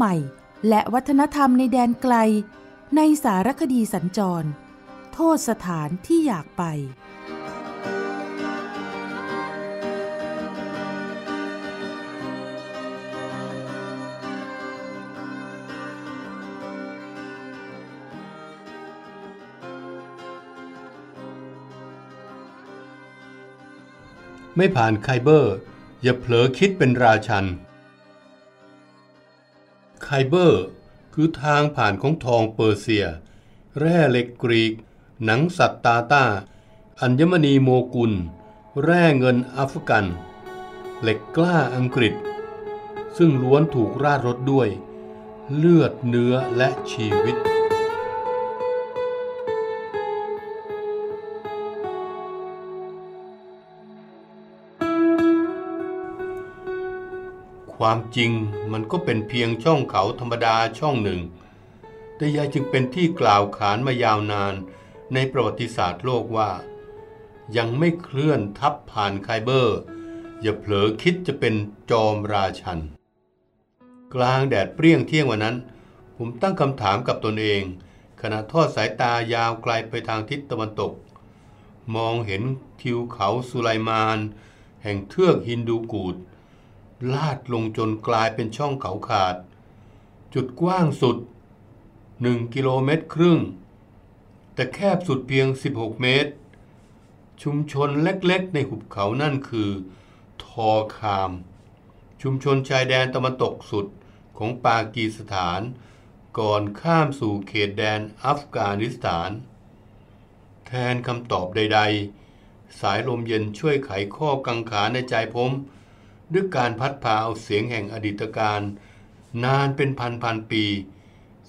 ใหม่และวัฒนธรรมในแดนไกลในสารคดีสัญจร โทษสถานที่อยากไป ไม่ผ่านไคเบอร์อย่าเผลอคิดเป็นราชันไคเบอร์คือทางผ่านของทองเปอร์เซีย แร่เหล็กกรีก หนังสัตตาตาอัญมณีโมกุล แร่เงินอัฟกัน เหล็กกล้าอังกฤษ ซึ่งล้วนถูกราดรถด้วย เลือดเนื้อและชีวิตความจริงมันก็เป็นเพียงช่องเขาธรรมดาช่องหนึ่ง แต่ยายจึงเป็นที่กล่าวขานมายาวนาน ในประวัติศาสตร์โลกว่า ยังไม่เคลื่อนทับผ่านไคเบอร์ อย่าเผลอคิดจะเป็นจอมราชันกลางแดดเปรี้ยงเที่ยงวันนั้น ผมตั้งคำถามกับตนเอง ขณะทอดสายตายาวไกลไปทางทิศตะวันตก มองเห็นทิวเขาสุไลมาน แห่งเทือกฮินดูกูดลาดลงจนกลายเป็นช่องเขาขาด จุดกว้างสุด 1 กิโลเมตรครึ่ง แต่แคบสุดเพียง 16 เมตร ชุมชนเล็กๆ ในหุบเขานั่นคือทอคาม ชุมชนชายแดนตะวันตกสุดของปากีสถาน ก่อนข้ามสู่เขตแดนอัฟกานิสถาน แทนคำตอบใด ๆ สายลมเย็นช่วยไขข้อกังขาในใจผมด้วยการพัดพาเอาเสียงแห่งอดีตการ นานเป็นพันพันปี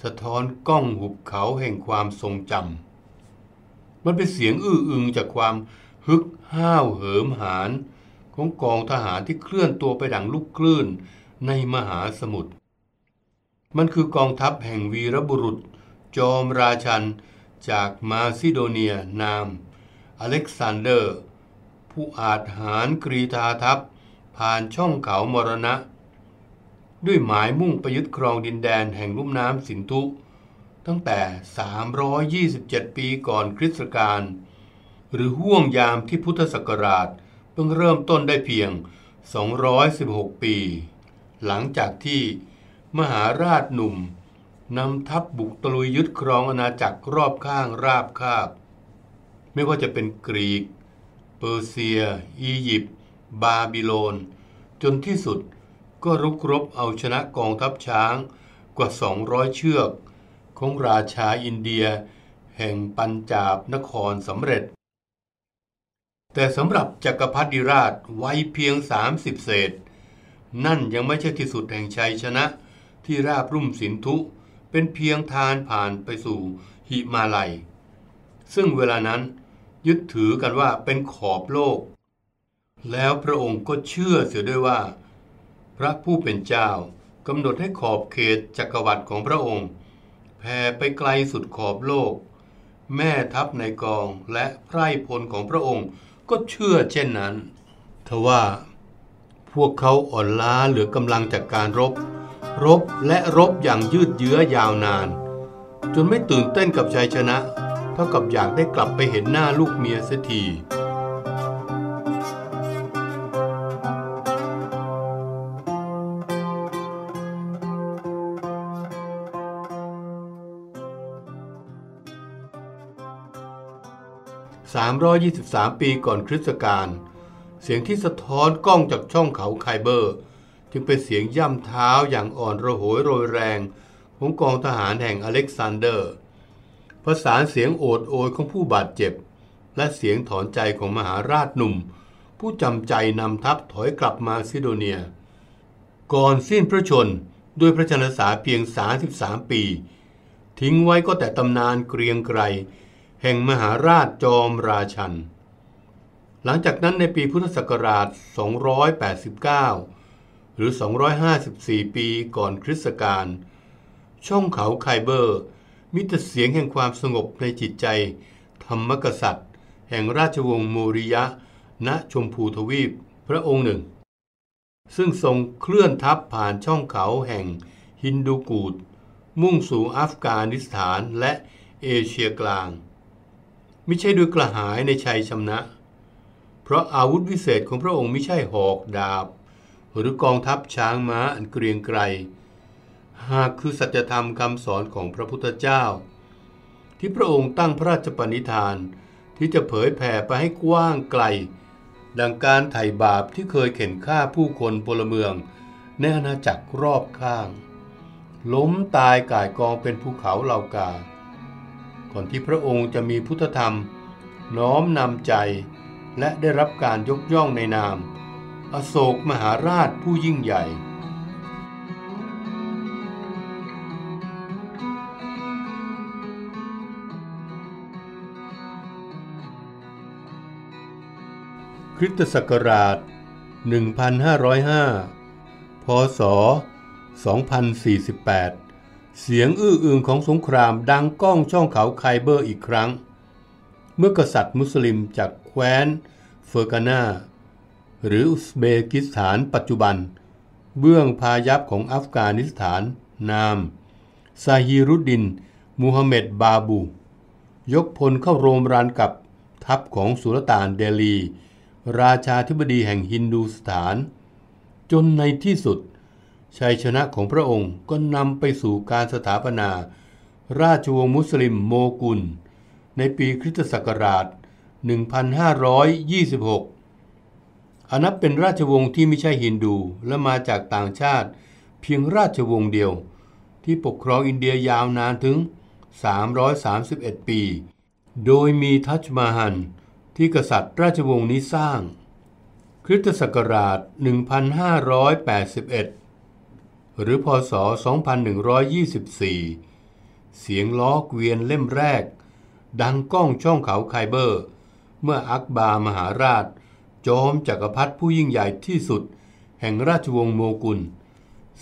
สะท้อนกล้องหุบเขาแห่งความทรงจำมันเป็นเสียงอื้ออึง จากความฮึกห้าวเหิมหานของกองทหารที่เคลื่อนตัวไปดังลูกคลื่นในมหาสมุทรมันคือกองทัพแห่งวีรบุรุษจอมราชันจากมาซิโดเนียนาม อเล็กซานเดอร์ ผู้อาจหารกรีธาทัพผ่านช่องเขามรณะ ด้วยหมายมุ่งประยุทธ์ครองดินแดนแห่งลุ่มน้ำสินธุตั้งแต่ 327 ปีก่อนคริสตกาลหรือห่วงยามที่พุทธศักราชเพิ่งเริ่มต้นได้เพียง 216 ปี หลังจากที่มหาราชหนุ่มนำทัพบบุกตะลุยยึดครองอาณาจักรรอบข้างราบคาบ ไม่ว่าจะเป็นกรีก เปอร์เซีย อียิปต์บาบิโลนจนที่สุดก็รุกรบเอาชนะกองทัพช้างกว่า 200 เชือก ของราชาอินเดียแห่งปัญจาบนครสำเร็จ แต่สำหรับจักรพรรดิราชวัยเพียง 30 เศษ นั่นยังไม่ใช่ที่สุดแห่งชัยชนะที่ราบรุ่มสินธุเป็นเพียงทานผ่านไปสู่หิมาลัย ซึ่งเวลานั้นยึดถือกันว่าเป็นขอบโลกแล้วพระองค์ก็เชื่อเสียด้วยว่า พระผู้เป็นเจ้ากำหนดให้ขอบเขตจักรวรรดิของพระองค์แผ่ไปไกลสุดขอบโลก แม่ทัพในกองและไพร่พลของพระองค์ก็เชื่อเช่นนั้นทว่าพวกเขาอ่อนล้า เหลือกำลังจากการรบ รบและรบอย่างยืดเยื้อยาวนาน จนไม่ตื่นเต้นกับชัยชนะ เท่ากับอยากได้กลับไปเห็นหน้าลูกเมียเสียที323 ปีก่อนคริสต์กาลเสียงที่สะท้อนกล้องจากช่องเขาไคเบอร์ จึงเป็นเสียงย่ำเท้าอย่างอ่อนระโหยโรยแรง ของกองทหารแห่งอเล็กซานเดอร์ประสานเสียงโอดโอยของผู้บาดเจ็บ และเสียงถอนใจของมหาราชหนุ่ม ผู้จำใจนำทัพถอยกลับมาซิโดเนีย ก่อนสิ้นพระชนด้วยพระชนษาเพียง 33 ปี ทิ้งไว้ก็แต่ตำนานเกรียงไกรแห่งมหาราชจอมราชัน หลังจากนั้นในปีพุทธศักราช 289 หรือ 254 ปีก่อนคริสต์กาลช่องเขาไคเบอร์มิตรเสียงแห่งความสงบในจิตใจ ธรรมกษัตริย์ แห่งราชวงศ์มูริยะ ณ ชมพูทวีป พระองค์หนึ่ง ซึ่งทรงเคลื่อนทัพผ่านช่องเขาแห่งฮินดูกูดมุ่งสู่อัฟกานิสถานและเอเชียกลางมิใช่ด้วยกระหายในชัยชนะ เพราะอาวุธวิเศษของพระองค์มิใช่หอกดาบ หรือกองทัพช้างม้าอันเกรียงไกร หากคือสัจธรรมคำสอนของพระพุทธเจ้า ที่พระองค์ตั้งพระราชปณิธานที่จะเผยแผ่ไปให้กว้างไกล ดังการไถ่บาปที่เคยเข็นฆ่าผู้คนพลเมืองในอาณาจักรรอบข้าง ล้มตายก่ายกองเป็นภูเขาเหล่ากาก่อนที่พระองค์จะมีพุทธธรรม น้อมนำใจและได้รับการยกย่องในนาม อโศกมหาราชผู้ยิ่งใหญ่ คริสตศักราช 1505 พศ2048เสียงอื้ออึงของสงครามดังก้องช่องเขาไคเบอร์อีกครั้ง เมื่อกษัตริย์มุสลิมจากแคว้นเฟอร์กานาหรืออุซเบกิสถานปัจจุบัน เบื้องพายับของอัฟกานิสถาน นามซาฮิรุดดินมูฮัมเหม็ดบาบูยกพลเข้าโรมรานกับทัพของสุลต่านเดลี ราชาธิบดีแห่งฮินดูสถาน จนในที่สุดชัยชนะของพระองค์ก็นำไปสู่การสถาปนา ราชวงศ์มุสลิมโมกุล ในปีคริสตศักราช 1526อันนับเป็นราชวงศ์ที่ไม่ใช่ฮินดูและมาจากต่างชาติเพียงราชวงศ์เดียวที่ปกครองอินเดียยาวนานถึง 331 ปี โดยมีทัชมาหันที่กษัตริย์ราชวงศ์นี้สร้างคริสตศักราช1581หรือพศ 2124 เสียงล้อเกวียนเล่มแรก ดังก้องช่องเขาไคเบอร์ เมื่ออักบามหาราชจอมจักรพรรดิผู้ยิ่งใหญ่ที่สุดแห่งราชวงศ์โมกุล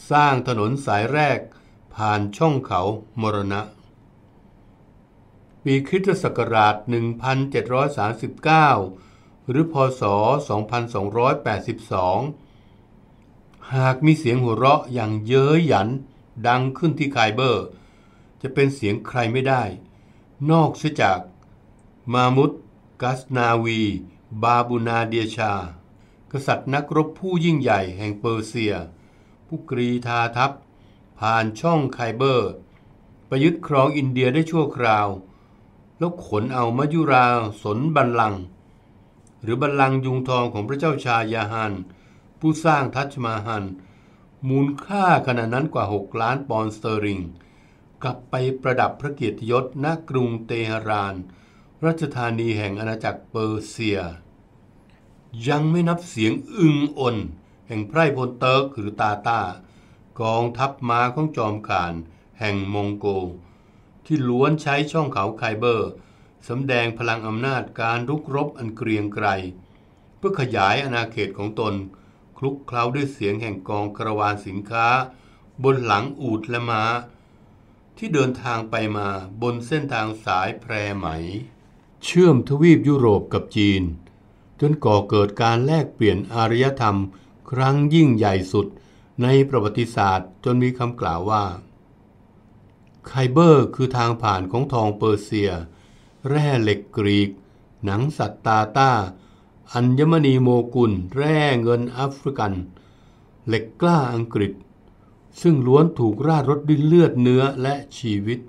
สร้างถนนสายแรกผ่านช่องเขามรณะ ปีคริสตศักราช 1739 หรือพศ 2282หากมีเสียงหัวเราะอย่างเย้ยหยันดังขึ้นที่ไคเบอร์ จะเป็นเสียงใครไม่ได้ นอกเสียจาก มามุตกัสนาวี บาบูนาเดียชา กษัตริย์นักรบผู้ยิ่งใหญ่แห่งเปอร์เซียผู้กรีธาทัพ ผ่านช่องไคเบอร์ ประยุทธ์ครองอินเดียได้ชั่วคราวแล้วขนเอามายุราสนบัลลัง หรือบัลลังยุงทองของพระเจ้าชายาฮันผู้สร้างทัชมาฮันมูลค่าขณะนั้นกว่า 6 ล้าน ปอนด์สเตอร์ิง กลับไปประดับพระเกียรติยศณกรุงเตหรานรัชธานีแห่งอาณาจักรเปอร์เซีย ยังไม่นับเสียงอึงอ้นแห่งไพร่พลเติร์กหรือตาตากองทัพม้าของจอมข่านแห่งมองโก ที่ล้วนใช้ช่องเขาไคเบอร์สำแดงพลังอำนาจการรุกรบอันเกรียงไกรเพื่อขยายอาณาเขตของตนคลุกเคล้าด้วยเสียงแห่งกองกระวานสินค้า บนหลังอูดและมา้า ที่เดินทางไปมาบนเส้นทางสายแพรไหม เชื่อมทวีปยุโรปกับจีน จนก่อเกิดการแลกเปลี่ยนอารยธรรมครั้งยิ่งใหญ่สุดในประวัติศาสตร์จนมีคำกล่าวว่าไคเบอร์คือทางผ่านของทองเปอร์เซีย แร่เหล็กกรีก หนังสัตว์ตาต้าอัญมณีโมกุลแร่เงินแอฟริกัน เหล็กกล้าอังกฤษ ซึ่งล้วนถูกราดรถด้วยเลือดเนื้อและชีวิต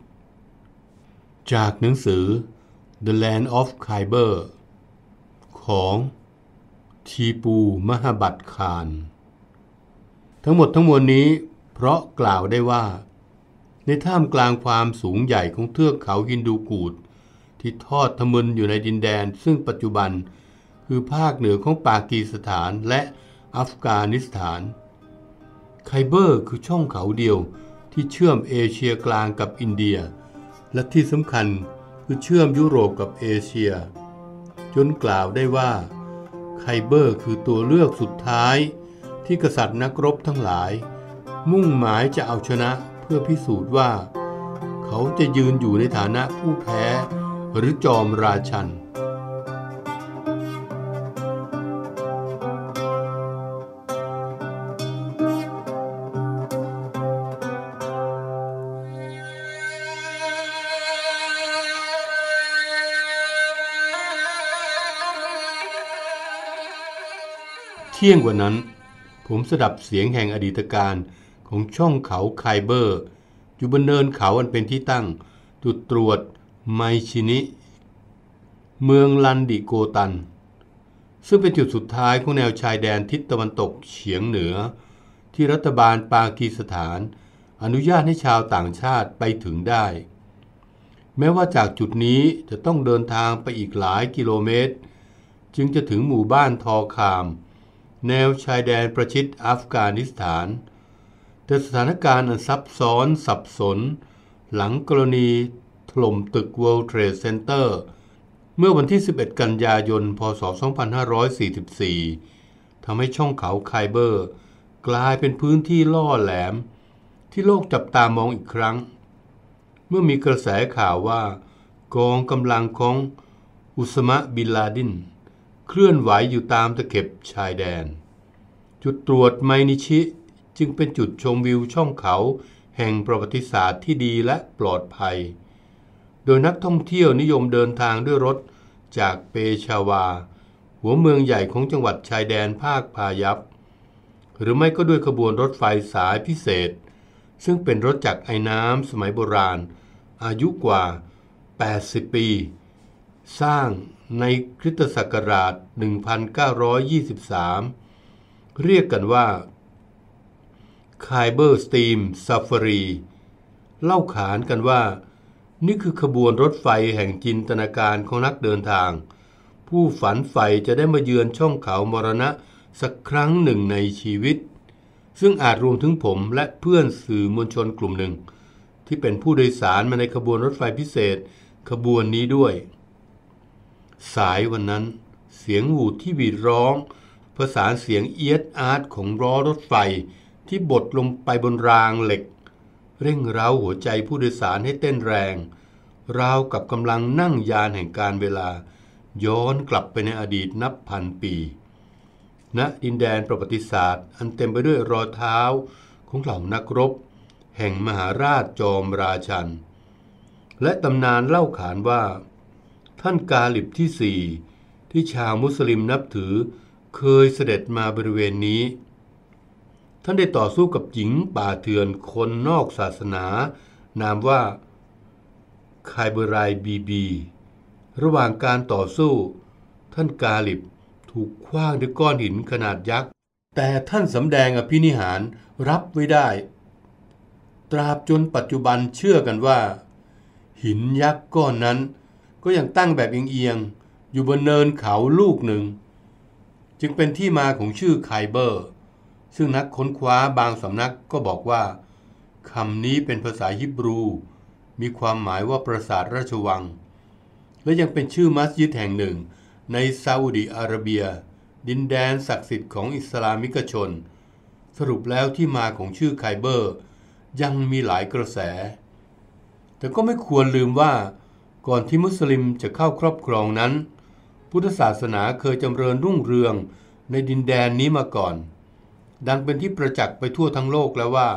จากหนังสือ The Land of Khyber ของทีปูมหบัตคารทั้งหมดทั้งมวลนี้เพราะกล่าวได้ว่า ในท่ามกลางความสูงใหญ่ของเทือกเขาฮินดูกูดที่ทอดทะมึนอยู่ในดินแดน ซึ่งปัจจุบันเคือภาคเหนือของปากีสถานและอัฟกานิสถาน ไคเบอร์คือช่องเขาเดียวที่เชื่อมเอเชียกลางกับอินเดีย และที่สำคัญคือเชื่อมยุโรปกับเอเชีย จนกล่าวได้ว่าไคเบอร์คือตัวเลือกสุดท้ายที่กษัตริย์นักรบทั้งหลาย มุ่งหมายจะเอาชนะเพื่อพิสูจน์ว่า เขาจะยืนอยู่ในฐานะผู้แพ้หรือจอมราชันยิ่งกว่านั้น ผมสดับเสียงแห่งอดีตการของช่องเขาไคเบอร์อยู่บนเนินเขาอันเป็นที่ตั้งจุดตรวจไมชินิ เมืองลันดิโกตัน ซึ่งเป็นจุดสุดท้ายของแนวชายแดนทิศตะวันตกเฉียงเหนือ ที่รัฐบาลปากีสถาน อนุญาตให้ชาวต่างชาติไปถึงได้ แม้ว่าจากจุดนี้จะต้องเดินทางไปอีกหลายกิโลเมตร จึงจะถึงหมู่บ้านทอคามแนวชายแดนประชิดอัฟกานิสถาน แต่สถานการณ์อันซับซ้อนสับสน หลังกรณีถล่มตึก World Trade Center เมื่อวันที่ 11 กันยายน พศ 2544 ทำให้ช่องเขาไคเบอร์ กลายเป็นพื้นที่ล่อแหลม ที่โลกจับตามองอีกครั้ง เมื่อมีกระแสข่าวว่ากองกำลังของ อุสมะบินลาดินเคลื่อนไหวอยู่ตามตะเข็บชายแดน จุดตรวจไมนิชิจึงเป็นจุดชมวิวช่องเขาแห่งประวัติศาสตร์ที่ดีและปลอดภัย โดยนักท่องเที่ยวนิยมเดินทางด้วยรถจากเปชาวา หัวเมืองใหญ่ของจังหวัดชายแดนภาคพายัพหรือไม่ก็ด้วยขบวนรถไฟสายพิเศษ ซึ่งเป็นรถจักรไอ้น้ำสมัยโบราณ อายุกว่า 80 ปีสร้างในคริสตศักราช 1923 เรียกกันว่าคายเบอร์สตีมซัฟฟรีเล่าขานกันว่า นี่คือขบวนรถไฟแห่งจินตนาการของนักเดินทาง ผู้ฝันใฝ่จะได้มาเยือนช่องเขามรณะสักครั้งหนึ่งในชีวิต ซึ่งอาจรวมถึงผมและเพื่อนสื่อมวลชนกลุ่มหนึ่ง ที่เป็นผู้โดยสารมาในขบวนรถไฟพิเศษขบวนนี้ด้วยสายวันนั้นเสียงหวูดที่หวีดร้องประสานเสียงเอียดอาร์ตของล้อรถไฟที่บดลงไปบนรางเหล็ก เร่งเร้าหัวใจผู้โดยสารให้เต้นแรง ราวกับกำลังนั่งยานแห่งการเวลา ย้อนกลับไปในอดีตนับพันปีณนะดินแดนประวัติศาสตร์ อันเต็มไปด้วยรอยเท้าของเหล่านักรบ แห่งมหาราชจอมราชัน และตำนานเล่าขานว่าท่านกาลิบที่สี่ที่ชาวมุสลิมนับถือเคยเสด็จมาบริเวณนี้ ท่านได้ต่อสู้กับหญิงป่าเถื่อนคนนอกศาสนา นามว่าคายเบรายบีบี ระหว่างการต่อสู้ ท่านกาลิบถูกคว้างด้วยก้อนหินขนาดยักษ์แต่ท่านสำแดงอภินิหารรับไว้ได้ ตราบจนปัจจุบันเชื่อกันว่า หินยักษ์ก้อนนั้นก็ยังตั้งแบบเอียงๆ อยู่บนเนินเขาลูกหนึ่ง จึงเป็นที่มาของชื่อไคเบอร์ ซึ่งนักค้นคว้าบางสำนักก็บอกว่าคำนี้เป็นภาษาฮิบรู มีความหมายว่าปราสาทราชวัง และยังเป็นชื่อมัสยิดแห่งหนึ่งในซาอุดีอาระเบีย ดินแดนศักดิ์สิทธิ์ของอิสลามิกชน สรุปแล้วที่มาของชื่อไคเบอร์ ยังมีหลายกระแสแต่ก็ไม่ควรลืมว่าก่อนที่มุสลิมจะเข้าครอบครองนั้น พุทธศาสนาเคยจำเริญรุ่งเรืองในดินแดนนี้มาก่อน ดังเป็นที่ประจักษ์ไปทั่วทั้งโลกแล้วว่า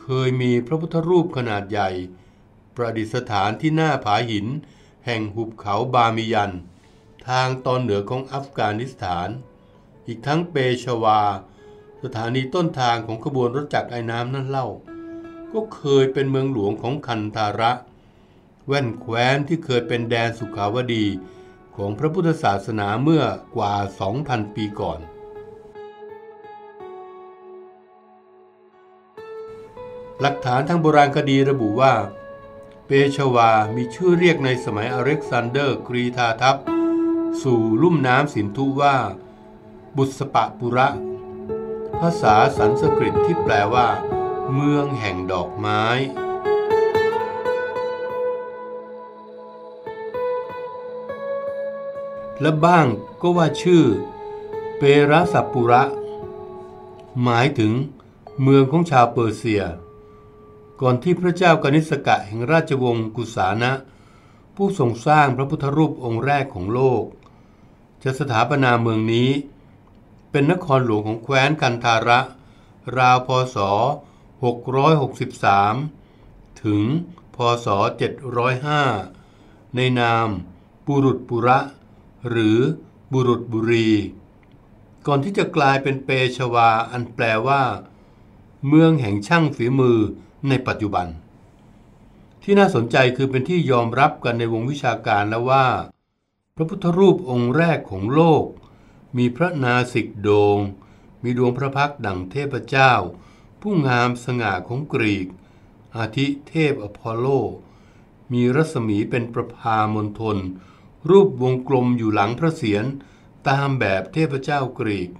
เคยมีพระพุทธรูปขนาดใหญ่ ประดิษฐานที่หน้าผาหินแห่งหุบเขาบามิยัน ทางตอนเหนือของอัฟกานิสถาน อีกทั้งเปชวา สถานีต้นทางของขบวนรถจักรไอ้น้ำนั่นเล่า ก็เคยเป็นเมืองหลวงของคันธาระแว่นแคว้นที่เคยเป็นแดนสุขาวดีของพระพุทธศาสนาเมื่อกว่า 2,000 ปีก่อน หลักฐานทางโบราณคดีระบุว่า เปชวามีชื่อเรียกในสมัยอเล็กซานเดอร์กรีธาทัพ สู่ลุ่มน้ำสินธุว่าบุษปะปุระ ภาษาสันสกฤตที่แปลว่าเมืองแห่งดอกไม้และบ้างก็ว่าชื่อ เปรสัปุระ หมายถึงเมืองของชาวเปอร์เซีย ก่อนที่พระเจ้ากนิสกะแห่งราชวงศ์กุสานะ ผู้ทรงสร้างพระพุทธรูปองค์แรกของโลก จะสถาปนาเมืองนี้ เป็นนครหลวงของแคว้นกันทาระ ราวพศ663 ถึงพศ705 ในนามปุรุษปุระหรือบุรุษบุรี ก่อนที่จะกลายเป็นเปชวาอันแปลว่า เมืองแห่งช่างฝีมือในปัจจุบัน ที่น่าสนใจคือเป็นที่ยอมรับกันในวงวิชาการแล้วว่า พระพุทธรูปองค์แรกของโลก มีพระนาสิกโดง่งมีดวงพระพักดังเทพเจ้า ผู้งามสง่าของกรีก อาทิเทพอพอลโล มีรัศมีเป็นประพามนทนรูปวงกลมอยู่หลังพระเศียรตามแบบเทพเจ้ากรีก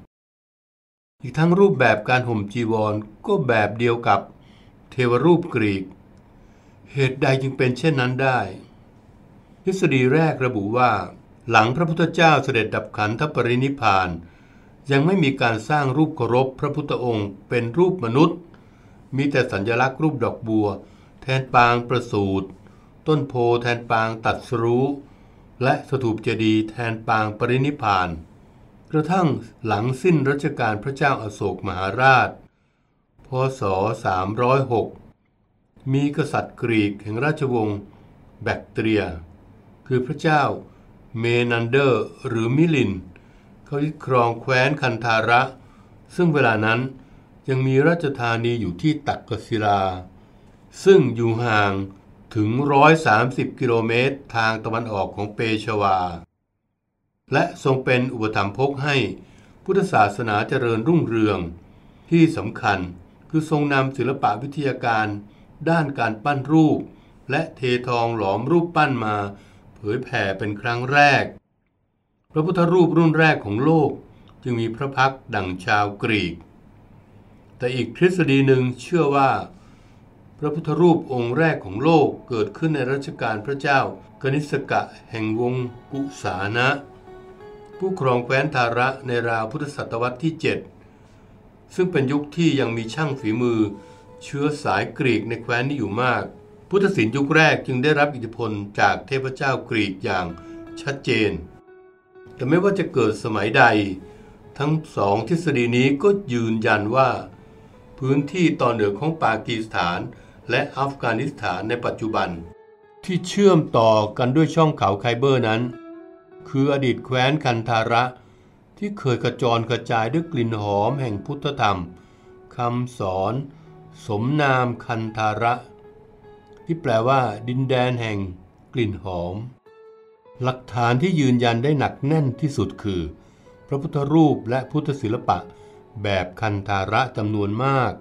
อีกทั้งรูปแบบการห่มจีวรก็แบบเดียวกับเทวรูปกรีก เหตุใดจึงเป็นเช่นนั้นได้ ทฤษฎีแรกระบุว่า หลังพระพุทธเจ้าเสด็จดับขันธปรินิพาน ยังไม่มีการสร้างรูปเคารพพระพุทธองค์ เป็นรูปมนุษย์ มีแต่สัญลักษณ์รูปดอกบัว แทนปางประสูตรต้นโพแทนปางตัดสรู้และสถูปเจดีย์แทนปางปรินิพาน กระทั่งหลังสิ้นรัชกาลพระเจ้าอาโศกมหาราช พศ 306 มีกษัตริย์กรีกแห่งราชวงศ์แบคเตรีย คือพระเจ้าเมนันเดอร์หรือมิลิน เขายึดครองแคว้นคันธาระ ซึ่งเวลานั้นยังมีราชธานีอยู่ที่ตักกศิลา ซึ่งอยู่ห่างถึง 130 กิโลเมตรทางตะวันออกของเปชวา และทรงเป็นอุปถัมภกให้พุทธศาสนาเจริญรุ่งเรือง ที่สำคัญคือทรงนำศิลปะวิทยาการด้านการปั้นรูป และเททองหลอมรูปปั้นมา เผยแผ่เป็นครั้งแรก พระพุทธรูปรุ่นแรกของโลกจึงมีพระพักดั่งชาวกรีก แต่อีกทฤษฎีหนึ่งเชื่อว่าพระพุทธรูปองค์แรกของโลกเกิดขึ้นในรัชกาลพระเจ้า กนิสกะแห่งวงกุสานะ ผู้ครองแคว้นทาระในราวพุทธศตวรรษที่ 7 ซึ่งเป็นยุคที่ยังมีช่างฝีมือ เชื้อสายกรีกในแคว้นนี้อยู่มาก พุทธศิลป์ยุคแรกจึงได้รับอิทธิพลจากเทพเจ้ากรีกอย่างชัดเจนแต่ไม่ว่าจะเกิดสมัยใด ทั้งสองทฤษฎีนี้ก็ยืนยันว่า พื้นที่ตอนเหนือของปากีสถานและอัฟกานิสถานในปัจจุบัน ที่เชื่อมต่อกันด้วยช่องเขาไคเบอร์นั้น คืออดีตแคว้นคันธาระ ที่เคยกระจรกระจายด้วยกลิ่นหอมแห่งพุทธธรรมคำสอน สมนามคันธาระ ที่แปลว่า ดินแดนแห่งกลิ่นหอม หลักฐานที่ยืนยันได้หนักแน่นที่สุดคือ พระพุทธรูปและพุทธศิลปะ แบบคันธาระจำนวนมาก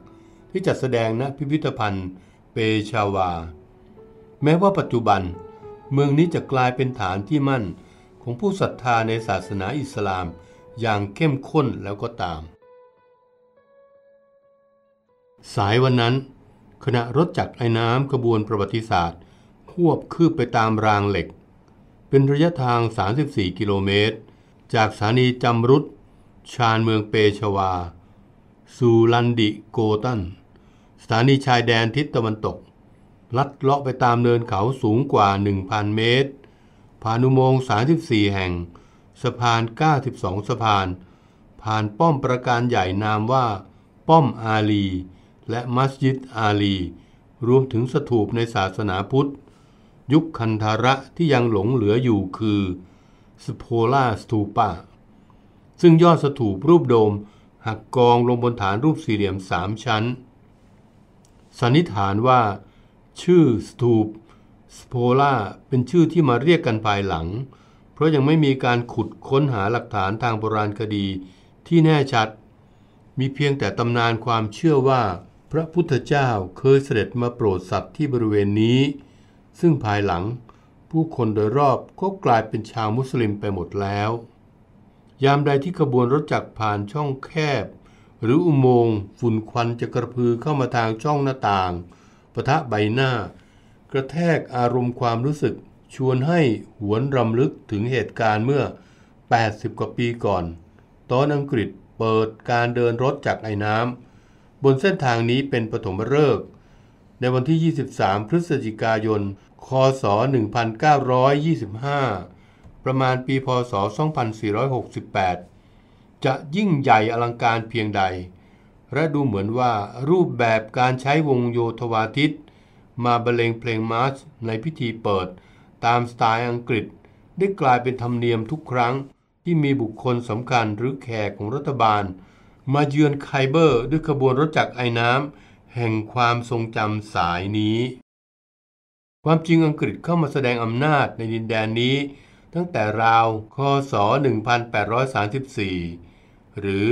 ที่จัดแสดงณพิพิธภัณฑ์เปชาวา แม้ว่าปัจจุบันเมืองนี้จะกลายเป็นฐานที่มั่นของผู้ศรัทธาในศาสนาอิสลามอย่างเข้มข้นแล้วก็ตาม สายวันนั้น ขณะรถจักรไอ้น้ำขบวนประวัติศาสตร์ ควบคืบไปตามรางเหล็ก เป็นระยะทาง 34 กิโลเมตรจากสถานีจำรุดชานเมืองเปชวา สู่ลันดิโกตันถานีชายแดนทิศตะวันตก ลัดเลาะไปตามเนินเขาสูงกว่า 1,000 เมตร ผ่านอุโมงค์34 แห่งสะพาน 92สะพาน ผ่านป้อมประการใหญ่นามว่า ป้อมอาลี และมัสยิดอาลี รวมถึงสถูปในศาสนาพุทธ ยุคคันธาระที่ยังหลงเหลืออยู่คือสโพลาสตูปะ ซึ่งยอดสถูปรูปโดม หักกองลงบนฐานรูปสี่เหลี่ยมสามชั้นสันนิษฐานว่าชื่อสตูปสโพล่าเป็นชื่อที่มาเรียกกันภายหลัง เพราะยังไม่มีการขุดค้นหาหลักฐานทางโบราณคดีที่แน่ชัด มีเพียงแต่ตำนานความเชื่อว่าพระพุทธเจ้าเคยเสด็จมาโปรดสัตว์ที่บริเวณนี้ ซึ่งภายหลังผู้คนโดยรอบก็กลายเป็นชาวมุสลิมไปหมดแล้ว ยามใดที่ขบวนรถจักรผ่านช่องแคบหรืออุโมงค์ฝุ่นควันจะกระพือเข้ามาทางช่องหน้าต่างปะทะใบหน้า กระแทกอารมณ์ความรู้สึกชวนให้หวนรำลึกถึงเหตุการณ์เมื่อ 80 กว่าปีก่อน ตอนอังกฤษเปิดการเดินรถจากไอ้น้ำบนเส้นทางนี้เป็นปฐมฤกษ์ ในวันที่ 23 พฤศจิกายน คศ 1925 ประมาณปีพศ 2468จะยิ่งใหญ่อลังการเพียงใด และดูเหมือนว่ารูปแบบการใช้วงโยธวาทิตมาบรรเลงเพลงมาร์ชในพิธีเปิด ตามสไตล์อังกฤษ ได้กลายเป็นธรรมเนียมทุกครั้งที่มีบุคคลสำคัญหรือแขกของรัฐบาล มาเยือนไคเบอร์ด้วยขบวนรถจักรไอ้น้ำแห่งความทรงจำสายนี้ ความจริงอังกฤษเข้ามาแสดงอำนาจในดินแดนนี้ ตั้งแต่ราวคศ1834หรือ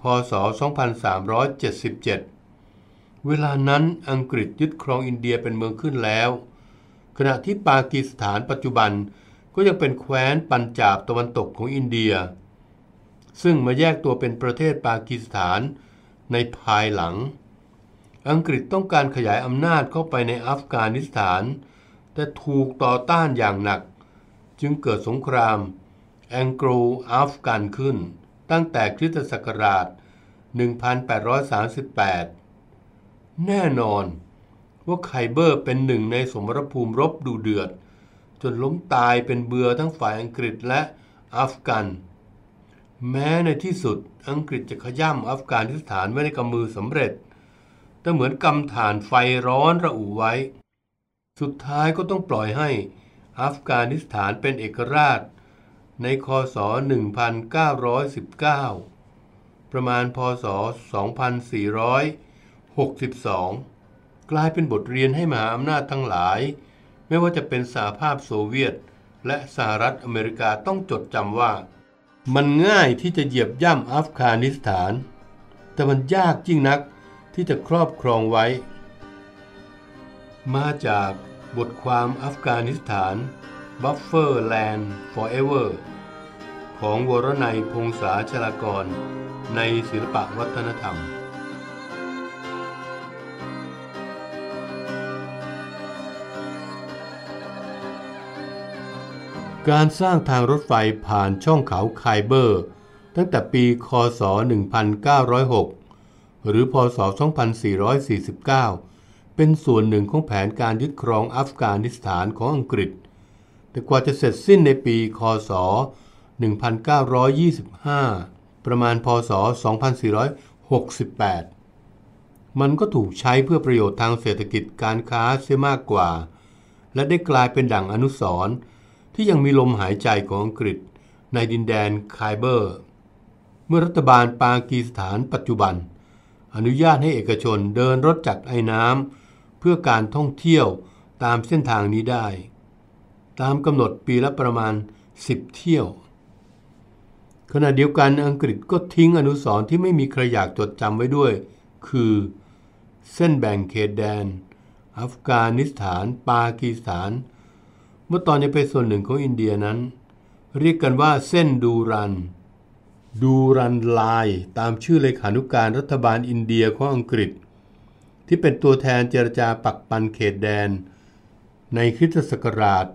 พศ 2377 เวลานั้นอังกฤษยึดครองอินเดียเป็นเมืองขึ้นแล้ว ขณะที่ปากีสถานปัจจุบันก็ยังเป็นแคว้นปัญจาบตะวันตกของอินเดีย ซึ่งมาแยกตัวเป็นประเทศปากีสถานในภายหลัง อังกฤษต้องการขยายอำนาจเข้าไปในอัฟกานิสถาน แต่ถูกต่อต้านอย่างหนัก จึงเกิดสงคราม แองโกลอัฟกันขึ้นตั้งแต่คริสตศักราช 1838 แน่นอนว่าไคเบอร์เป็นหนึ่งในสมรภูมิรบดูเดือด จนล้มตายเป็นเบือทั้งฝ่ายอังกฤษและอัฟกันแม้ในที่สุดอังกฤษจะขย่ำอัฟกานิสถานไว้ในกำมือสำเร็จ แต่เหมือนกำฐานไฟร้อนระอุไว้ สุดท้ายก็ต้องปล่อยให้อัฟกานิสถานเป็นเอกราชในคศ 1919 ประมาณพศ 2462 กลายเป็นบทเรียนให้ มหาอำนาจทั้งหลาย ไม่ว่าจะเป็นสหภาพโซเวียตและ สหรัฐอเมริกาต้องจดจำว่า มันง่ายที่จะเหยียบย่ำอัฟกานิสถาน แต่มันยากริงนักที่จะครอบ ครองไว้ มาจากบทความ อัฟกานิสถาน Buffer Land Forever ของวรนัยพงษาชลากรในศิลปวัฒนธรรม การสร้างทางรถไฟผ่านช่องเขาไคเบอร์ตั้งแต่ปีคศ 1906 หรือพศ 2449 เป็นส่วนหนึ่งของแผนการยึดครองอัฟกานิสถานของอังกฤษ แต่กว่าจะเสร็จสิ้นในปีคศ1925 ประมาณพศ 2468 มันก็ถูกใช้เพื่อประโยชน์ทางเศรษฐกิจการค้าเสียมากกว่า และได้กลายเป็นดั่งอนุสรณ์ที่ยังมีลมหายใจของอังกฤษ ในดินแดนไคเบอร์ เมื่อรัฐบาลปากีสถานปัจจุบัน อนุญาตให้เอกชนเดินรถจักรไอ้น้ำเพื่อการท่องเที่ยวตามเส้นทางนี้ได้ ตามกำหนดปีละประมาณ10เที่ยวขณะเดียวกันอังกฤษก็ทิ้งอนุสรณ์ที่ไม่มีใครอยากจดจำไว้ด้วย คือ เส้นแบ่งเขตแดน อัฟกานิสถาน ปากีสถานเมื่อตอนยังเป็นส่วนหนึ่งของอินเดียนั้น เรียกกันว่าเส้นดูรัน ดูรันลาย ตามชื่อเลขานุการรัฐบาลอินเดียของอังกฤษ ที่เป็นตัวแทนเจรจาปักปันเขตแดน ในคริสตศักราช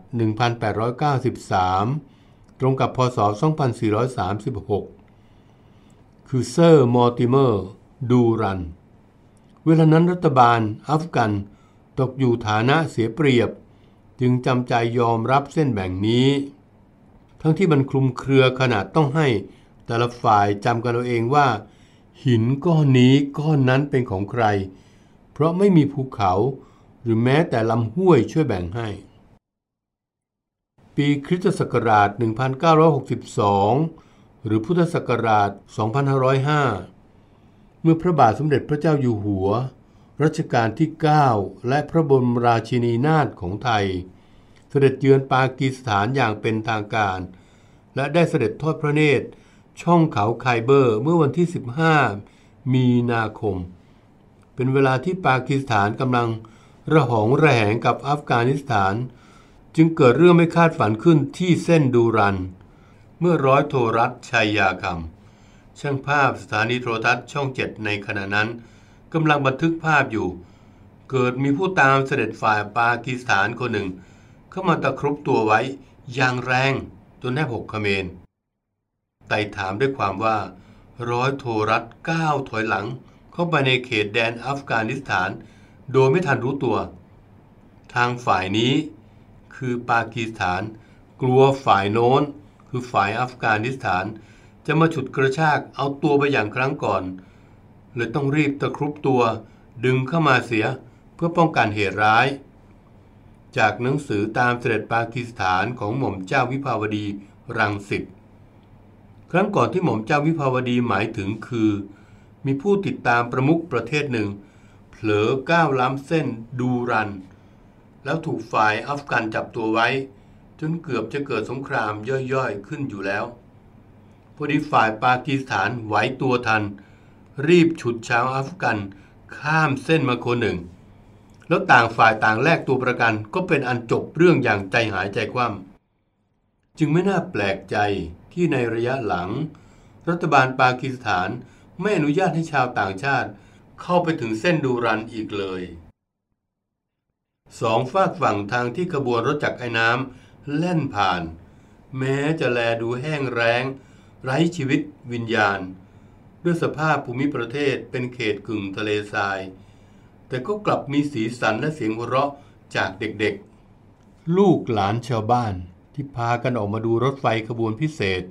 1893ตรงกับพศ 2436 คือเซอร์มอร์ติเมอร์ดูรัน เวลานั้นรัฐบาลอัฟกันตกอยู่ฐานะเสียเปรียบ จึงจำใจยอมรับเส้นแบ่งนี้ ทั้งที่มันคลุมเครือขนาดต้องให้แต่ละฝ่ายจำกันเอาเองว่า หินก้อนนี้ก้อนนั้นเป็นของใคร เพราะไม่มีภูเขาหรือแม้แต่ลำห้วยช่วยแบ่งให้ปีคริสตศักราช 1962 หรือพุทธศักราช 2505 เมื่อพระบาทสมเด็จพระเจ้าอยู่หัว รัชกาลที่ 9 และพระบรมราชินีนาถของไทย เสด็จเยือนปากีสถานอย่างเป็นทางการ และได้เสด็จทอดพระเนตร ช่องเขาไคเบอร์เมื่อวันที่ 15 มีนาคม เป็นเวลาที่ปากีสถานกำลังระหองระแหงกับอัฟกานิสถานจึงเกิดเรื่องไม่คาดฝันขึ้นที่เส้นดูรัน เมื่อร้อยโทรัตชัยยากรรมช่างภาพสถานีโทรทัศน์ช่องเจ็ดในขณะนั้นกำลังบันทึกภาพอยู่ เกิดมีผู้ตามเสด็จฝ่ายปากีสถานคนหนึ่ง เข้ามาตะครุบตัวไว้อย่างแรงจนแนบหกขเมนไต่ถามด้วยความว่า ร้อยโทรัตก้าวถอยหลังเข้าไปในเขตแดนอัฟกานิสถานโดยไม่ทันรู้ตัวทางฝ่ายนี้คือ ปากีสถาน กลัวฝ่ายโน้นคือฝ่ายอัฟกานิสถาน จะมาฉุดกระชากเอาตัวไปอย่างครั้งก่อนเลยต้องรีบตะครุบตัวดึงเข้ามาเสียเพื่อป้องกันเหตุร้าย จากหนังสือตามเสด็จปากีสถานของหม่อมเจ้าวิภาวดีรังสิตครั้งก่อนที่หม่อมเจ้าวิภาวดีหมายถึงคือ มีผู้ติดตามประมุขประเทศหนึ่งเผลอก้าวล้ำเส้นดูรันแล้วถูกฝ่ายอัฟกันจับตัวไว้ จนเกือบจะเกิดสงครามย่อยๆ ขึ้นอยู่แล้ว พอดีฝ่ายปากีสถานไหวตัวทัน รีบฉุดชาวอัฟกัน ข้ามเส้นมาคนหนึ่ง แล้วต่างฝ่ายต่างแลกตัวประกันก็เป็นอันจบเรื่องอย่างใจหายใจคว่ำจึงไม่น่าแปลกใจที่ในระยะหลัง รัฐบาลปากีสถานไม่อนุญาตให้ชาวต่างชาติ เข้าไปถึงเส้นดูรันอีกเลยสองฝากฝั่งทางที่ขบวนรถจักรไอ้น้ำแล่นผ่าน แม้จะแลดูแห้งแรง ไร้ชีวิตวิญญาณ ด้วยสภาพภูมิประเทศเป็นเขตกึ่งทะเลทราย แต่ก็กลับมีสีสันและเสียงหัวเราะจากเด็กๆ ลูกหลานชาวบ้าน ที่พากันออกมาดูรถไฟขบวนพิเศษ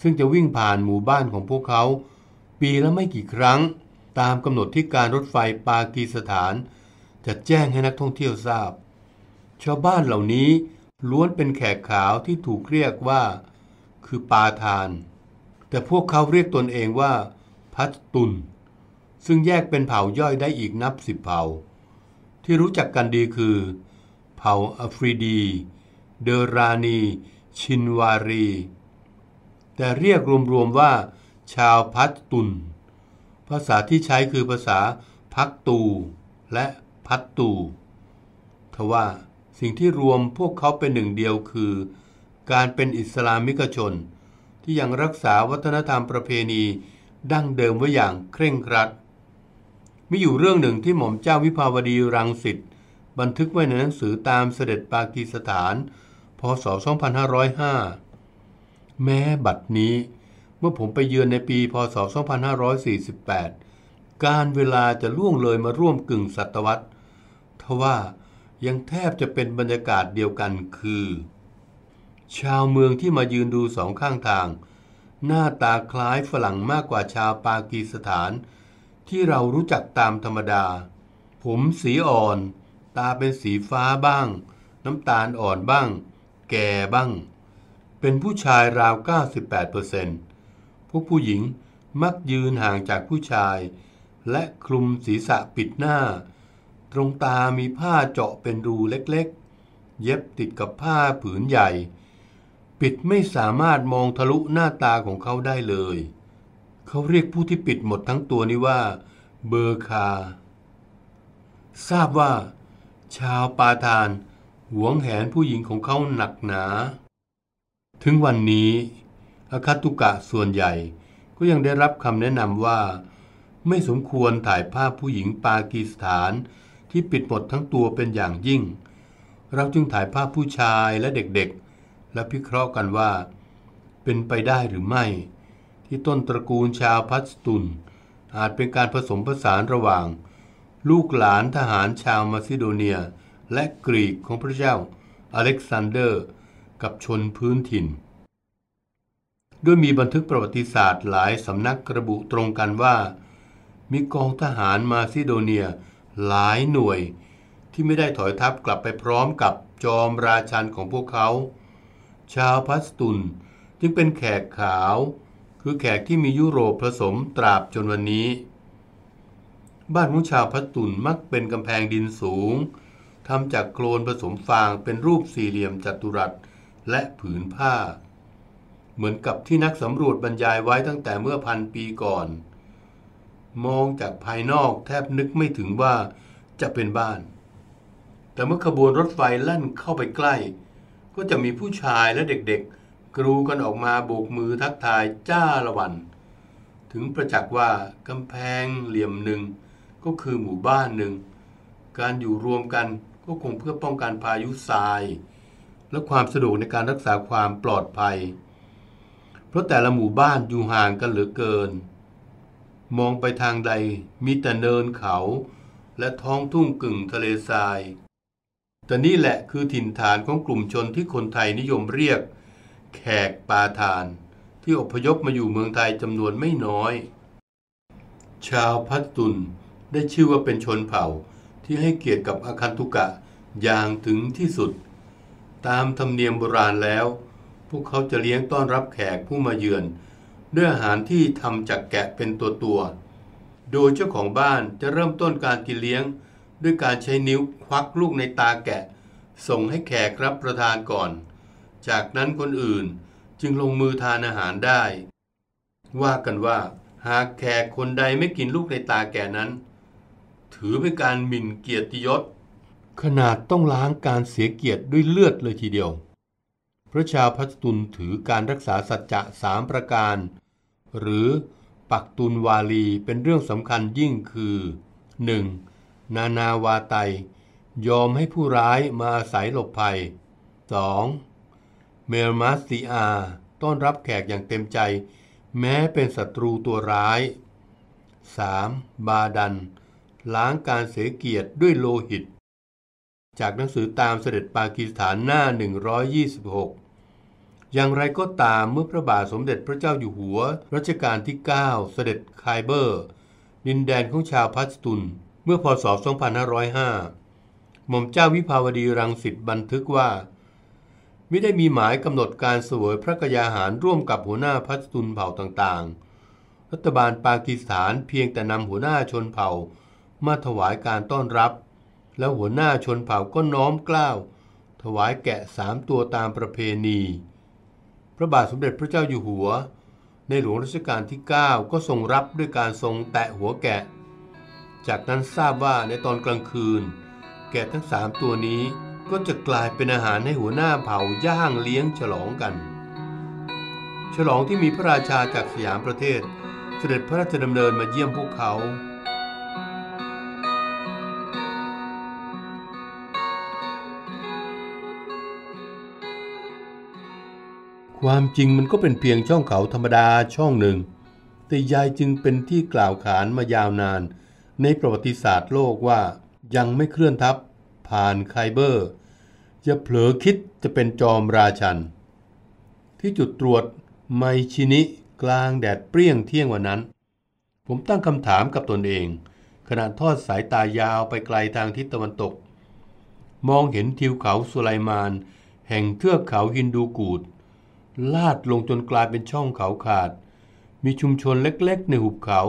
ซึ่งจะวิ่งผ่านหมู่บ้านของพวกเขา ปีละไม่กี่ครั้ง ตามกำหนดที่การรถไฟปากีสถานจะแจ้งให้นักท่องเที่ยวทราบ ชาวบ้านเหล่านี้ล้วนเป็นแขกขาวที่ถูกเรียกว่าคือปาทาน แต่พวกเขาเรียกตนเองว่าพัตตุน ซึ่งแยกเป็นเผ่าย่อยได้อีกนับสิบเผ่า ที่รู้จักกันดีคือ เผ่าอฟริดี เดรานี ชินวารี แต่เรียกรวมๆว่า ชาวพัตตุน ภาษาที่ใช้คือภาษาพักตูและพัตตูทว่าสิ่งที่รวมพวกเขาเป็นหนึ่งเดียวคือการเป็นอิสลามิกชนที่ยังรักษาวัฒนธรรมประเพณีดั้งเดิมไว้อย่างเคร่งครัด มีอยู่เรื่องหนึ่งที่หม่อมเจ้าวิภาวดีรังสิตบันทึกไว้ในหนังสือตามเสด็จปากีสถาน พศ 2505 แม้บัดนี้เมื่อผมไปเยือนในปีพศ 2548 การเวลาจะล่วงเลยมาร่วมกึ่งศตวรรษทว่ายังแทบจะเป็นบรรยากาศเดียวกันคือ ชาวเมืองที่มายืนดูสองข้างทาง หน้าตาคล้ายฝรั่งมากกว่าชาวปากีสถาน ที่เรารู้จักตามธรรมดา ผมสีอ่อน ตาเป็นสีฟ้าบ้าง น้ำตาลอ่อนบ้าง แก่บ้าง เป็นผู้ชายราว 98%พวกผู้หญิงมักยืนห่างจากผู้ชาย และคลุมศีรษะปิดหน้าตรงตามีผ้าเจาะเป็นรูเล็กๆ เย็บติดกับผ้าผืนใหญ่ ปิดไม่สามารถมองทะลุหน้าตาของเขาได้เลย เขาเรียกผู้ที่ปิดหมดทั้งตัวนี้ว่า เบอร์คา ทราบว่า ชาวปาทาน หวงแหนผู้หญิงของเขาหนักหนา ถึงวันนี้อาคาตุกะส่วนใหญ่ก็ยังได้รับคำแนะนำว่า ไม่สมควรถ่ายภาพผู้หญิงปากีสถานที่ปิดบทดทั้งตัวเป็นอย่างยิ่ง เราจึงถ่ายภาพผู้ชายและเด็กๆ และพิเคราะห์กันว่า เป็นไปได้หรือไม่ ที่ต้นตระกูลชาวพัสตุน อาจเป็นการผสมผสานระหว่าง ลูกหลานทหารชาวมาซิโดเนียและกรีกของพระเจ้าอเล็กซานเดอร์ กับชนพื้นถิ่น ด้วยมีบันทึกประวัติศาสตร์หลายสำนักระบุตรงกันว่า มีกองทหารมาซิโดเนียหลายหน่วยที่ไม่ได้ถอยทัพกลับไปพร้อมกับจอมราชันของพวกเขา ชาวพัสตุนจึงเป็นแขกขาว คือแขกที่มียุโรปผสมตราบจนวันนี้ บ้านของชาวพัสตุนมักเป็นกำแพงดินสูงทำจากโคลนผสมฟางเป็นรูปสี่เหลี่ยมจัตุรัสและผืนผ้า เหมือนกับที่นักสำรวจบรรยายไว้ตั้งแต่เมื่อพันปีก่อนมองจากภายนอกแทบนึกไม่ถึงว่าจะเป็นบ้าน แต่เมื่อขบวนรถไฟลั่นเข้าไปใกล้ ก็จะมีผู้ชายและเด็กๆกรูกันออกมาโบกมือทักทายจ้าละวัน ถึงประจักษ์ว่ากำแพงเหลี่ยมหนึ่ง ก็คือหมู่บ้านหนึ่ง การอยู่รวมกันก็คงเพื่อป้องกันพายุทราย และความสะดวกในการรักษาความปลอดภัย เพราะแต่ละหมู่บ้านอยู่ห่างกันเหลือเกินมองไปทางใดมีแต่เนินเขา และท้องทุ่งกึ่งทะเลทรายแต่นี่แหละคือถิ่นฐานของกลุ่มชนที่คนไทยนิยมเรียก แขกปาทาน ที่อพยพมาอยู่เมืองไทยจำนวนไม่น้อย ชาวพัตตุนได้ชื่อว่าเป็นชนเผ่าที่ให้เกียรติกับอาคันตุกะอย่างถึงที่สุด ตามธรรมเนียมโบราณแล้ว พวกเขาจะเลี้ยงต้อนรับแขกผู้มาเยือนด้วยอาหารที่ทำจากแกะเป็นตัวตัว โดยเจ้าของบ้านจะเริ่มต้นการกินเลี้ยงด้วยการใช้นิ้วควักลูกในตาแกะ ส่งให้แขกรับประทานก่อน จากนั้นคนอื่นจึงลงมือทานอาหารได้ ว่ากันว่าหากแขกคนใดไม่กินลูกในตาแก่นั้น ถือเป็นการหมิ่นเกียรติยศ ขนาดต้องล้างการเสียเกียรติด้วยเลือดเลยทีเดียวระชาพัสตุลถือการรักษาสัจจะสามประการ หรือปักตุลวาลีเป็นเรื่องสำคัญยิ่งคือ 1. นานาวาไต ยอมให้ผู้ร้ายมาอาศัยหลบภัย 2. เมลมาสติอา ต้อนรับแขกอย่างเต็มใจ แม้เป็นศัตรูตัวร้าย 3. บาดัน ล้างการเสียเกียรติด้วยโลหิต จากหนังสือตามเสด็จปากีสถานหน้า 126อย่างไรก็ตามเมื่อพระบาทสมเด็จพระเจ้าอยู่หัวรัชกาลที่ 9 เสด็จไคเบอร์ ดินแดนของชาวพัชตุน เมื่อพศ2505หม่อมเจ้าวิภาวดีรังสิตบันทึกว่า ไม่ได้มีหมายกำหนดการสวยพระกยาหารร่วมกับหัวหน้าพัชตุนเผ่าต่างๆ รัฐบาลปากีสถานเพียงแต่นำหัวหน้าชนเผ่ามาถวายการต้อนรับ แล้วหัวหน้าชนเผ่าก็น้อมกล้าวถวายแกะสามตัวตามประเพณีพระบาทสมเด็จพระเจ้าอยู่หัว ในหลวงรัชกาลที่ 9 ก็ทรงรับด้วยการทรงแตะหัวแกะ จากนั้นทราบว่าในตอนกลางคืน แกะทั้งสามตัวนี้ก็จะกลายเป็นอาหารให้หัวหน้าเผ่าย่างเลี้ยงฉลองกัน ฉลองที่มีพระราชาจากสยามประเทศเสด็จพระราชดำเนินมาเยี่ยมพวกเขาความจริงมันก็เป็นเพียงช่องเขาธรรมดาช่องหนึ่ง แต่ยายจึงเป็นที่กล่าวขานมายาวนาน ในประวัติศาสตร์โลกว่ายังไม่เคลื่อนทับผ่านไคเบอร์ จะเผลอคิดจะเป็นจอมราชันที่จุดตรวจ ไมชินิกลางแดดเปรี้ยงเที่ยงวันนั้น ผมตั้งคำถามกับตนเอง ขณะทอดสายตายาวไปไกลทางทิศตะวันตก มองเห็นทิวเขาสุไลมาน แห่งเทือกเขาฮินดูกูดลาดลงจนกลายเป็นช่องเขาขาด มีชุมชนเล็กๆ ในหุบเขา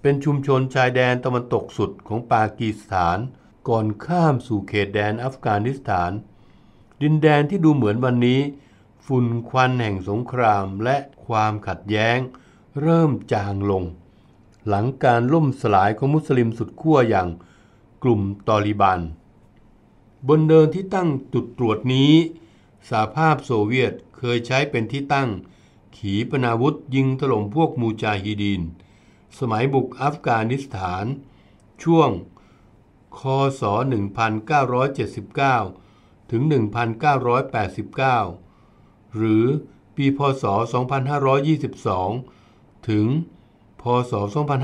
เป็นชุมชนชายแดนตะวันตกสุดของปากีสถาน ก่อนข้ามสู่เขตแดนอัฟกานิสถาน ดินแดนที่ดูเหมือนวันนี้ ฝุ่นควันแห่งสงครามและความขัดแย้ง เริ่ม จางลง หลังการ ล่มสลายของมุสลิมสุดขั้วอย่างกลุ่มตอริบัน บนเดินที่ตั้งจุดตรวจนี้สหภาพโซเวียตเคยใช้เป็นที่ตั้งขีปนาวุธยิงถล่มพวกมูจาฮิดีนสมัยบุกอัฟกานิสถาน ช่วง คศ 1979ถึง1989หรือปีพศ 2522 ถึง พศ 2532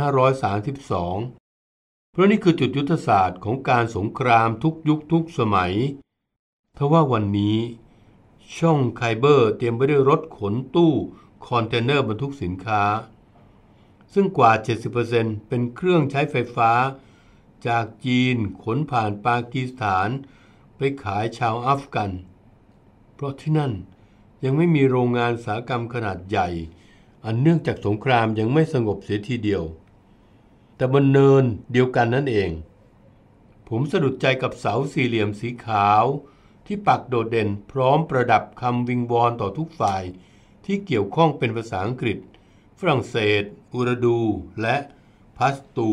เพราะนี่คือจุดยุทธศาสตร์ของการสงครามทุกยุคทุกสมัยทว่าวันนี้ช่องไคเบอร์เตรียมไปด้วยรถขนตู้คอนเทนเนอร์บรรทุกสินค้า ซึ่งกว่า 70%เป็นเครื่องใช้ไฟฟ้า จากจีนขนผ่านปากีสถาน ไปขายชาวอัฟกัน เพราะที่นั่นยังไม่มีโรงงานสาหกรรมขนาดใหญ่ อันเนื่องจากสงครามยังไม่สงบเสียทีเดียว แต่บนเนินเดียวกันนั่นเอง ผมสะดุดใจกับเสาสี่เหลี่ยมสีขาวที่ปักโดดเด่นพร้อมประดับคำวิงวอนต่อทุกฝ่ายที่เกี่ยวข้องเป็นภาษาอังกฤษ ฝรั่งเศสอุรดูและพัสตู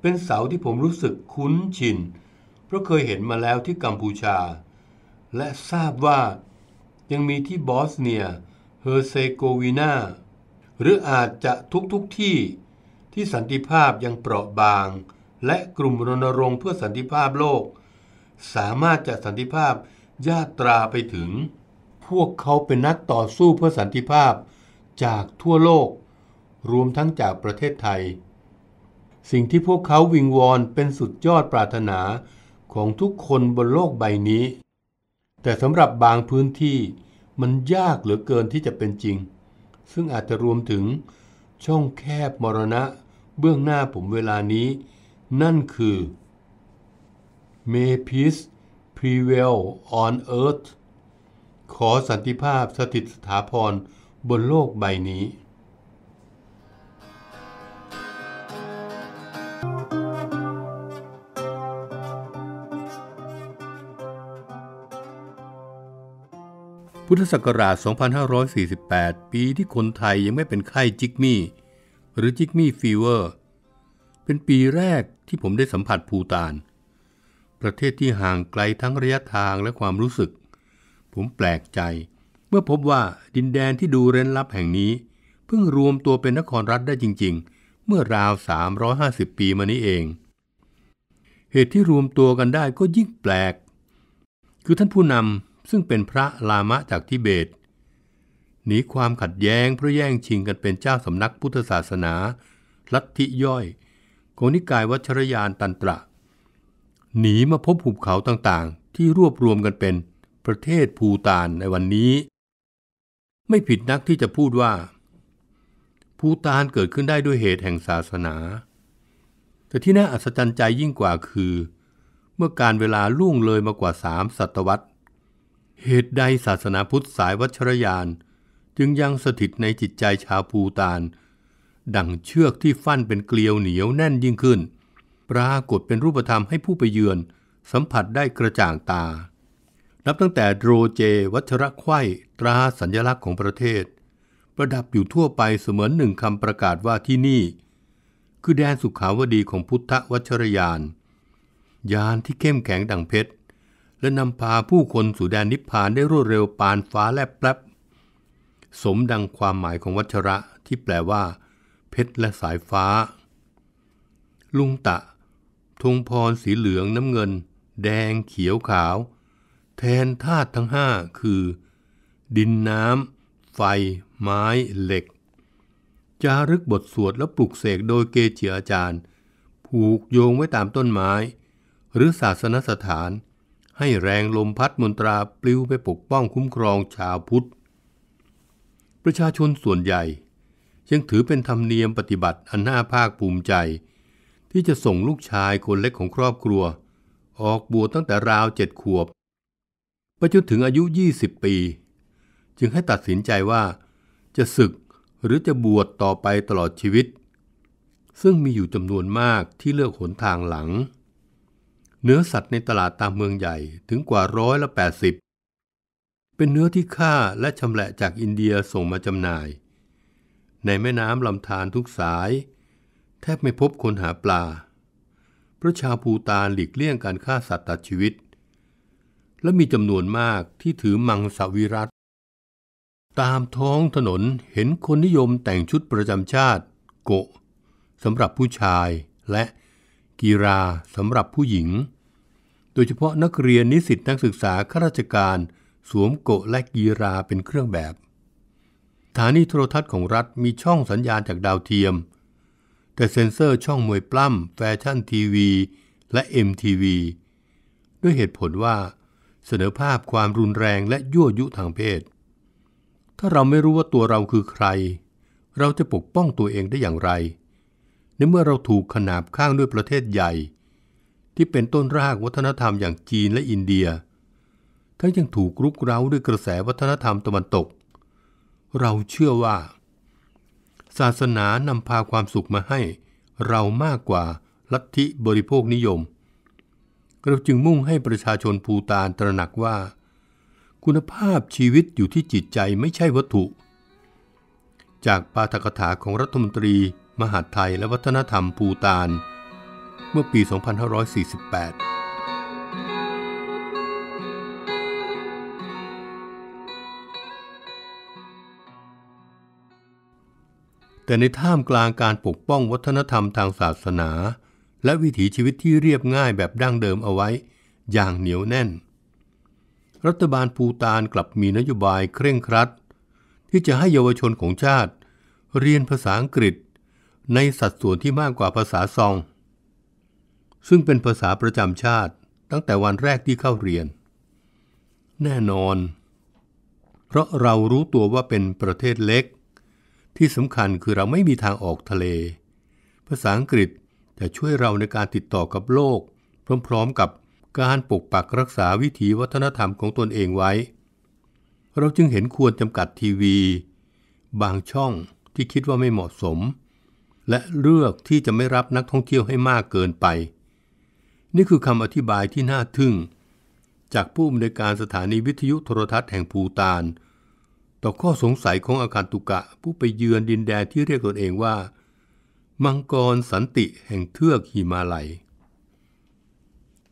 เป็นเสาที่ผมรู้สึกคุ้นชิน เพราะเคยเห็นมาแล้วที่กัมพูชา และทราบว่ายังมีที่บอสเนียเฮอร์เซโกวีนาหรืออาจจะทุกทุกที่ที่สันติภาพยังเปราะบาง และกลุ่มรณรงค์เพื่อสันติภาพโลกสามารถจัดสันติภาพญาตราไปถึง พวกเขาเป็นนักต่อสู้เพื่อสันติภาพจากทั่วโลก รวมทั้งจากประเทศไทย สิ่งที่พวกเขาวิงวอนเป็นสุดยอดปรารถนาของทุกคนบนโลกใบนี้ แต่สำหรับบางพื้นที่มันยากเหลือเกินที่จะเป็นจริง ซึ่งอาจจะรวมถึงช่องแคบมรณะเบื้องหน้าผมเวลานี้ นั่นคือ May peace prevail on earth ขอสันติภาพสถิตสถาพร บนโลกใบนี้ พุทธศักราช 2548 ปีที่คนไทยยังไม่เป็นไข้จิกมี่ หรือจิกมี่ฟีเวอร์ เป็นปีแรกที่ผมได้สัมผัสภูตานประเทศที่ห่างไกลทั้งระยะทางและความรู้สึก ผมแปลกใจ เมื่อพบว่าดินแดนที่ดูเร้นลับแห่งนี้ เพิ่งรวมตัวเป็นนครรัฐได้จริงๆ เมื่อราว 350 ปีมานี้เอง เหตุที่รวมตัวกันได้ก็ยิ่งแปลก คือท่านผู้นำซึ่งเป็นพระลามะจากทิเบตหนีความขัดแย้งเพราะแย่งชิงกันเป็นเจ้าสำนักพุทธศาสนา ลัทธิย่อย ของนิกายวัชรยานตันตระหนีมาพบหุบเขาต่างๆที่รวบรวมกันเป็นประเทศภูตานในวันนี้ ไม่ผิดนักที่จะพูดว่า ภูตานเกิดขึ้นได้ด้วยเหตุแห่งศาสนา แต่ที่น่าอัศจรรย์ใจยิ่งกว่าคือ เมื่อการเวลาล่วงเลยมากว่าสามศตวรรษ เหตุใดศาสนาพุทธสายวัชรยานจึงยังสถิตในจิตใจชาวภูตาน ดั่งเชือกที่ฟันเป็นเกลียวเหนียวแน่นยิ่งขึ้นปรากฏเป็นรูปธรรมให้ผู้ไปเยือนสัมผัสได้กระจ่างตา นับตั้งแต่โรเจ วัชระไข่ตราสัญญลักษณ์ของประเทศ ประดับอยู่ทั่วไปเสมือนหนึ่งคำประกาศว่าที่นี่ คือแดนสุขาวดีของพุทธวัชรยาน ยานที่เข้มแข็งดังเพชร และนำพาผู้คนสู่แดนนิพพานได้รวดเร็วปานฟ้าแลบแปลบสมดังความหมายของวัชระที่แปลว่า เพชรและสายฟ้า ลุงตะธงพรสีเหลืองน้ำเงิน แดงเขียวขาว แทนธาตุทั้งห้าคือ ดินน้ำ ไฟ ไม้เหล็ก จารึกบทสวดและปลุกเสกโดยเกจิอาจารย์ ผูกโยงไว้ตามต้นไม้ หรือศาสนสถาน ให้แรงลมพัดมนตราปลิวไปปกป้องคุ้มครองชาวพุทธประชาชนส่วนใหญ่ยังถือเป็นธรรมเนียมปฏิบัติอันน่าภาคภูมิใจที่จะส่งลูกชายคนเล็กของครอบครัว ออกบวชตั้งแต่ราวเจ็ดขวบไปจนถึงอายุ 20 ปี จึงให้ตัดสินใจว่าจะศึกหรือจะบวชต่อไปตลอดชีวิต ซึ่งมีอยู่จำนวนมากที่เลือกหนทางหลัง เนื้อสัตว์ในตลาดตามเมืองใหญ่ถึงกว่าร้อยละแปดสิบเป็นเนื้อที่ฆ่าและชำแหละจากอินเดียส่งมาจำหน่าย ในแม่น้ำลำธารทุกสายแทบไม่พบคนหาปลาเพราะชาวภูตานหลีกเลี่ยงการฆ่าสัตว์ตัดชีวิต และมีจำนวนมากที่ถือมังสวิรัต ตามท้องถนนเห็นคนนิยมแต่งชุดประจำชาติ โกะสำหรับผู้ชายและกีราสำหรับผู้หญิง โดยเฉพาะนักเรียนนิสิตนักศึกษาข้าราชการ สวมโกะและกีราเป็นเครื่องแบบ ฐานีโทรทัศน์ของรัฐมีช่องสัญญาณจากดาวเทียมแต่เซ็นเซอร์ช่องมวยปล้ำแฟชั่นทีวี และ MTV ด้วยเหตุผลว่าเสนอภาพความรุนแรงและยั่วยุทางเพศ ถ้าเราไม่รู้ว่าตัวเราคือใคร เราจะปกป้องตัวเองได้อย่างไรในเมื่อเราถูกขนาบข้างด้วยประเทศใหญ่ ที่เป็นต้นรากวัฒนธรรมอย่างจีนและอินเดียทั้งยังถูกรุกเร้าด้วยกระแสวัฒนธรรมตะวันตก เราเชื่อว่าศาสนานำพาความสุขมาให้เรามากกว่าลัทธิบริโภคนิยมเราจึงมุ่งให้ประชาชนภูตานตระหนักว่า คุณภาพชีวิตอยู่ที่จิตใจไม่ใช่วัตถุ จากปาฐกถาของรัฐมนตรี มหาดไทยและวัฒนธรรมภูตานเมื่อปี 2548แต่ในท่ามกลางการปกป้องวัฒนธรรมทางศาสนาและวิถีชีวิตที่เรียบง่ายแบบดั้งเดิมเอาไว้อย่างเหนียวแน่น รัฐบาลภูตานกลับมีนโยบายเคร่งครัด ที่จะให้เยาวชนของชาติเรียนภาษาอังกฤษ ในสัดส่วนที่มากกว่าภาษาซอง ซึ่งเป็นภาษาประจำชาติตั้งแต่วันแรกที่เข้าเรียน แน่นอน เพราะเรารู้ตัวว่าเป็นประเทศเล็กที่สำคัญคือเราไม่มีทางออกทะเล ภาษาอังกฤษจะช่วยเราในการติดต่อกับโลก พร้อมๆกับการปกปักรักษาวิถีวัฒนธรรมของตนเองไว้ เราจึงเห็นควรจำกัดทีวี บางช่องที่คิดว่าไม่เหมาะสม และเลือกที่จะไม่รับนักท่องเที่ยวให้มากเกินไป นี่คือคำอธิบายที่น่าทึ่ง จากผู้อำนวยการสถานีวิทยุโทรทัศน์แห่งภูตานต่อข้อสงสัยของอาคารตุกะผู้ไปเยือนดินแดนที่เรียกตนเองว่า มังกรสันติแห่งเทือกหิมาลัย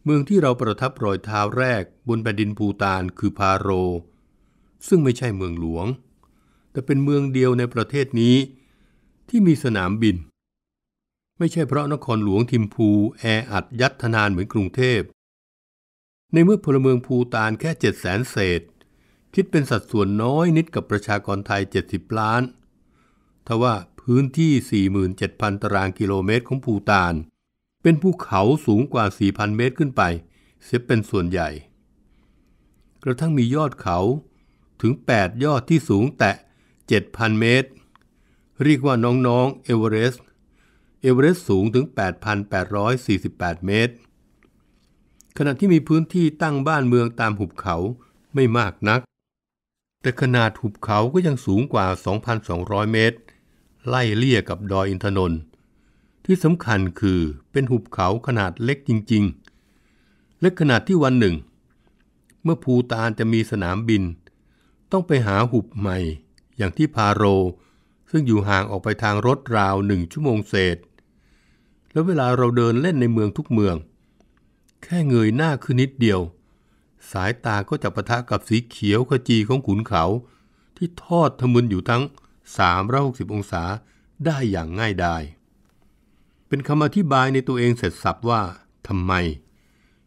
เมืองที่เราประทับรอยเท้าแรกบนแผ่นดินภูตานคือพาโร ซึ่งไม่ใช่เมืองหลวง แต่เป็นเมืองเดียวในประเทศนี้ ที่มีสนามบิน ไม่ใช่เพราะนครหลวงทิมพูแออัดยัดทนานเหมือนกรุงเทพ ในเมื่อพลเมืองภูตานแค่เจ็ดแสนเศษคิดเป็นสัดส่วนน้อยนิดกับประชากรไทย 70 ล้าน ทว่าพื้นที่ 47,000ตารางกิโลเมตรของภูตาน เป็นภูเขาสูงกว่า 4,000 เมตรขึ้นไป เสียเป็นส่วนใหญ่ กระทั่งมียอดเขาถึง 8 ยอดที่สูงแตะ7,000 เมตร เรียกว่าน้อง ๆ เอเวอเรสต์ เอเวอเรสต์สูงถึง 8,848 เมตร ขณะที่มีพื้นที่ตั้งบ้านเมืองตามหุบเขาไม่มากนักแต่ขนาดหุบเขาก็ยังสูงกว่า 2,200 เมตร ไล่เลี่ยกับดอยอินทนนท์ ที่สำคัญคือเป็นหุบเขาขนาดเล็กจริงๆ เล็กขนาดที่วันหนึ่ง เมื่อภูตานจะมีสนามบิน ต้องไปหาหุบใหม่อย่างที่พาโร ซึ่งอยู่ห่างออกไปทางรถราวหนึ่งชั่วโมงเศษ แล้วเวลาเราเดินเล่นในเมืองทุกเมือง แค่เงยหน้าขึ้นนิดเดียวสายตาก็จะปะทะกับสีเขียวขจีของขุนเขาที่ทอดทะมึนอยู่ทั้ง 360 องศาได้อย่างง่ายดาย เป็นคำอธิบายในตัวเองเสร็จสับว่าทำไม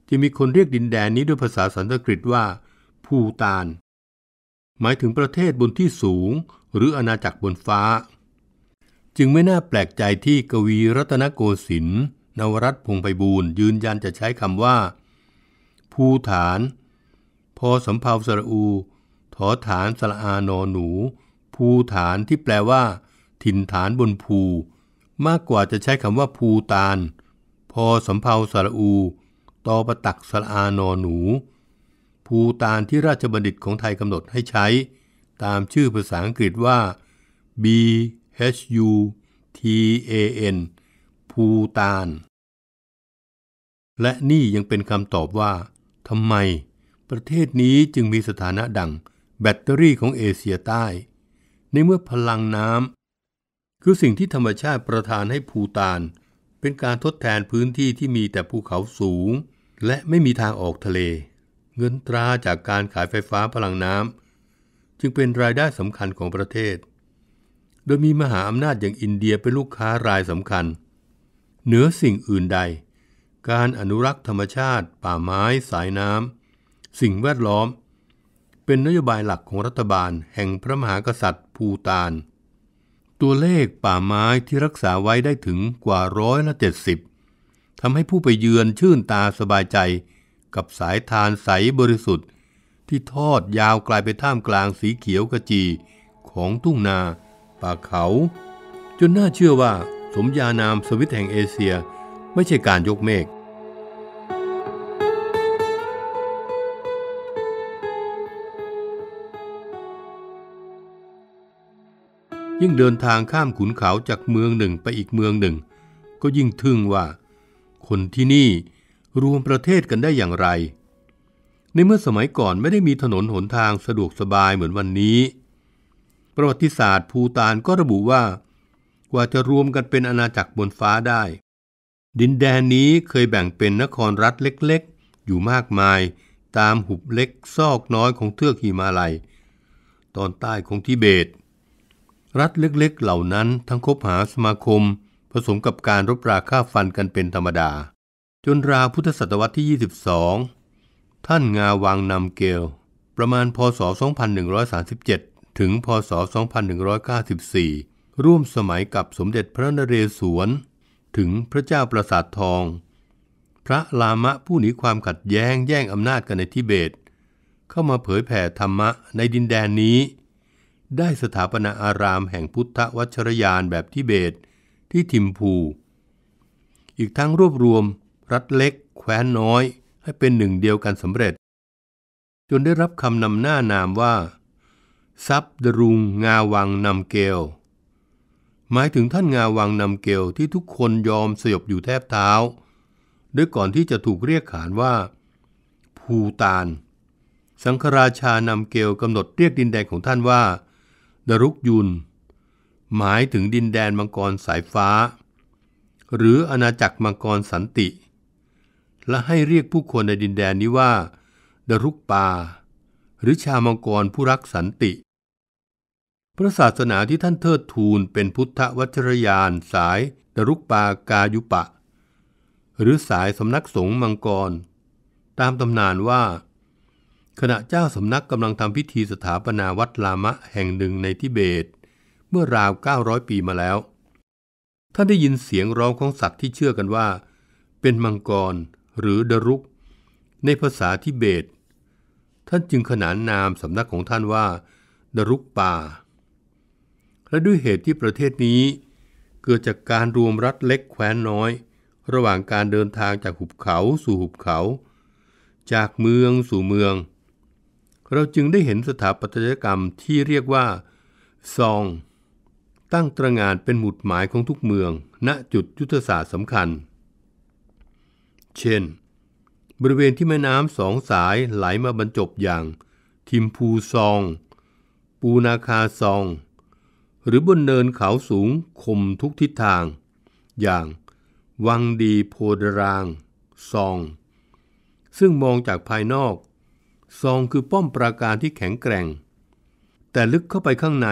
จะมีคนเรียกดินแดนนี้ด้วยภาษาสันสกฤตว่า ภูตาน หมายถึงประเทศบนที่สูง หรืออาณาจักรบนฟ้า จึงไม่น่าแปลกใจที่กวีรัตนโกสินทร์นวรัตพงไพบูลยืนยันจะใช้คำว่า ภูฐานพอสำเภาสระอู ถอฐานสระอานอหนู ภูฐานที่แปลว่า ถิ่นฐานบนภู มากกว่าจะใช้คำว่า ภูตาน พอสำเภาสระอูตอประตักสระอานอหนู ภูตานที่ราชบัณฑิตของไทยกำหนดให้ใช้ ตามชื่อภาษาอังกฤษว่า B H U T A N ภูตาน และนี่ยังเป็นคำตอบว่า ทำไมประเทศนี้จึงมีสถานะดังแบตเตอรี่ของเอเชียใต้ ในเมื่อพลังน้ำคือสิ่งที่ธรรมชาติประทานให้ภูตานเป็นการทดแทนพื้นที่ที่มีแต่ภูเขาสูง และไม่มีทางออกทะเล เงินตราจากการขายไฟฟ้าพลังน้ำจึงเป็นรายได้สำคัญของประเทศ โดยมีมหาอำนาจอย่างอินเดียเป็นลูกค้ารายสำคัญ เหนือสิ่งอื่นใด การอนุรักษ์ ธรรมชาติ ป่าไม้ สายน้ำสิ่งแวดล้อมเป็นนโยบายหลักของรัฐบาลแห่งพระมหากษัตริย์ภูตาน ตัวเลขป่าไม้ที่รักษาไว้ได้ถึงกว่าร้อยละเจ็ดสิบทำให้ผู้ไปเยือนชื่นตาสบายใจกับสายทานใสบริสุทธิ์ที่ทอดยาวกลายไปท่ามกลางสีเขียวกระจีของทุ่งนาป่าเขา จนน่าเชื่อว่าสมญานามสวิตแห่งเอเชียไม่ใช่การยกเมฆยิ่งเดินทางข้ามขุนเขาจากเมืองหนึ่งไปอีกเมืองหนึ่ง ก็ยิ่งทึ่งว่า คนที่นี่รวมประเทศกันได้อย่างไร ในเมื่อสมัยก่อนไม่ได้มีถนนหนทางสะดวกสบายเหมือนวันนี้ ประวัติศาสตร์ภูตานก็ระบุว่ากว่าจะรวมกันเป็นอาณาจักรบนฟ้าได้ ดินแดนนี้เคยแบ่งเป็นนครรัฐเล็กๆ อยู่มากมายตามหุบเล็กซอกน้อยของเทือกหิมาลัย ตอนใต้ของทิเบตรัฐเล็กๆ เหล่านั้นทั้งคบหาสมาคม ผสมกับการรบราฆ่าฟันกันเป็นธรรมดา จนราวพุทธศตวรรษที่ 22 ท่านงาวางนำเกลประมาณพศ 2137ถึงพศ2194ร่วมสมัยกับสมเด็จพระนเรศวร ถึงพระเจ้าประสาททอง พระลามะผู้หนีความขัดแย้งแย่งอำนาจกันในทิเบต เข้ามาเผยแผ่ธรรมะในดินแดนนี้ได้สถาปนาอารามแห่งพุทธวัชรยานแบบทิเบตที่ทิมพูอีกทั้งรวบรวมรัฐเล็ก แคว้นน้อยให้เป็นหนึ่งเดียวกันสำเร็จ จนได้รับคำนำหน้านามว่าซับดรุงงาวังนำเกลหมายถึงท่านงาวังนำเกลที่ทุกคนยอมสยบอยู่แทบเท้า ด้วยก่อนที่จะถูกเรียกขานว่า ภูตาน สังฆราชานำเกลกำหนดเรียกดินแดนของท่านว่าดรุกยุน หมายถึงดินแดนมังกรสายฟ้า หรืออาณาจักรมังกรสันติ และให้เรียกผู้คนในดินแดนนี้ว่า ดรุกปา หรือชาวมังกรผู้รักสันติ พระศาสนาที่ท่านเทิดทูนเป็นพุทธวัชรยานสาย ดรุกปากายุปะ หรือสายสำนักสงฆ์มังกร ตามตำนานว่าขณะเจ้าสำนักกำลังทำพิธีสถาปนาวัดลามะแห่งหนึ่งในทิเบตเมื่อราว 900 ปีมาแล้ว ท่านได้ยินเสียงร้องของสัตว์ที่เชื่อกันว่า เป็นมังกรหรือดรุกในภาษาทิเบต ท่านจึงขนานนามสำนักของท่านว่าดรุกป่า และด้วยเหตุที่ประเทศนี้ เกิดจากการรวมรัฐเล็กแคว้นน้อย ระหว่างการเดินทางจากหุบเขาสู่หุบเขา จากเมืองสู่เมืองเราจึงได้เห็นสถาปัตยกรรมที่เรียกว่า ซอง ตั้งตระงานเป็นหมุดหมายของทุกเมือง ณจุดยุทธศาสตร์สำคัญ เช่น บริเวณที่แม่น้ำสองสายไหลมาบรรจบอย่างทิมพูซอง ปูนาคาซอง หรือบนเนินเขาสูงคมทุกทิศทาง อย่าง วังดีโพดราง ซอง ซึ่งมองจากภายนอกซองคือป้อมปราการที่แข็งแกร่ง แต่ลึกเข้าไปข้างใน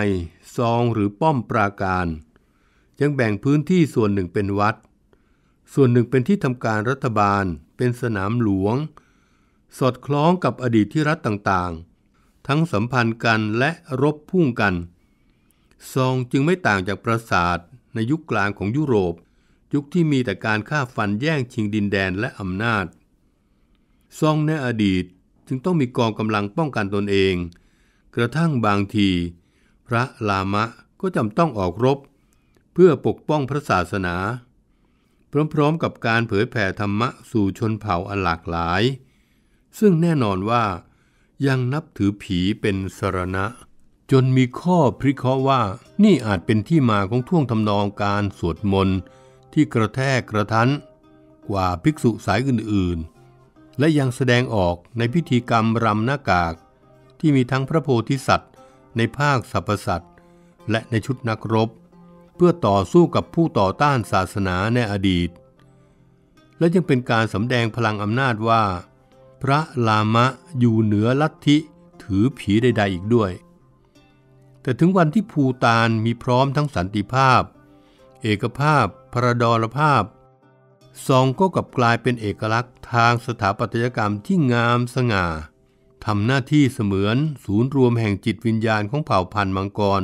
ซองหรือป้อมปราการยังแบ่งพื้นที่ส่วนหนึ่งเป็นวัด ส่วนหนึ่งเป็นที่ทำการรัฐบาล เป็นสนามหลวง สอดคล้องกับอดีตที่รัฐต่างๆ ทั้งสัมพันธ์กันและรบพุ่งกันซองจึงไม่ต่างจากปราสาทในยุคกลางของยุโรป ยุคที่มีแต่การฆ่าฟันแย่งชิงดินแดนและอำนาจซองในอดีตจึงต้องมีกองกำลังป้องกันตนเอง กระทั่งบางที พระลามะก็จำต้องออกรบ เพื่อปกป้องพระศาสนา พร้อมๆกับการเผยแผ่ธรรมะสู่ชนเผ่าอันหลากหลาย ซึ่งแน่นอนว่ายังนับถือผีเป็นสรณะ จนมีข้อพริเคราะห์ว่านี่อาจเป็นที่มาของท่วงทำนองการสวดมนต์ที่กระแทกกระทันกว่าภิกษุสายอื่นๆและยังแสดงออกในพิธีกรรมรำหน้ากาก ที่มีทั้งพระโพธิสัตว์ ในภาคสรรพสัตว์ และในชุดนักรบ เพื่อต่อสู้กับผู้ต่อต้านศาสนาในอดีต และยังเป็นการสำแดงพลังอำนาจว่า พระลามะอยู่เหนือลัทธิถือผีใด ๆ อีกด้วย แต่ถึงวันที่ภูตานมีพร้อมทั้งสันติภาพ เอกภาพพระดรภาพซองก็กลับกลายเป็นเอกลักษณ์ทางสถาปัตยกรรมที่งามสง่าทำหน้าที่เสมือนศูนย์รวมแห่งจิตวิญญาณของเผ่าพันธุ์มังกร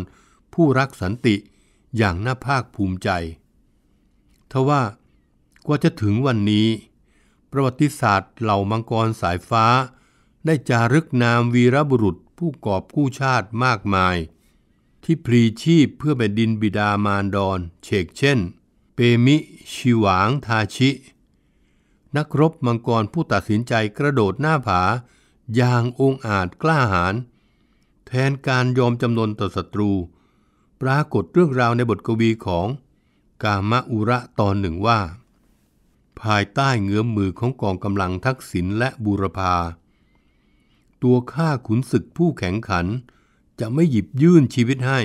ผู้รักสันติอย่างน่าภาคภูมิใจ ทว่ากว่าจะถึงวันนี้ประวัติศาสตร์เหล่ามังกรสายฟ้า ได้จารึกนามวีรบุรุษผู้กอบกู้ชาติมากมาย ที่พลีชีพเพื่อแผ่นดินบิดามารดอนเชกเช่นเปมิชิหวาง ทาชิ นักรบมังกรผู้ตัดสินใจกระโดดหน้าผา อย่างองอาจกล้าหาญแทนการยอมจำนนต่อศัตรู ปรากฏเรื่องราวในบทกวีของกามะอุระตอนหนึ่งว่า ภายใต้เงื้อมมือของกองกำลังทักษิณและบุรพาตัวข้าขุนศึกผู้แข็งขันจะไม่หยิบยื่นชีวิตให้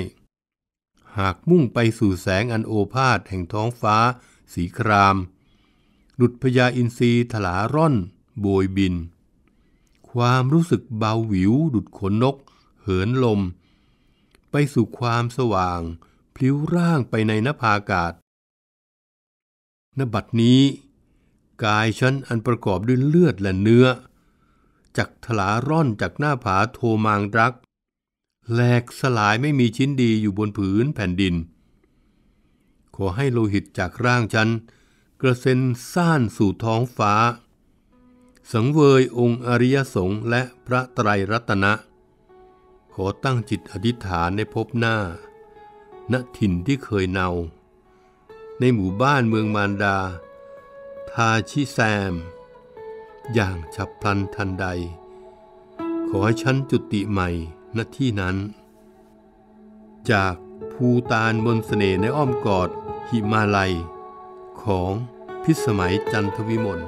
หากมุ่งไปสู่แสงอันโอภาษแห่งท้องฟ้า สีครามดุดพญาอินทรีถลาร่อน โบยบิน ความรู้สึกเบาหวิวดุดขนนก เหินลม ไปสู่ความสว่าง พลิ้วร่างไปในนภาอากาศ นบัดนี้ กายฉันอันประกอบด้วยเลือดและเนื้อจากถลาร่อนจากหน้าผาโทมางรักแหลกสลายไม่มีชิ้นดีอยู่บนผืนแผ่นดิน ขอให้โลหิตจากร่างฉันกระเซ็นซ่านสู่ท้องฟ้า สังเวยองค์อริยสงฆ์และพระไตรรัตนะ ขอตั้งจิตอธิษฐานในภพหน้าณถิ่นที่เคยเนา ในหมู่บ้านเมืองมารดา ทาชิแซม อย่างฉับพลันทันใด ขอให้ฉันจุติใหม่ณที่นั้น จากภูตานบนสเสน่ห์ในอ้อมกอดหิมาลัย ของพิสมัยจันทวิมล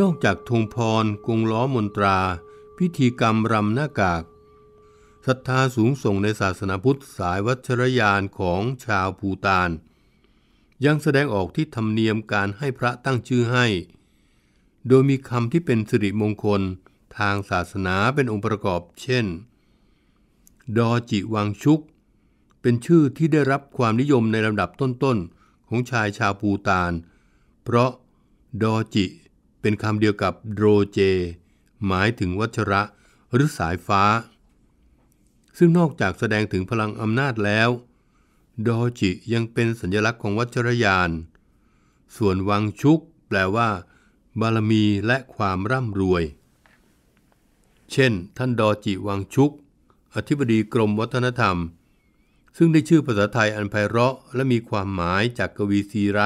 นอกจากธงพรกงล้อมนตราพิธีกรรมรำหน้ากากศรัทธาสูงส่งในศาสนาพุทธ สายวัชรยานของชาวภูตาน ยังแสดงออกที่ธรรมเนียมการให้พระตั้งชื่อให้ โดยมีคำที่เป็นสิริมงคลทางศาสนาเป็นองค์ประกอบเช่นดอจิวังชุก เป็นชื่อที่ได้รับความนิยมในลำดับต้น ๆของชายชาวภูตาน เพราะดอจิ เป็นคำเดียวกับโดเจ หมายถึงวัชระหรือสายฟ้าซึ่งนอกจากแสดงถึงพลังอำนาจแล้ว ดอจิยังเป็นสัญลักษณ์ของวัชรยาน ส่วนวังชุกแปลว่าบารมีและความร่ำรวย เช่นท่านดอจิวังชุก อธิบดีกรมวัฒนธรรม ซึ่งได้ชื่อภาษาไทยอันไพเราะ และมีความหมายจากกวีซีไร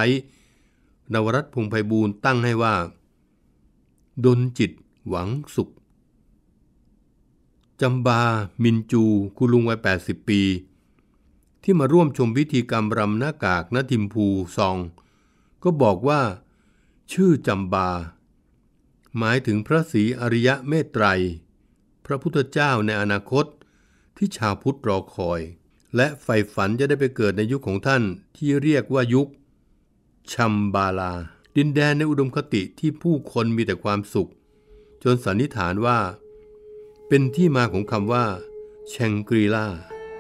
นวรัตพงไพบูลตั้งให้ว่า ดนจิตหวังสุขจำบา มินจู คุณลุงวัย 80 ปี ที่มาร่วมชมพิธีกรรมรำหน้ากากนทิมพูซอง ก็บอกว่า ชื่อจำบา หมายถึงพระศรีอริยะเมตไตร พระพุทธเจ้าในอนาคตที่ชาวพุทธรอคอย และใฝ่ฝันจะได้ไปเกิดในยุคของท่านที่เรียกว่ายุคชัมบาลา ดินแดนในอุดมคติที่ผู้คนมีแต่ความสุข จนสันนิษฐานว่าเป็นที่มาของคำว่า แชงกรีลา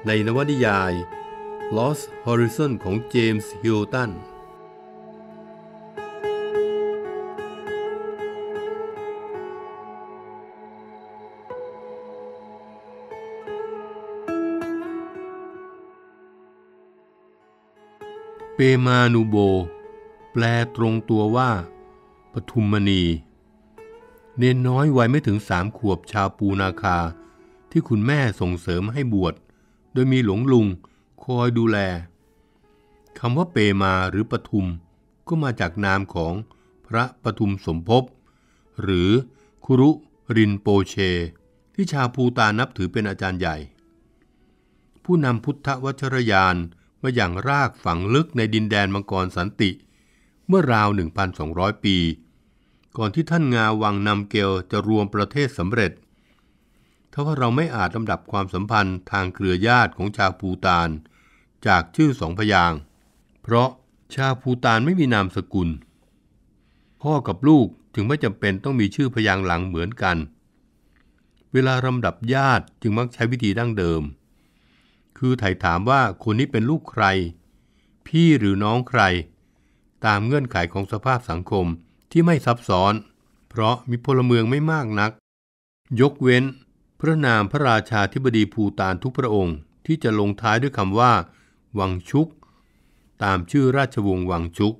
ในนวนิยาย Lost Horizon ของเจมส์ฮิลตันเปมานูโบ แปลตรงตัวว่าปทุมมณีเนนน้อยวัยไม่ถึงสามขวบชาวปูนาคา ที่คุณแม่ส่งเสริมให้บวชโดยมีหลวงลุงคอยดูแลคำว่าเปมาหรือปทุม ก็มาจากนามของพระปทุมสมภพหรือคุรุรินโปเช ที่ชาวภูตานับถือเป็นอาจารย์ใหญ่ ผู้นำพุทธวัชรยานมาอย่างรากฝังลึกในดินแดนมังกรสันติ เมื่อราว 1,200 ปีก่อนที่ท่านงาวังนำเกลจะรวมประเทศสำเร็จถ้าว่าเราไม่อาจลำดับความสัมพันธ์ทางเครือญาติของชาวพูตาน จากชื่อสองพยาง เพราะชาวพูตานไม่มีนามสกุล พ่อกับลูกจึงไม่จำเป็นต้องมีชื่อพยางหลังเหมือนกัน เวลาลำดับญาติจึงมักใช้วิธีดั้งเดิม คือไถ่าถามว่าคนนี้เป็นลูกใคร พี่หรือน้องใคร ตามเงื่อนไขของสภาพสังคมที่ไม่ซับซ้อน เพราะมีพลเมืองไม่มากนัก ยกเว้น พระนามพระราชาธิบดีภูตานทุกพระองค์ ที่จะลงท้ายด้วยคำว่า วังชุก ตามชื่อราชวงศ์วังชุก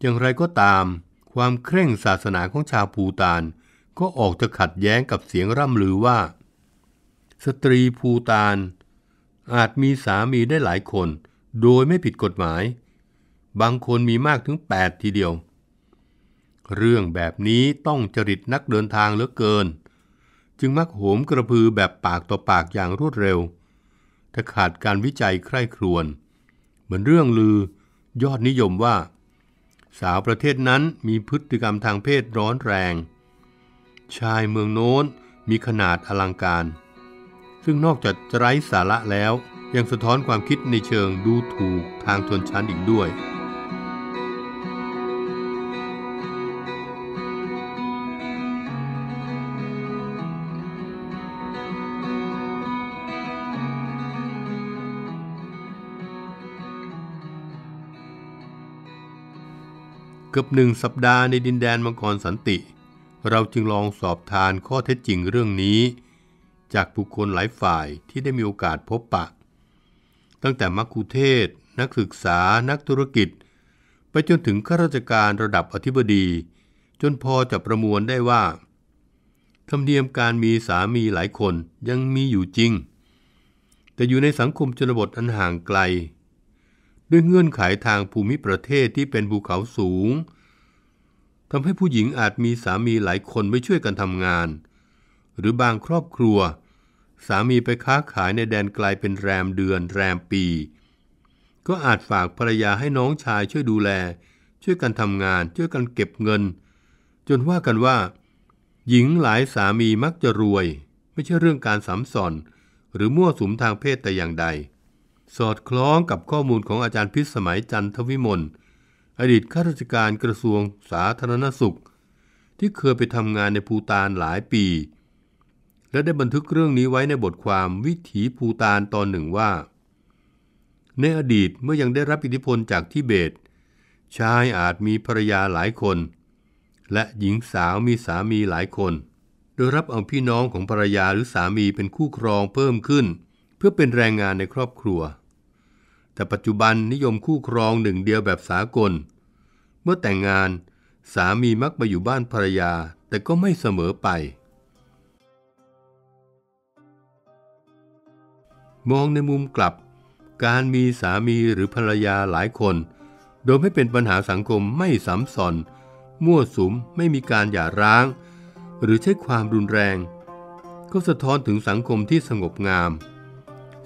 อย่างไรก็ตาม ความเคร่งศาสนาของชาวภูตานก็ออกจะขัดแย้งกับเสียงร่ำลือว่า สตรีภูตานอาจมีสามีได้หลายคน โดยไม่ผิดกฎหมาย บางคนมีมากถึง 8 ทีเดียวเรื่องแบบนี้ต้องจริตนักเดินทางเหลือเกิน จึงมักโหมกระพือแบบปากต่อปากอย่างรวดเร็ว ถ้าขาดการวิจัยใคร่ครวญเหมือนเรื่องลือยอดนิยมว่า สาวประเทศนั้นมีพฤติกรรมทางเพศร้อนแรง ชายเมืองโน้นมีขนาดอลังการ ซึ่งนอกจากจะไร้สาระแล้วยังสะท้อนความคิดในเชิงดูถูกทางชนชั้นอีกด้วยเกือบหนึ่งสัปดาห์ในดินแดนมังกรสันติ เราจึงลองสอบทานข้อเท็จจริงเรื่องนี้ จากบุคคลหลายฝ่ายที่ได้มีโอกาสพบปะ ตั้งแต่มักคุเทศ นักศึกษานักธุรกิจ ไปจนถึงข้าราชการระดับอธิบดี จนพอจะประมวลได้ว่าธรรมเนียมการมีสามีหลายคนยังมีอยู่จริง แต่อยู่ในสังคมชนบทอันห่างไกลด้วยเงื่อนไขาทางภูมิประเทศที่เป็นภูเขาสูงทำให้ผู้หญิงอาจมีสามีหลายคนไม่ช่วยกันทำงาน หรือบางครอบครัว สามีไปค้าขายในแดนไกลเป็นแรมเดือน แรมปี ก็อาจฝากภรรยาให้น้องชายช่วยดูแล ช่วยกันทำงาน ช่วยกันเก็บเงิน จนว่ากันว่า หญิงหลายสามีมักจะรวย ไม่ใช่เรื่องการสำสอน หรือมั่วสุมทางเพศแต่อย่างใดสอดคล้องกับข้อมูลของอาจารย์พิสมัยจันทวิมลอดีตข้าราชการกระทรวงสาธารณสุข ที่เคยไปทำงานในภูตานหลายปี และได้บันทึกเรื่องนี้ไว้ในบทความวิถีภูตานตอนหนึ่งว่า ในอดีตเมื่อยังได้รับอิทธิพลจากทิเบต ชายอาจมีภรรยาหลายคน และหญิงสาวมีสามีหลายคน โดยรับเอาพี่น้องของภรรยาหรือสามีเป็นคู่ครองเพิ่มขึ้น เพื่อเป็นแรงงานในครอบครัวแต่ปัจจุบันนิยมคู่ครองหนึ่งเดียวแบบสากล เมื่อแต่งงานสามีมักไปอยู่บ้านภรรยาแต่ก็ไม่เสมอไปมองในมุมกลับ การมีสามีหรือภรรยาหลายคน โดยไม่เป็นปัญหาสังคมไม่ซ้ำซ้อนมั่วสุมไม่มีการหย่าร้าง หรือใช้ความรุนแรง ก็สะท้อนถึงสังคมที่สงบงาม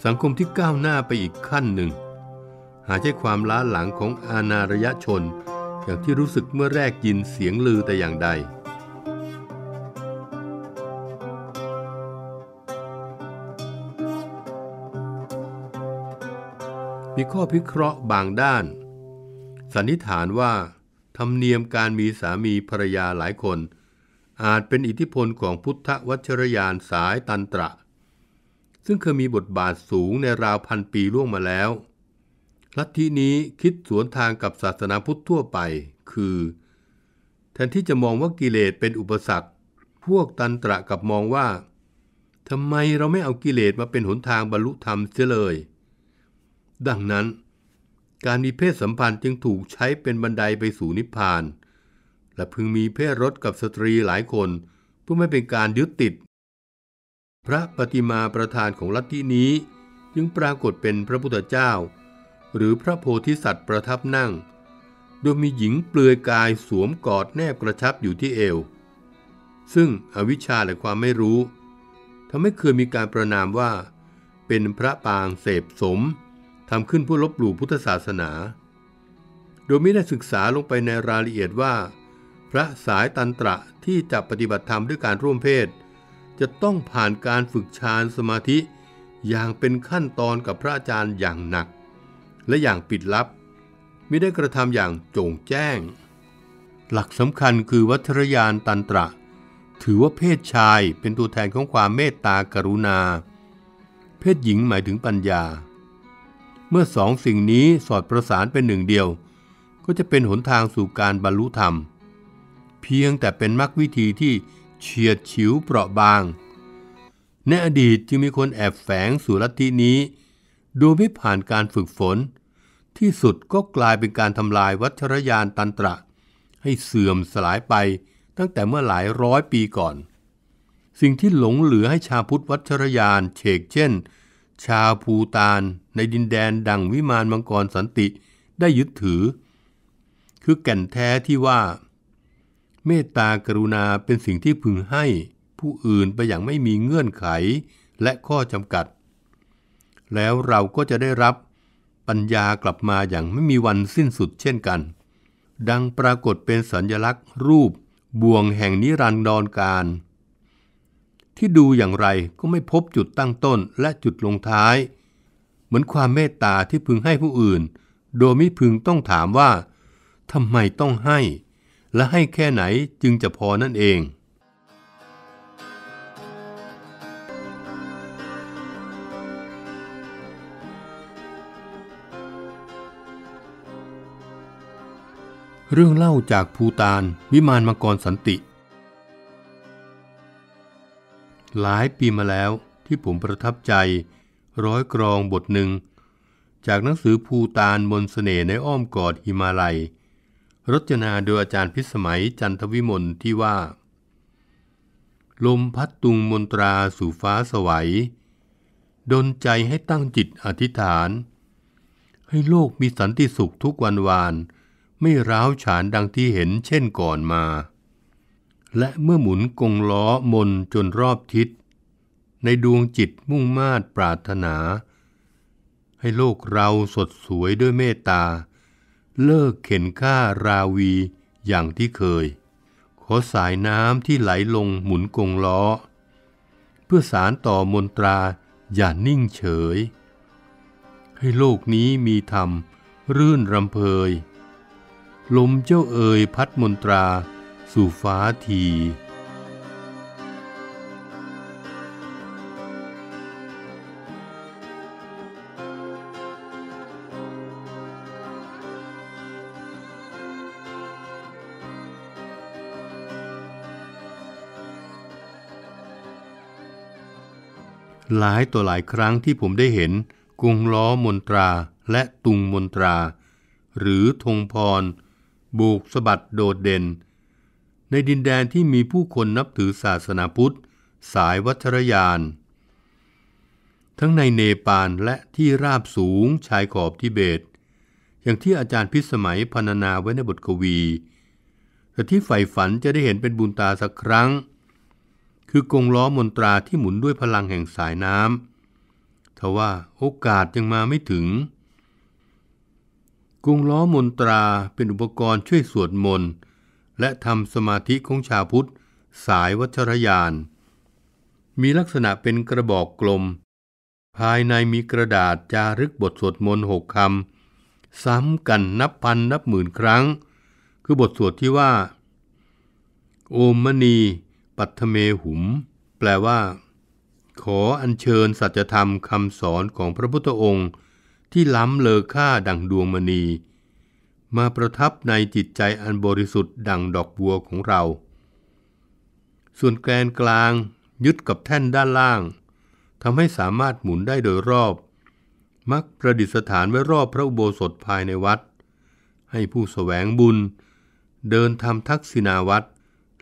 สังคมที่ก้าวหน้าไปอีกขั้นหนึ่งหาใช่ความล้าหลังของอาณาระยะชนอย่างที่รู้สึกเมื่อแรกยินเสียงลือแต่อย่างใด มีข้อพิเคราะห์บางด้าน สันนิษฐานว่า ธรรมเนียมการมีสามีภรรยาหลายคน อาจเป็นอิทธิพลของพุทธวัชรยานสายตันตระ ซึ่งเคยมีบทบาทสูงในราวพันปีล่วงมาแล้วลัทธินี้คิดสวนทางกับศาสนาพุทธทั่วไป คือ แทนที่จะมองว่ากิเลสเป็นอุปสรรค พวกตันตระกับมองว่าทำไมเราไม่เอากิเลสมาเป็นหนทางบรรลุธรรมเสียเลย ดังนั้น การมีเพศสัมพันธ์จึงถูกใช้เป็นบันไดไปสู่นิพพาน และพึงมีเพศรสกับสตรีหลายคนเพื่อไม่เป็นการยึดติด พระปฏิมาประธานของลัทธินี้จึงปรากฏเป็นพระพุทธเจ้าหรือพระโพธิสัตว์ประทับนั่ง โดยมีหญิงเปลือยกายสวมกอดแนบกระชับอยู่ที่เอว ซึ่งอวิชชาและความไม่รู้ทำให้เคยมีการประนามว่า เป็นพระปางเสพสมทำขึ้นเพื่อลบหลู่พุทธศาสนา โดยไม่ได้ศึกษาลงไปในรายละเอียดว่า พระสายตันตระที่จะปฏิบัติธรรมด้วยการร่วมเพศ จะต้องผ่านการฝึกฌานสมาธิอย่างเป็นขั้นตอนกับพระอาจารย์อย่างหนักและอย่างปิดลับไม่ได้กระทำอย่างโจ่งแจ้ง หลักสำคัญคือวัตรยานตันตระ ถือว่าเพศชายเป็นตัวแทนของความเมตตากรุณา เพศหญิงหมายถึงปัญญา เมื่อสองสิ่งนี้สอดประสานเป็นหนึ่งเดียว ก็จะเป็นหนทางสู่การบรรลุธรรม เพียงแต่เป็นมรรควิธีที่เฉียดฉิวเปราะบาง ในอดีตจึงมีคนแอบแฝงสู่ลัทธินี้ดูไม่ผ่านการฝึกฝน ที่สุดก็กลายเป็นการทำลายวัชรยานตันตระ ให้เสื่อมสลายไปตั้งแต่เมื่อหลายร้อยปีก่อน สิ่งที่หลงเหลือให้ชาพุทธวัชรยานเชกเช่น ชาภูตานในดินแดนดังวิมานมังกรสันติได้ยึดถือ คือแก่นแท้ที่ว่า เมตตากรุณาเป็นสิ่งที่พึงให้ ผู้อื่นไปอย่างไม่มีเงื่อนไขและข้อจำกัดแล้วเราก็จะได้รับปัญญากลับมาอย่างไม่มีวันสิ้นสุดเช่นกัน ดังปรากฏเป็นสัญญลักษณ์รูปบ่วงแห่งนิรันดรการ ที่ดูอย่างไรก็ไม่พบจุดตั้งต้นและจุดลงท้าย เหมือนความเมตตาที่พึงให้ผู้อื่น โดยไม่พึงต้องถามว่าทำไมต้องให้และให้แค่ไหนจึงจะพอนั่นเองเรื่องเล่าจากภูตานวิมานมังกรสันติ หลายปีมาแล้วที่ผมประทับใจร้อยกรองบทหนึ่ง จากหนังสือภูตานมนสเสน่ห์ในอ้อมกอดหิมาลัย รจนาโดยอาจารย์พิสมัยจันทวิมลที่ว่า ลมพัดตุงมนตราสู่ฟ้าสวัย ดนใจให้ตั้งจิตอธิษฐาน ให้โลกมีสันติสุขทุกวันวานวานไม่ร้าวฉานดังที่เห็นเช่นก่อนมา และเมื่อหมุนกงล้อมนจนรอบทิศในดวงจิตมุ่งมาดปรารถนา ให้โลกเราสดสวยด้วยเมตตาเลิกเข็นฆ่าราวีอย่างที่เคยขอสายน้ำที่ไหลลงหมุนกงล้อ เพื่อสารต่อมนตราอย่านิ่งเฉย ให้โลกนี้มีธรรมรื่นรำเพยลมเจ้าเอ่ยพัดมนตรา สู่ฟ้าทีหลายต่อหลายครั้งที่ผมได้เห็นกุงล้อมนตราและตุงมนตรา หรือธงพรบุกสะบัดโดดเด่น ในดินแดนที่มีผู้คนนับถือศาสนาพุทธ สายวัชรยาน ทั้งในเนปาลและที่ราบสูงชายขอบทิเบต อย่างที่อาจารย์พิสมัยพรรณนาไว้ในบทกวี แต่ที่ใฝ่ฝันจะได้เห็นเป็นบุญตาสักครั้ง คือกงล้อมนตราที่หมุนด้วยพลังแห่งสายน้ำทว่าโอกาสยังมาไม่ถึงกรุงล้อมนตราเป็นอุปกรณ์ช่วยสวดมนต์ และทำสมาธิของชาวพุทธสายวัชรยาน มีลักษณะเป็นกระบอกกลม ภายในมีกระดาษจารึกบทสวดมนต์หกคำซ้ำกันนับพันนับหมื่นครั้ง คือบทสวดที่ว่า โอมมณี ปัทเมหุม แปลว่า ขออัญเชิญสัจธรรมคำสอนของพระพุทธองค์ที่ล้ำเลอค่าดังดวงมณี มาประทับในจิตใจอันบริสุทธิ์ดังดอกบัวของเรา ส่วนแกนกลางยึดกับแท่นด้านล่างทำให้สามารถหมุนได้โดยรอบ มักประดิษฐานไว้รอบพระอุโบสถภายในวัด ให้ผู้สแสวงบุญ เดินทำทักษิณาวัด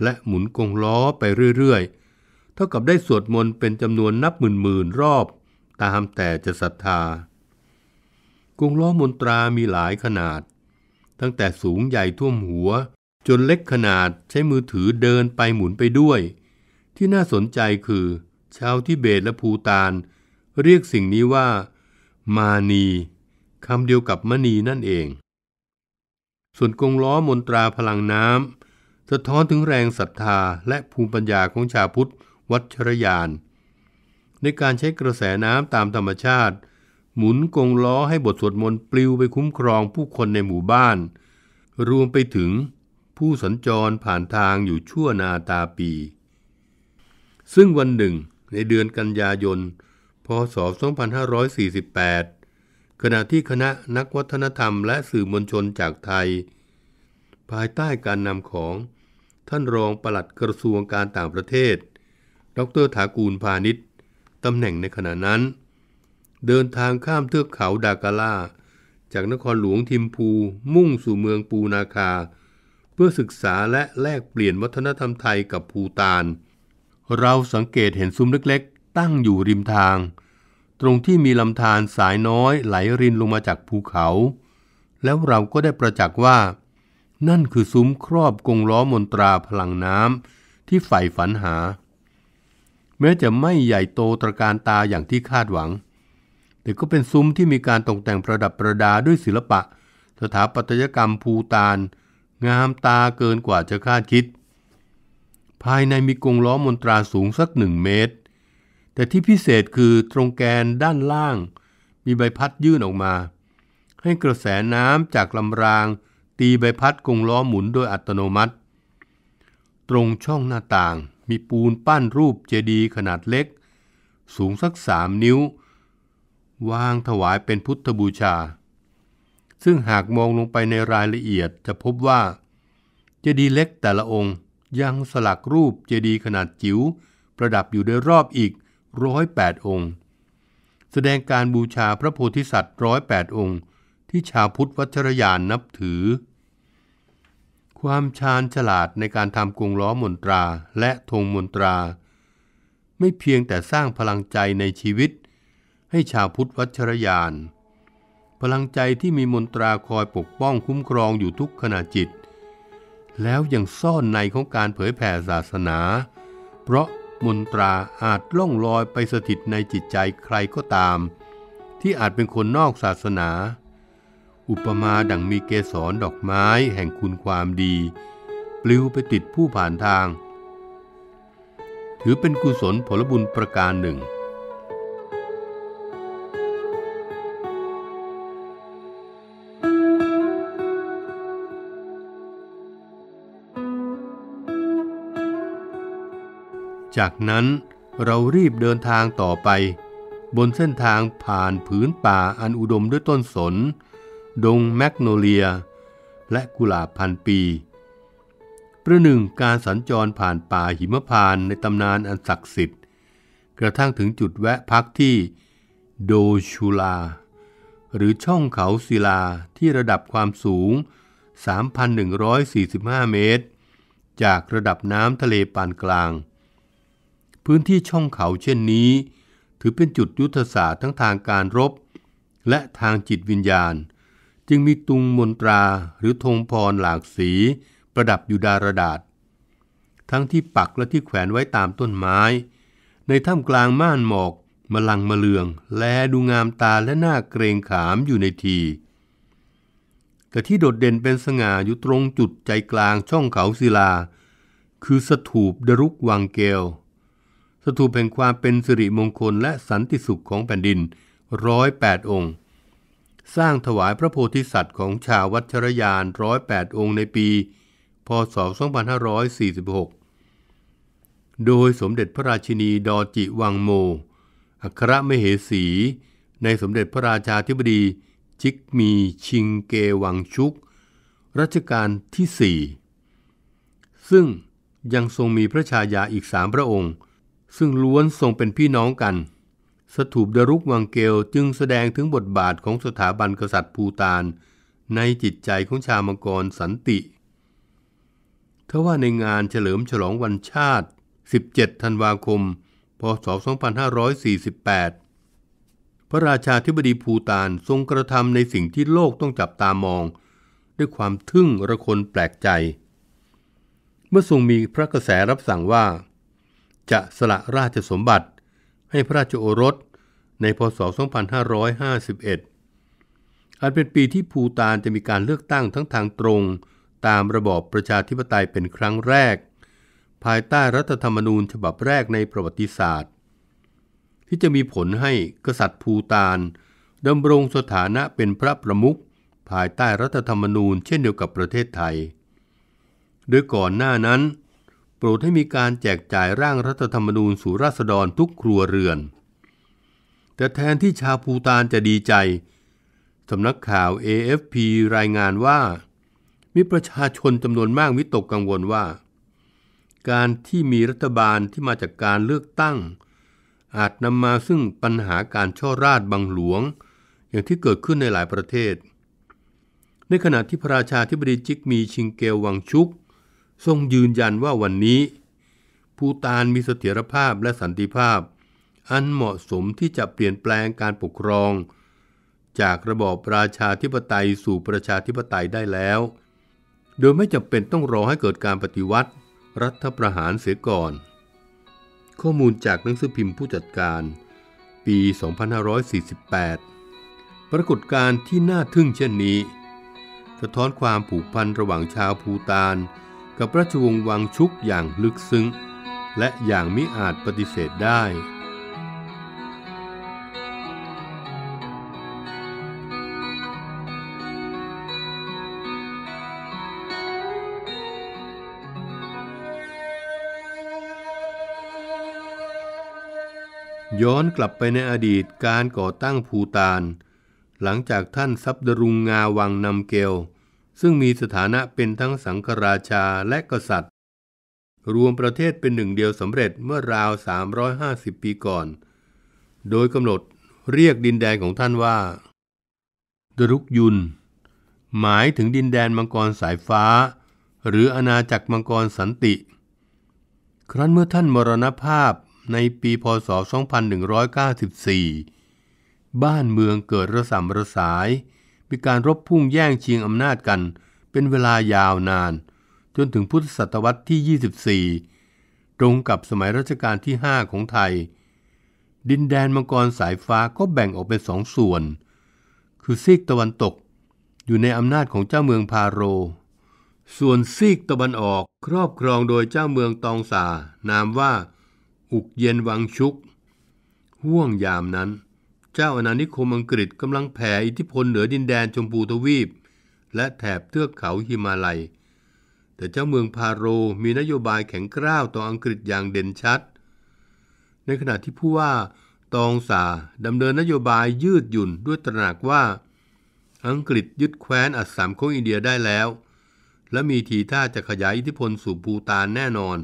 และหมุนกงล้อไปเรื่อย ๆ เท่ากับได้สวดมนต์เป็นจำนวนนับหมื่น ๆ รอบ ตามแต่จะศรัทธากรงล้อมนตรามีหลายขนาด ตั้งแต่สูงใหญ่ท่วมหัว จนเล็กขนาดใช้มือถือเดินไปหมุนไปด้วย ที่น่าสนใจคือ ชาวทิเบตและภูตาน เรียกสิ่งนี้ว่า มานี คำเดียวกับมณีนั่นเอง ส่วนกงล้อมนตราพลังน้ำสะท้อนถึงแรงศรัทธาและภูมิปัญญาของชาวพุทธวัชรยาน ในการใช้กระแสน้ำตามธรรมชาติหมุนกงล้อให้บทสวดมนต์ปลิวไปคุ้มครองผู้คนในหมู่บ้าน รวมไปถึงผู้สัญจรผ่านทางอยู่ชั่วนาตาปี ซึ่งวันหนึ่งในเดือนกันยายนพศ2548 ขณะที่คณะนักวัฒนธรรมและสื่อมวลชนจากไทย ภายใต้การนำของท่านรองปลัดกระทรวงการต่างประเทศ ดรถากูลพาณิชย์ตำแหน่งในขณะนั้นเดินทางข้ามเทือกเขาดากาล่า จากนครหลวงทิมพูมุ่งสู่เมืองปูนาคา เพื่อศึกษาและแลกเปลี่ยนวัฒนธรรมไทยกับภูตาน เราสังเกตเห็นซุ้มเล็กๆ ตั้งอยู่ริมทาง ตรงที่มีลำธารสายน้อยไหลรินลงมาจากภูเขา แล้วเราก็ได้ประจักษ์ว่านั่นคือซุ้มครอบกงล้อมนตราพลังน้ำที่ใฝ่ฝันหา แม้จะไม่ใหญ่โตตระการตาอย่างที่คาดหวังแต่ก็เป็นซุ้มที่มีการตกแต่งประดับประดาด้วยศิลปะ สถาปัตยกรรมภูตาน งามตาเกินกว่าจะคาดคิด ภายในมีกรงล้อมมนตราสูงสักหนึ่งเมตร แต่ที่พิเศษคือตรงแกนด้านล่าง มีใบพัดยื่นออกมา ให้กระแสน้ำจากลำราง ตีใบพัดกรงล้อหมุนโดยอัตโนมัติ ตรงช่องหน้าต่างมีปูนปั้นรูปเจดีย์ขนาดเล็ก สูงสักสามนิ้ววางถวายเป็นพุทธบูชา ซึ่งหากมองลงไปในรายละเอียดจะพบว่าเจดีย์เล็กแต่ละองค์ยังสลักรูปเจดีย์ขนาดจิ๋วประดับอยู่โดยรอบอีกร้อยแปดองค์ แสดงการบูชาพระโพธิสัตว์ร้อยแปดองค์ ที่ชาวพุทธวัชรยานนับถือ ความชาญฉลาดในการทำกรงล้อมนตราและธงมนตรา ไม่เพียงแต่สร้างพลังใจในชีวิตให้ชาวพุทธวัชรยาน พลังใจที่มีมนตราคอยปกป้องคุ้มครองอยู่ทุกขณะจิต แล้วยังซ่อนในของการเผยแผ่ศาสนา เพราะมนตราอาจล่องลอยไปสถิตในจิตใจใครก็ตาม ที่อาจเป็นคนนอกศาสนา อุปมาดังมีเกสรดอกไม้แห่งคุณความดี ปลิวไปติดผู้ผ่านทาง ถือเป็นกุศลผลบุญประการหนึ่งจากนั้นเรารีบเดินทางต่อไป บนเส้นทางผ่านผืนป่าอันอุดมด้วยต้นสน ดงแมกโนเลีย และกุหลาบพันปี ประหนึ่งการสัญจรผ่านป่าหิมพานในตำนานอันศักดิ์สิทธิ์ กระทั่งถึงจุดแวะพักที่โดชูลา หรือช่องเขาศิลาที่ระดับความสูง 3,145 เมตร จากระดับน้ำทะเลปานกลางพื้นที่ช่องเขาเช่นนี้ ถือเป็นจุดยุทธศาสตร์ทั้งทางการรบ และทางจิตวิญญาณ จึงมีตุงมนตราหรือธงพรหลากสี ประดับอยู่ดารดาษทั้งที่ปักและที่แขวนไว้ตามต้นไม้ ในถ้ำกลางม่านหมอก มลังมะเลืองแลดูงามตาและหน้าเกรงขามอยู่ในทีแต่ที่โดดเด่นเป็นสง่าอยู่ตรงจุดใจกลางช่องเขาศิลา คือสถูปดรุกวังเกลสถูปแห่งความเป็นสิริมงคลและสันติสุขของแผ่นดินร้อยแปดองค์ สร้างถวายพระโพธิสัตว์ของชาววัชรยานร้อยแปดองค์ในปี พศ 2546 โดยสมเด็จพระราชินีดอจิวังโม อัครมเหสี ในสมเด็จพระราชาธิบดีจิกมีชิงเกวังชุก รัชกาลที่สี่ซึ่งยังทรงมีพระชายาอีกสามพระองค์ซึ่งล้วนทรงเป็นพี่น้องกัน สถูปดรุกวังเกล จึงแสดงถึงบทบาทของสถาบันกษัตริย์ภูตานในจิตใจของชาวมังกรสันติทว่าในงานเฉลิมฉลองวันชาติ 17 ธันวาคม พศ 2548 พระราชาธิบดีภูตานทรงกระทำในสิ่งที่โลกต้องจับตามอง ด้วยความทึ่งระคนแปลกใจ เมื่อทรงมีพระกระแสรับสั่งว่าจะสละราชสมบัติให้พระราชโอรสในพศ 2551 อันเป็นปีที่ภูตานจะมีการเลือกตั้งทั้งทางตรง ตามระบอบประชาธิปไตยเป็นครั้งแรก ภายใต้รัฐธรรมนูญฉบับแรกในประวัติศาสตร์ ที่จะมีผลให้กษัตริย์ภูตานดำรงสถานะเป็นพระประมุขภายใต้รัฐธรรมนูญ เช่นเดียวกับประเทศไทยโดยก่อนหน้านั้นปรดให้มีการแจกจ่ายร่างรัฐธรรมนูญสู่ราษฎรทุกครัวเรือน แต่แทนที่ชาวพูตานจะดีใจ สำนักข่าว AFP รายงานว่า มีประชาชนจำนวนมากวิตกกังวลว่า การที่มีรัฐบาลที่มาจากการเลือกตั้ง อาจนำมาซึ่งปัญหาการช่อราดบังหลวง อย่างที่เกิดขึ้นในหลายประเทศ ในขณะที่พระราชาธิบดีจิกมีชิงเกลวังชุกทรงยืนยันว่าวันนี้ภูตานมีเสถียรภาพและสันติภาพ อันเหมาะสมที่จะเปลี่ยนแปลงการปกครอง จากระบอบประชาธิปไตยสู่ประชาธิปไตยได้แล้ว โดยไม่จำเป็นต้องรอให้เกิดการปฏิวัติ รัฐประหารเสียก่อน ข้อมูลจากหนังสือพิมพ์ผู้จัดการ ปี 2548 ปรากฏการณ์ที่น่าทึ่งเช่นนี้ สะท้อนความผูกพันระหว่างชาวภูตานกับราชวงศ์วังชุกอย่างลึกซึ้ง และอย่างมิอาจปฏิเสธได้ ย้อนกลับไปในอดีตการก่อตั้งภูตานหลังจากท่านซับดรุงงาวังนำเกลซึ่งมีสถานะเป็นทั้งสังฆราชาและกษัตริย์ รวมประเทศเป็นหนึ่งเดียวสำเร็จเมื่อราว 350 ปีก่อน โดยกำหนดเรียกดินแดนของท่านว่า ดรุกยุน หมายถึงดินแดนมังกรสายฟ้า หรืออาณาจักรมังกรสันติครั้นเมื่อท่านมรณภาพในปีพศ2194บ้านเมืองเกิดระสำระสายีการรบพุ่งแย่งชิงอำนาจกันเป็นเวลายาวนาน จนถึงพุทธศตวรรษที่ 24 ตรงกับสมัยรัชกาลที่ 5 ของไทย ดินแดนมังกรสายฟ้าก็แบ่งออกเป็นสองส่วน คือซีกตะวันตกอยู่ในอำนาจของเจ้าเมืองพาโร ส่วนซีกตะวันออกครอบครองโดยเจ้าเมืองตองสานามว่า อุกเย็นวังชุก ห่วงยามนั้นเจ้าอาณานิคมอังกฤษกำลังแผ่อิทธิพลเหนือดินแดนชมพูทวีปและแถบเทือกเขาฮิมาลัย แต่เจ้าเมืองพาโรมีนโยบายแข็งกร้าวต่ออังกฤษอย่างเด่นชัด ในขณะที่ผู้ว่าตองสาดำเนินนโยบายยืดหยุ่นด้วยตระหนักว่า อังกฤษยึดแคว้นอัสสัมของอินเดียได้แล้ว และมีทีท่าจะขยายอิทธิพลสู่ภูตานแน่นอน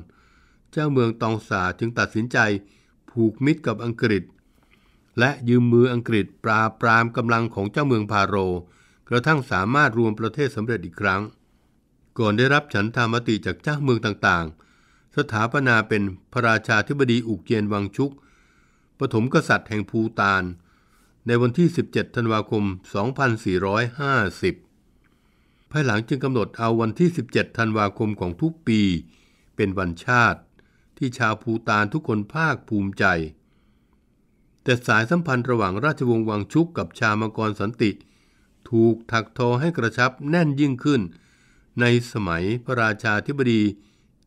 เจ้าเมืองตองสาจึงตัดสินใจผูกมิตรกับอังกฤษและยืมมืออังกฤษปราบปรามกำลังของเจ้าเมืองพาโร กระทั่งสามารถรวมประเทศสำเร็จอีกครั้ง ก่อนได้รับฉันธามติจากเจ้าเมืองต่างๆ สถาปนาเป็นพระราชาธิบดีอุกเยนวังชุกปฐมกษัตริย์แห่งภูตาน ในวันที่ 17 ธันวาคม 2450 ภายหลังจึงกำหนดเอาวันที่ 17 ธันวาคมของทุกปีเป็นวันชาติ ที่ชาวภูตานทุกคนภาคภูมิใจแต่สายสัมพันธ์ระหว่างราชวงศ์วังชุกกับชามังกรสันติ ถูกถักทอให้กระชับแน่นยิ่งขึ้น ในสมัยพระราชาธิบดี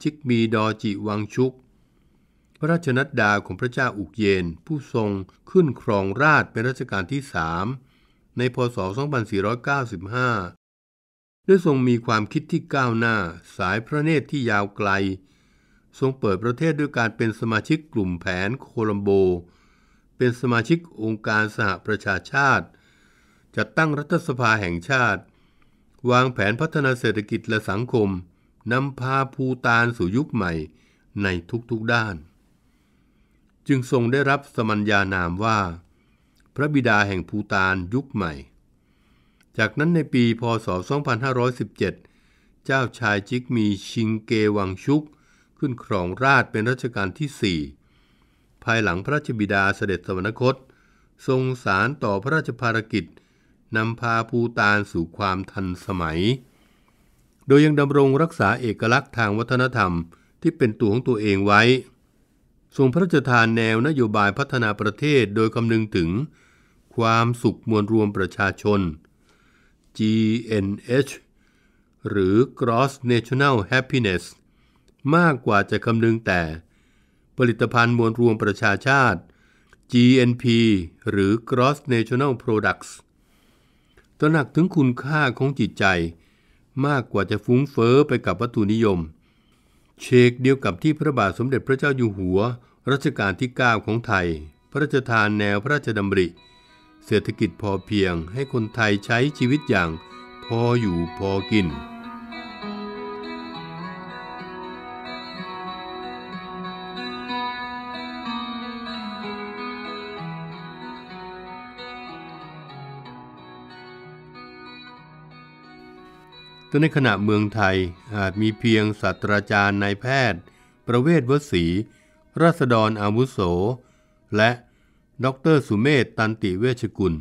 ชิกมีดอจิวังชุก พระราชนัดดาของพระเจ้าอุกเยนผู้ทรงขึ้นครองราชเป็นรัชกาลที่สามในพศ 2495 ด้วยทรงมีความคิดที่ก้าวหน้าสายพระเนตรที่ยาวไกล ทรงเปิดประเทศด้วยการเป็นสมาชิกกลุ่มแผนโคลัมโบเป็นสมาชิกองค์การสหประชาชาติจัดตั้งรัฐสภาแห่งชาติ วางแผนพัฒนาเศรษฐกิจและสังคมนำพาภูตานสู่ยุคใหม่ในทุกๆด้าน จึงทรงได้รับสมัญญานามว่า พระบิดาแห่งภูตานยุคใหม่ จากนั้นในปีพศ 2517 เจ้าชายจิกมีชิงเกวังชุกขึ้นครองราชเป็นรัชกาลที่4ภายหลังพระราชบิดาเสด็จสวรรคต ทรงสารต่อพระราชภารกิจ นำพาภูตานสู่ความทันสมัย โดยยังดำรงรักษาเอกลักษณ์ทางวัฒนธรรมที่เป็นตัวของตัวเองไว้ ทรงพระราชทานแนวนโยบายพัฒนาประเทศโดยคำนึงถึง ความสุขมวลรวมประชาชน GNH หรือ Cross National Happiness มากกว่าจะคำนึงแต่ผลิตภัณฑ์มวลรวมประชาชาติ GNP หรือ Gross National Products ตระหนักถึงคุณค่าของจิตใจมากกว่าจะฟุ้งเฟอ้อไปกับวัตถุนิยม เชกเดียวกับที่พระบาทสมเด็จพระเจ้าอยู่หัวรัชกาลที่ 9 ของไทย พระราชทานแนวพระราชดำริ เศรษฐกิจพอเพียงให้คนไทยใช้ชีวิตอย่างพออยู่พอกินแต่ในขณะเมืองไทยอาจมีเพียงศาสตราจารย์นายแพทย์ ประเวศวสีรัศดรอาวุโส และดรสุเมธตันติเวชกุล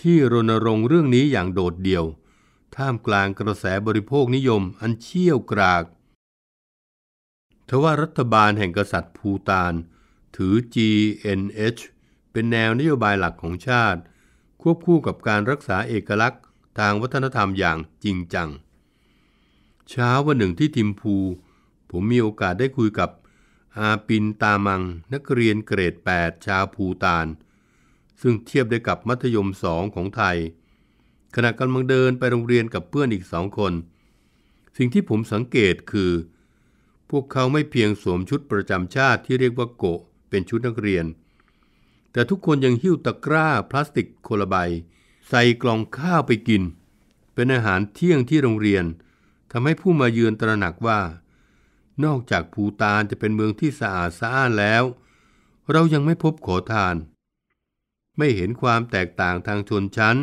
ที่รณรงค์เรื่องนี้อย่างโดดเดี่ยว ท่ามกลางกระแสบริโภคนิยมอันเชี่ยวกรากทว่ารัฐบาลแห่งกษัตริย์ภูตานถือ GNH เป็นแนวนโยบายหลักของชาติ ควบคู่กับการรักษาเอกลักษณ์ทางวัฒนธรรมอย่างจริงจัง เช้าวันหนึ่งที่ทิมพู ผมมีโอกาสได้คุยกับอาปินตามังนักเรียนเกรด8ชาวภูตาน ซึ่งเทียบได้กับมัธยมสองของไทย ขณะกำลังเดินไปโรงเรียนกับเพื่อนอีกสองคน สิ่งที่ผมสังเกตคือพวกเขาไม่เพียงสวมชุดประจำชาติที่เรียกว่าโก เป็นชุดนักเรียน แต่ทุกคนยังหิ้วตะกร้าพลาสติกคนละใบใส่กล่องข้าวไปกิน เป็นอาหารเที่ยงที่โรงเรียนทำให้ผู้มาเยือนตระหนักว่า นอกจากภูตานจะเป็นเมืองที่สะอาดสะอ้านแล้ว เรายังไม่พบขอทาน ไม่เห็นความแตกต่างทางชนชั้น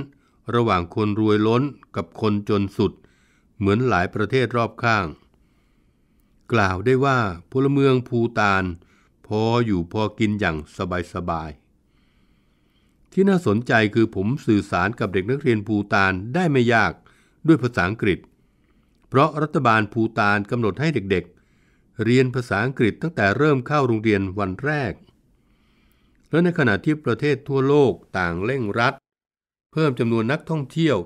ระหว่างคนรวยล้นกับคนจนสุดเหมือนหลายประเทศรอบข้าง กล่าวได้ว่าพลเมืองภูตานพออยู่พอกินอย่างสบายสบายที่น่าสนใจคือผมสื่อสารกับเด็กนักเรียนภูตานได้ไม่ยากด้วยภาษาอังกฤษ เพราะรัฐบาลภูตานกำหนดให้เด็กๆ เรียนภาษาอังกฤษตั้งแต่เริ่มเข้าโรงเรียนวันแรกและในขณะที่ประเทศทั่วโลกต่างเร่งรัดเพิ่มจำนวนนักท่องเที่ยว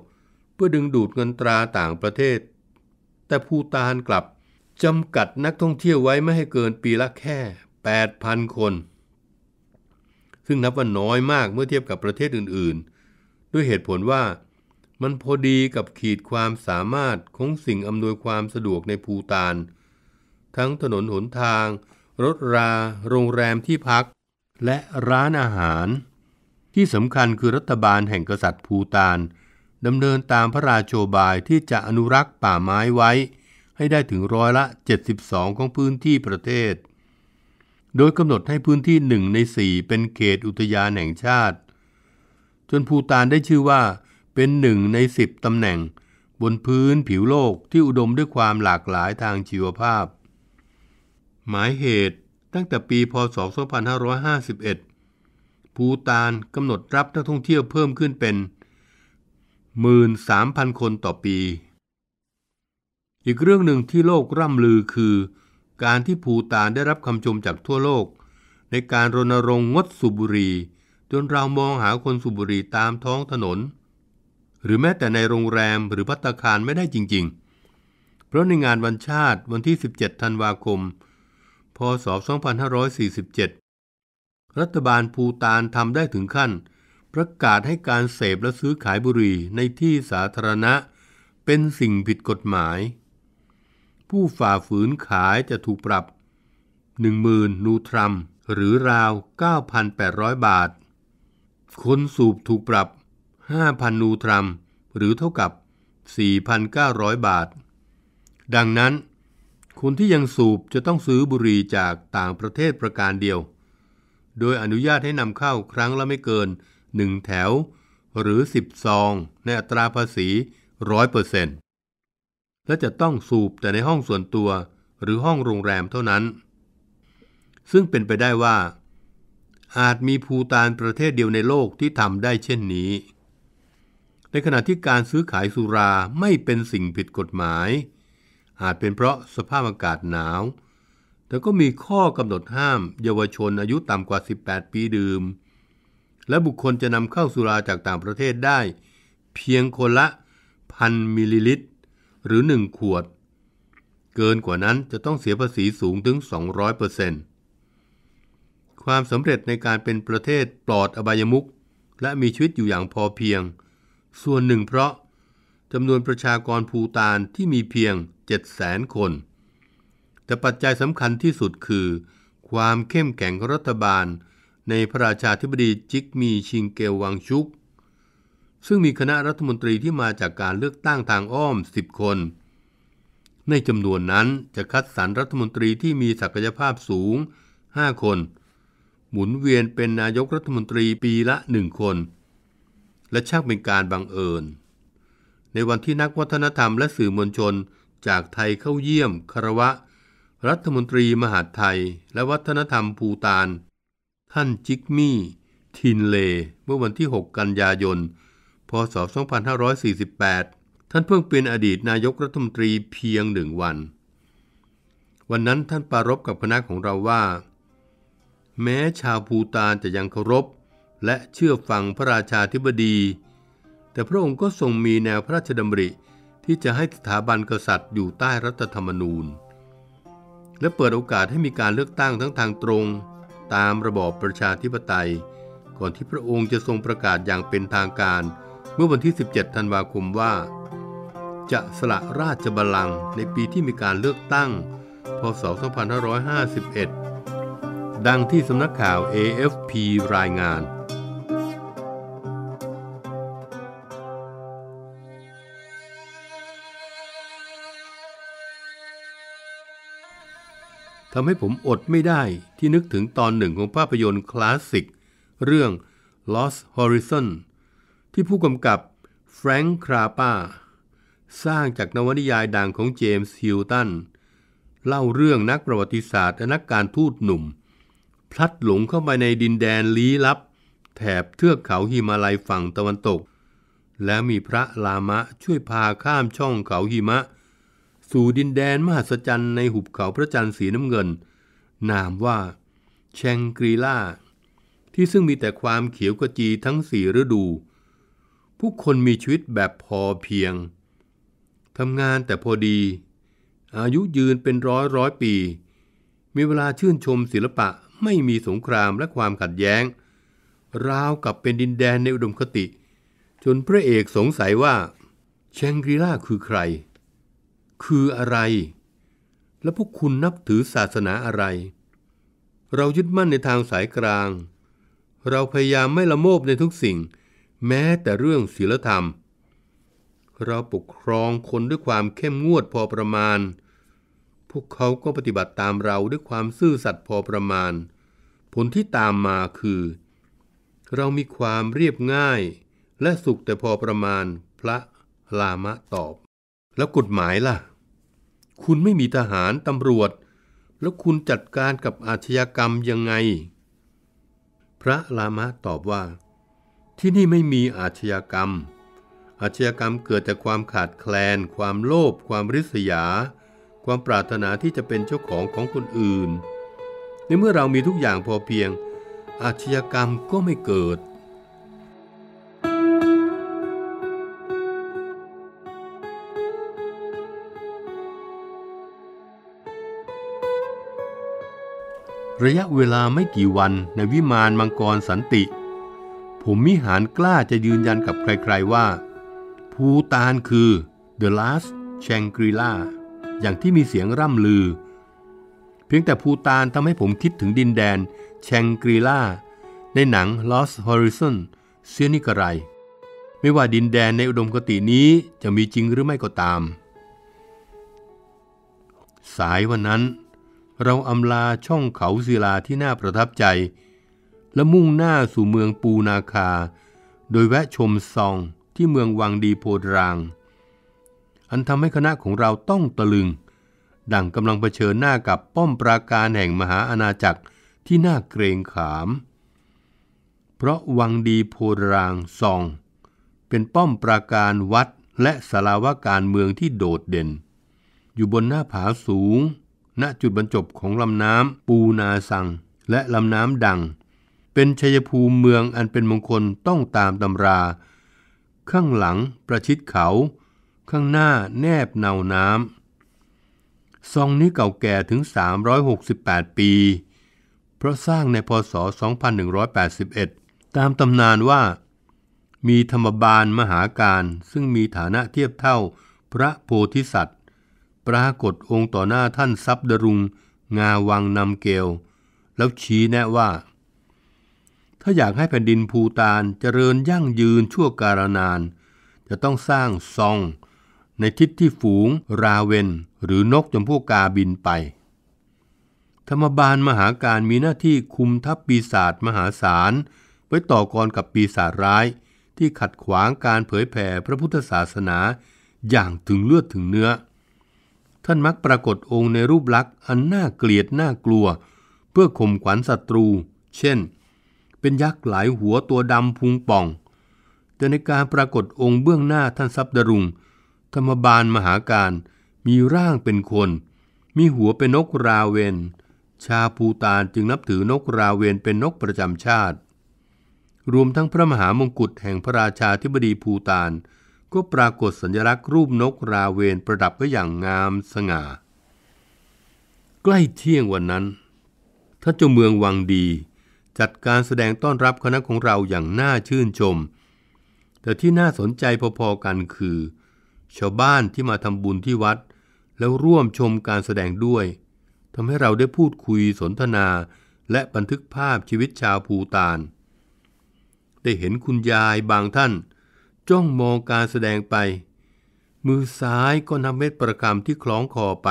เพื่อดึงดูดเงินตราต่างประเทศ แต่ภูตานกลับจำกัดนักท่องเที่ยวไว้ไม่ให้เกินปีละแค่ 8,000คนซึ่งนับว่าน้อยมากเมื่อเทียบกับประเทศอื่น ๆ ด้วยเหตุผลว่ามันพอดีกับขีดความสามารถของสิ่งอำนวยความสะดวกในภูตานทั้งถนนหนทาง รถรา โรงแรมที่พักและร้านอาหาร ที่สำคัญคือรัฐบาลแห่งกษัตริย์ภูตานดำเนินตามพระราชโยบายที่จะอนุรักษ์ป่าไม้ไว้ ให้ได้ถึงร้อยละ 72 ของพื้นที่ประเทศโดยกำหนดให้พื้นที่หนึ่งในสี่เป็นเขตอุทยานแห่งชาติ จนภูตานได้ชื่อว่าเป็นหนึ่งในสิบตำแหน่งบนพื้นผิวโลกที่อุดมด้วยความหลากหลายทางชีวภาพ หมายเหตุตั้งแต่ปีพศ 2551ภูตานกำหนดรับนักท่องเที่ยวเพิ่มขึ้นเป็น 13,000 คนต่อปี อีกเรื่องหนึ่งที่โลกร่ำลือคือการที่ภูตานได้รับคำชมจากทั่วโลกในการรณรงค์งดสูบบุหรี่จนเรามองหาคนสูบบุหรี่ตามท้องถนน หรือแม้แต่ในโรงแรมหรือพัตคารไม่ได้จริงๆ เพราะในงานวันชาติวันที่ 17 ธันวาคม พศ 2547 รัฐบาลภูตานทำได้ถึงขั้น ประกาศให้การเสพและซื้อขายบุหรี่ในที่สาธารณะเป็นสิ่งผิดกฎหมายผู้ฝ่าฝืนขายจะถูกปรับ 10,000 นูทรัม หรือราว 9,800 บาท คนสูบถูกปรับ 5,000 นูทรัม หรือเท่ากับ 4,900 บาท ดังนั้นคนที่ยังสูบจะต้องซื้อบุหรี่จากต่างประเทศประการเดียว โดยอนุญาตให้นำเข้าครั้งละไม่เกิน 1 แถวหรือ 10 ซองในอัตราภาษี 100%เและจะต้องสูบแต่ในห้องส่วนตัวหรือห้องโรงแรมเท่านั้น ซึ่งเป็นไปได้ว่า อาจมีภูตานประเทศเดียวในโลกที่ทำได้เช่นนี้ ในขณะที่การซื้อขายสุราไม่เป็นสิ่งผิดกฎหมาย อาจเป็นเพราะสภาพอากาศหนาว แต่ก็มีข้อกำหนดห้ามเยาวชนอายุต่ำกว่า 18 ปีดื่ม และบุคคลจะนำเข้าสุราจากต่างประเทศได้ เพียงคนละพันมิลลิลิตรหรือ1ขวด เกินกว่านั้นจะต้องเสียภาษีสูงถึง 200%ความสำเร็จในการเป็นประเทศปลอดอบายมุกและมีชีวิตอยู่อย่างพอเพียง ส่วนหนึ่งเพราะจำนวนประชากรภูตานที่มีเพียง 700,000 คน แต่ปัจจัยสำคัญที่สุดคือ ความเข้มแข็งของรัฐบาลในพระราชาธิบดีจิกมีชิงเกลวังชุกซึ่งมีคณะรัฐมนตรีที่มาจากการเลือกตั้งทางอ้อม 10 คน ในจำนวนนั้นจะคัดสรรรัฐมนตรีที่มีศักยภาพสูง 5 คน หมุนเวียนเป็นนายกรัฐมนตรีปีละ 1 คน และช่างเป็นการบังเอิญ ในวันที่นักวัฒนธรรมและสื่อมวลชนจากไทยเข้าเยี่ยมคารวะ รัฐมนตรีมหาไทยและวัฒนธรรมภูตาน ท่านจิกมี่ ทินเล เมื่อวันที่ 6 กันยายนพศ 2548 ท่านเพิ่งเป็นอดีตนายกรัฐมนตรีเพียงหนึ่งวัน วันนั้นท่านปารบกับคณะของเราว่า แม้ชาวภูตานจะยังเคารพและเชื่อฟังพระราชาธิบดี แต่พระองค์ก็ทรงมีแนวพระราชดำริ ที่จะให้สถาบันกษัตริย์อยู่ใต้รัฐธรรมนูญ และเปิดโอกาสให้มีการเลือกตั้งทั้งทางตรง ตามระบอบประชาธิปไตย ก่อนที่พระองค์จะทรงประกาศอย่างเป็นทางการเมื่อวันที่ 17 ธันวาคมว่า จะสละราชบัลลังก์ในปีที่มีการเลือกตั้งพศ 2551 ดังที่สำนักข่าว AFP รายงาน ทำให้ผมอดไม่ได้ที่นึกถึงตอนหนึ่งของภาพยนตร์คลาสสิก เรื่อง Lost Horizon ที่ผู้กำกับแฟรงค์ คราป้า สร้างจากนวนิยายดังของเจมส์ ฮิลตัน เล่าเรื่องนักประวัติศาสตร์และนักการทูตหนุ่ม พลัดหลงเข้าไปในดินแดนลี้ลับ แถบเทือกเขาหิมาลัยฝั่งตะวันตก และมีพระลามะช่วยพาข้ามช่องเขาหิมะ สู่ดินแดนมหัศจรรย์ในหุบเขาพระจันทร์สีน้ำเงิน นามว่า แชงกรีล่าที่ซึ่งมีแต่ความเขียวกระจีทั้งสี่ฤดูผู้คนมีชีวิตแบบพอเพียง ทำงานแต่พอดี อายุยืนเป็นร้อยร้อยปี มีเวลาชื่นชมศิลปะ ไม่มีสงครามและความขัดแย้ง ราวกับเป็นดินแดนในอุดมคติ จนพระเอกสงสัยว่า แชงกรีล่าคือใคร คืออะไร และพวกคุณนับถือศาสนาอะไร เรายึดมั่นในทางสายกลาง เราพยายามไม่ละโมบในทุกสิ่งแม้แต่เรื่องศีลธรรม เราปกครองคนด้วยความเข้มงวดพอประมาณ พวกเขาก็ปฏิบัติตามเราด้วยความซื่อสัตย์พอประมาณ ผลที่ตามมาคือ เรามีความเรียบง่ายและสุขแต่พอประมาณพระลามะตอบ แล้วกฎหมายล่ะ คุณไม่มีทหารตำรวจ แล้วคุณจัดการกับอาชญากรรมยังไง พระลามะตอบว่าที่นี่ไม่มีอาชญากรรม อาชญากรรมเกิดจากความขาดแคลน ความโลภ ความริษยา ความปรารถนาที่จะเป็นเจ้าของของคนอื่น ในเมื่อเรามีทุกอย่างพอเพียง อาชญากรรมก็ไม่เกิด ระยะเวลาไม่กี่วันในวิมานมังกรสันติผมมิหารกล้าจะยืนยันกับใครๆว่าภูตานคือ The Last Shangri-La อย่างที่มีเสียงร่ำลือ เพียงแต่ภูตานทำให้ผมคิดถึงดินแดนแชงกรีลาในหนัง Lost Horizon เสียนิกรไร ไม่ว่าดินแดนในอุดมคตินี้จะมีจริงหรือไม่ก็ตาม สายวันนั้น เราอำลาช่องเขาศิลาที่น่าประทับใจและมุ่งหน้าสู่เมืองปูนาคา โดยแวะชมซองที่เมืองวังดีโพดราง อันทำให้คณะของเราต้องตะลึง ดั่งกำลังเผชิญหน้ากับป้อมปราการแห่งมหาอาณาจักรที่น่าเกรงขาม เพราะวังดีโพดรางซอง เป็นป้อมปราการวัดและสาาวการเมืองที่โดดเด่น อยู่บนหน้าผาสูง ณจุดบรรจบของลำน้ำปูนาสังและลำน้ำดังเป็นชัยภูมิเมืองอันเป็นมงคลต้องตามตำรา ข้างหลังประชิดเขา ข้างหน้าแนบเนาน้ำซองนี้เก่าแก่ถึง 368 ปี เพราะสร้างในพศ2181 ตามตำนานว่ามีธรรมบาลมหาการซึ่งมีฐานะเทียบเท่าพระโพธิสัตว์ ปรากฏองค์ต่อหน้าท่านซับดรุงงาวังนำเกลแล้วชี้แนะว่าถ้าอยากให้แผ่นดินภูตานเจริญยั่งยืนชั่วกาลนาน จะต้องสร้างซองในทิศที่ฝูงราเวนหรือนกจำพวกกาบินไป ธรรมบาลมหาการมีหน้าที่คุมทัพปีศาจมหาศาลไว้ต่อกรกับปีศาจร้ายที่ขัดขวางการเผยแผ่พระพุทธศาสนาอย่างถึงเลือดถึงเนื้อ ท่านมักปรากฏองค์ในรูปลักษณ์อันน่าเกลียดน่ากลัว เพื่อข่มขวัญศัตรู เช่นเป็นยักษ์หลายหัวตัวดำพุงป่องแต่ในการปรากฏองค์เบื้องหน้าท่านทรัพดรุงธรรมบาลมหาการมีร่างเป็นคน มีหัวเป็นนกราเวนชาภูตานจึงนับถือนกราเวนเป็นนกประจำชาติ รวมทั้งพระมหามงกุฎแห่งพระราชาธิบดีภูตานก็ปรากฏสัญลักษณ์รูปนกราเวนประดับไว้อย่างงามสง่า ใกล้เที่ยงวันนั้นท่านเจ้าเมืองวังดีจัดการแสดงต้อนรับคณะของเราอย่างน่าชื่นชม แต่ที่น่าสนใจพอๆกันคือ ชาวบ้านที่มาทำบุญที่วัด แล้วร่วมชมการแสดงด้วยทำให้เราได้พูดคุยสนทนาและบันทึกภาพชีวิตชาวภูตานได้เห็นคุณยายบางท่าน จ้องมองการแสดงไป มือซ้ายก็นำเม็ดประกรรมที่คล้องคอไป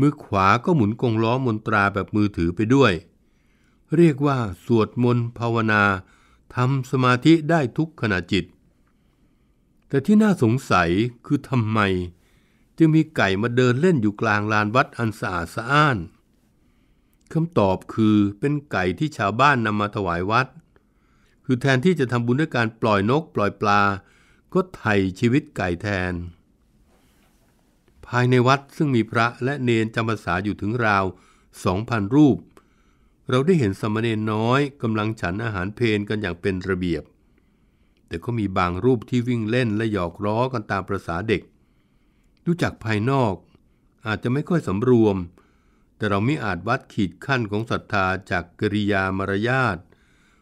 มือขวาก็หมุนกงล้อมนตราแบบมือถือไปด้วยเรียกว่าสวดมนต์ภาวนาทำสมาธิได้ทุกขณะจิต แต่ที่น่าสงสัยคือทำไมจึงมีไก่มาเดินเล่นอยู่กลางลานวัดอันสะอาดสะอ้านคำตอบคือเป็นไก่ที่ชาวบ้านนำมาถวายวัด คือแทนที่จะทำบุญด้วยการปล่อยนกปล่อยปลาก็ไถ่ชีวิตไก่แทน ภายในวัดซึ่งมีพระและเนนจำพรรษาอยู่ถึงราว 2,000 รูปเราได้เห็นสมณเณรน้อยกำลังฉันอาหารเพนกันอย่างเป็นระเบียบ แต่ก็มีบางรูปที่วิ่งเล่นและหยอกล้อกันตามประษาเด็กดูจากภายนอกอาจจะไม่ค่อยสำรวม แต่เราไม่อาจวัดขีดขั้นของศรัทธาจากกริยามารยาท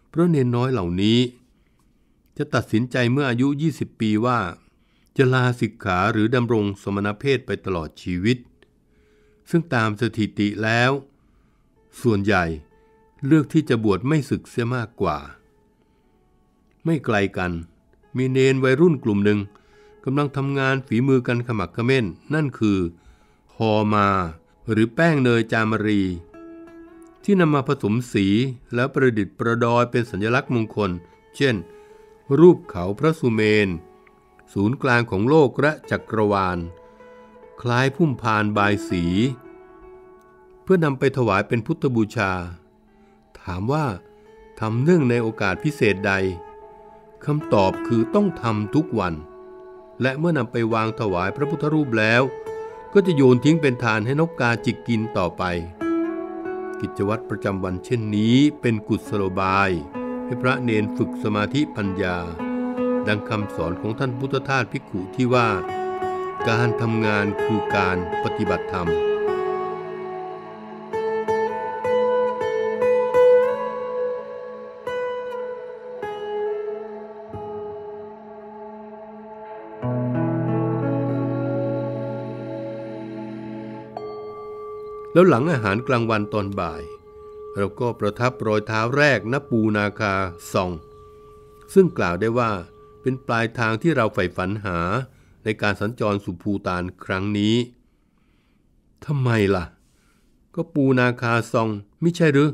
เพราะเนนน้อยเหล่านี้ จะตัดสินใจเมื่ออายุ 20 ปีว่า จะลาสิกขาหรือดำรงสมณเพศไปตลอดชีวิต ซึ่งตามสถิติแล้ว ส่วนใหญ่เลือกที่จะบวชไม่ศึกเสียมากกว่า ไม่ไกลกัน มีเนนวัยรุ่นกลุ่มหนึ่งกำลังทำงานฝีมือกันขมักขม้น นั่นคือ ฮอมา หรือแป้งเนยจามรี ที่นำมาผสมสีและประดิษฐ์ประดอยเป็นสัญลักษณ์มงคล เช่น รูปเขาพระสุเมน ศูนย์กลางของโลกและจักรวาล คล้ายพุ่มพานบายสี เพื่อนำไปถวายเป็นพุทธบูชาถามว่าทำเนื่องในโอกาสพิเศษใดคำตอบคือต้องทำทุกวัน และเมื่อนำไปวางถวายพระพุทธรูปแล้ว ก็จะโยนทิ้งเป็นทานให้นกกาจิกกินต่อไป กิจวัตรประจำวันเช่นนี้เป็นกุศโลบาย ให้พระเนนฝึกสมาธิปัญญา ดังคำสอนของท่านพุทธทาสภิกขุที่ว่า การทำงานคือการปฏิบัติธรรมแล้วหลังอาหารกลางวันตอนบ่าย เราก็ประทับรอยเท้าแรกนปูนาคาซอง ซึ่งกล่าวได้ว่าเป็นปลายทางที่เราใฝ่ฝันหาในการสัญจรสุภูตานครั้งนี้ทำไมล่ะ ก็ปูนาคาซองไม่ใช่หรือ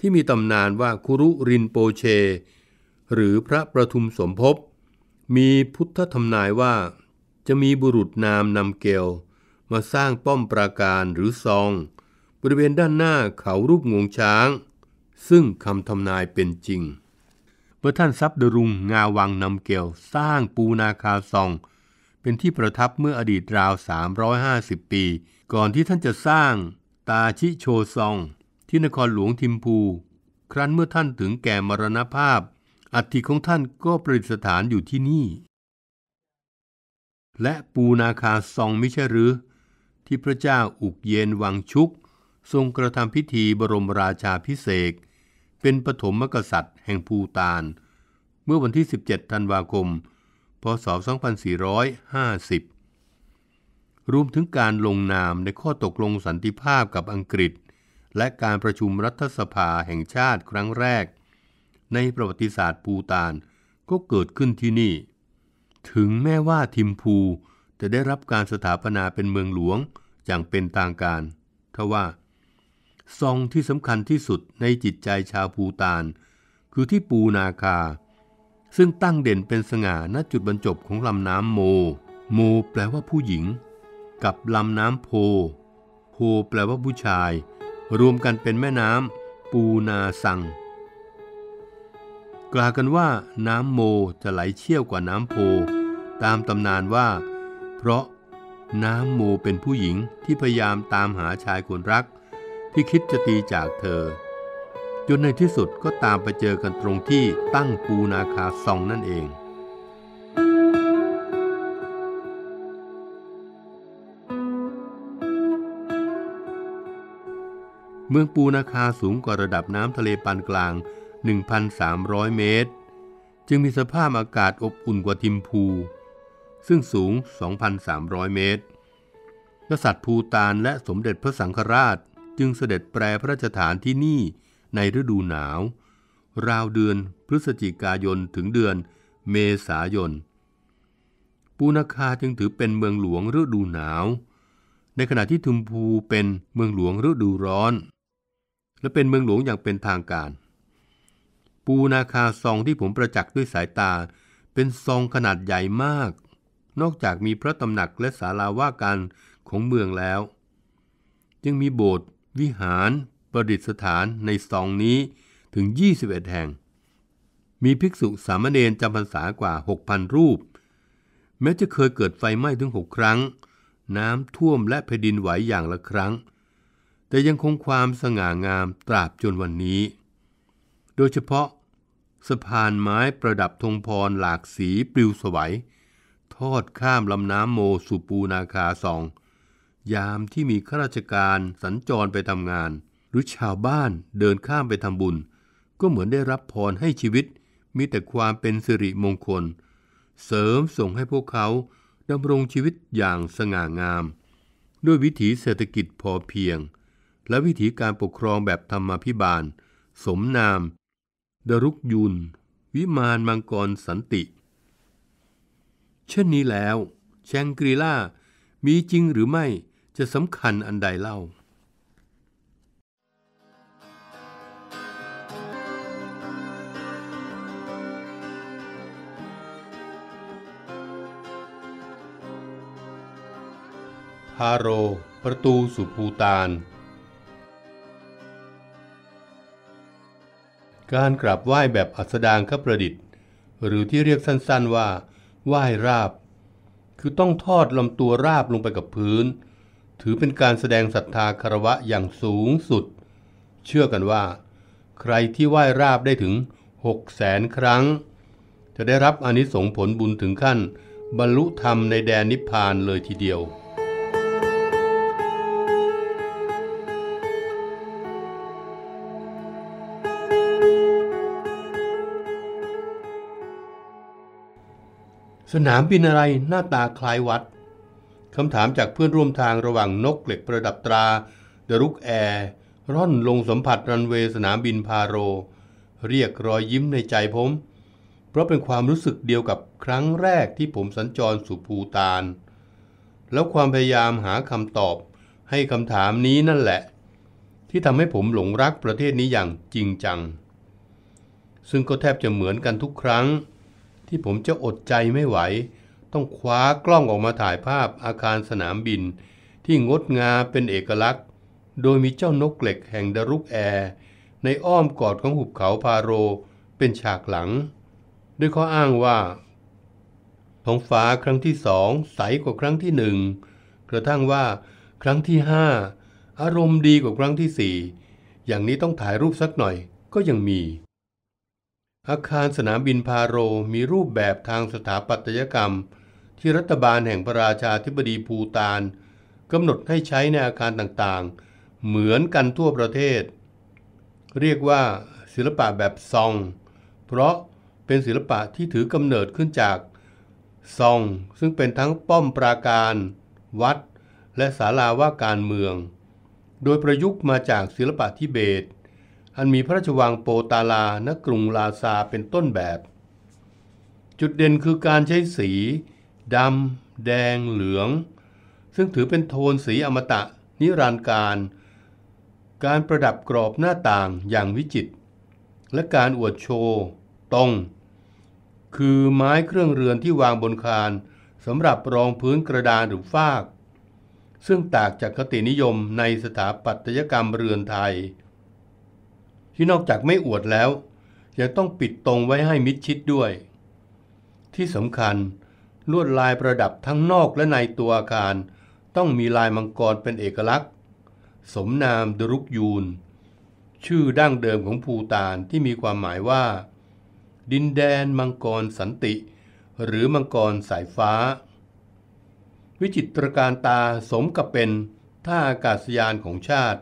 ที่มีตำนานว่าคุรุรินโปเช หรือพระประทุมสมภพมีพุทธธรรมนายว่าจะมีบุรุษนามนำเกลมาสร้างป้อมปราการหรือซอง บริเวณด้านหน้าเขารูปงวงช้าง ซึ่งคำทำนายเป็นจริง เมื่อท่านซับดรุงงาวังนำเกลสร้างปูนาคาซอง เป็นที่ประทับเมื่ออดีตราว 350 ปี ก่อนที่ท่านจะสร้างตาชิโชซอง ที่นครหลวงทิมพู ครั้นเมื่อท่านถึงแก่มรณภาพ อัฐิของท่านก็ประดิษฐานอยู่ที่นี่ และปูนาคาซองไม่ใช่หรือที่พระเจ้าอุกเยนวังชุกทรงกระทำพิธีบรมราชาพิเศษเป็นปฐมกษัตริย์แห่งภูตานเมื่อวันที่ 17ธันวาคม พศ2450 รวมถึงการลงนามในข้อตกลงสันติภาพกับอังกฤษและการประชุมรัฐสภาแห่งชาติครั้งแรก ในประวัติศาสตร์ปูตานก็เกิดขึ้นที่นี่ ถึงแม้ว่าทิมพูจะได้รับการสถาปนาเป็นเมืองหลวงอย่างเป็นทางการทว่าซองที่สำคัญที่สุดในจิตใจชาวภูตาน คือที่ปูนาคา ซึ่งตั้งเด่นเป็นสง่าณจุดบรรจบของลำน้ำโม โมแปลว่าผู้หญิง กับลำน้ำโพ โพแปลว่าผู้ชาย รวมกันเป็นแม่น้ำปูนาสังกล่าวกันว่าน้ำโม จะไหลเชี่ยวกว่าน้ำโพ ตามตำนานว่า เพราะน้ำโมเป็นผู้หญิงที่พยายามตามหาชายคนรักที่คิดจะตีจากเธอ จนในที่สุดก็ตามไปเจอกันตรงที่ตั้งปูนาคาซองนั่นเอง เมืองปูนาคาสูงกว่าระดับน้ำทะเลปานกลาง 1,300 เมตร จึงมีสภาพอากาศอบอุ่นกว่าทิมพูซึ่งสูง 2,300 เมตรกษัตริย์ภูตานและสมเด็จพระสังฆราชจึงเสด็จแปรพระราชฐานที่นี่ในฤดูหนาว ราวเดือนพฤศจิกายนถึงเดือนเมษายน ปูนาคาจึงถือเป็นเมืองหลวงฤดูหนาว ในขณะที่ทุมพูเป็นเมืองหลวงฤดูร้อน และเป็นเมืองหลวงอย่างเป็นทางการ ปูนาคาซองที่ผมประจักษ์ด้วยสายตาเป็นซองขนาดใหญ่มากนอกจากมีพระตำหนักและศาลาว่าการของเมืองแล้ว จึงมีโบสถ์วิหาร ประดิษฐานในสองนี้ถึง 21 แห่ง มีภิกษุสามเณรจำพรรษากว่า 6,000 รูป แม้จะเคยเกิดไฟไหม้ถึง 6 ครั้ง น้ำท่วมและแผ่นดินไหวอย่างละครั้ง แต่ยังคงความสง่างามตราบจนวันนี้ โดยเฉพาะ สะพานไม้ประดับธงพรหลากสีปลิวสวัยทอดข้ามลำน้ำโมสุปูนาคาสอง ยามที่มีข้าราชการสัญจรไปทำงาน หรือชาวบ้านเดินข้ามไปทำบุญ ก็เหมือนได้รับพรให้ชีวิต มีแต่ความเป็นสิริมงคล เสริมส่งให้พวกเขาดำรงชีวิตอย่างสง่างาม ด้วยวิถีเศรษฐกิจพอเพียง และวิถีการปกครองแบบธรรมพิบาล สมนาม ดรุกยุน วิมานมังกรสันติเช่นนี้แล้วแชงกรีล่ามีจริงหรือไม่จะสำคัญอันใดเล่าฮาโรประตูสุภูตาน การกราบไหว้แบบอัสดางคประดิษฐ์ หรือที่เรียกสั้นๆว่าว่ายราบ คือต้องทอดลำตัวราบลงไปกับพื้น ถือเป็นการแสดงศรัทธาคารวะอย่างสูงสุด เชื่อกันว่า ใครที่ไหว้ราบได้ถึงหกแสนครั้ง จะได้รับอนิสงผลบุญถึงขั้นบรรลุธรรมในแดนนิพพานเลยทีเดียวสนามบินอะไรหน้าตาคล้ายวัดคำถามจากเพื่อนร่วมทางระหว่างนกเหล็กประดับตราเดรุกแอร์ร่อนลงสัมผัสรันเวย์สนามบินพาโร เรียกรอยยิ้มในใจผม เพราะเป็นความรู้สึกเดียวกับครั้งแรกที่ผมสัญจรสู่ภูตาน แล้วความพยายามหาคำตอบให้คำถามนี้นั่นแหละ ที่ทำให้ผมหลงรักประเทศนี้อย่างจริงจัง ซึ่งก็แทบจะเหมือนกันทุกครั้งที่ผมจะอดใจไม่ไหว ต้องคว้ากล้องออกมาถ่ายภาพอาคารสนามบินที่งดงามเป็นเอกลักษณ์ โดยมีเจ้านกเหล็กแห่งดารุกแอร์ในอ้อมกอดของหุบเขาพาโรเป็นฉากหลังด้วยข้ออ้างว่าท้องฟ้าครั้งที่สองใสกว่าครั้งที่หนึ่งกระทั่งว่า ครั้งที่ห้าอารมณ์ดีกว่าครั้งที่สี่อย่างนี้ต้องถ่ายรูปสักหน่อย ก็ยังมีอาคารสนามบินพาโรมีรูปแบบทางสถาปัตยกรรม ที่รัฐบาลแห่งประราชาธิบดีภูตานกำหนดให้ใช้ในอาคารต่างๆ เหมือนกันทั่วประเทศ เรียกว่า ศิลปะแบบซอง เพราะเป็นศิลปะที่ถือกำเนิดขึ้นจากซอง ซึ่งเป็นทั้งป้อมปราการ วัด และศาลาว่าการเมือง โดยประยุกต์มาจากศิลปะทิเบตอันมีพระราชวังโปตาลาณกรุงลาซาเป็นต้นแบบ จุดเด่นคือการใช้สีดำแดงเหลือง ซึ่งถือเป็นโทนสีอมตะ นิรันดร์การ การประดับกรอบหน้าต่างอย่างวิจิตรและการอวดโชว์ตรงคือไม้เครื่องเรือนที่วางบนคานสำหรับรองพื้นกระดานหรือฟาก ซึ่งตากจากคตินิยมในสถาปัตยกรรมเรือนไทยที่นอกจากไม่อวดแล้วยังต้องปิดตรงไว้ให้มิดชิดด้วย ที่สำคัญลวดลายประดับทั้งนอกและในตัวอาคารต้องมีลายมังกรเป็นเอกลักษณ์ สมนามดรุกยูน ชื่อดั้งเดิมของภูตานที่มีความหมายว่า ดินแดนมังกรสันติ หรือมังกรสายฟ้า วิจิตรการตาสมกับเป็นท่าอากาศยานของชาติ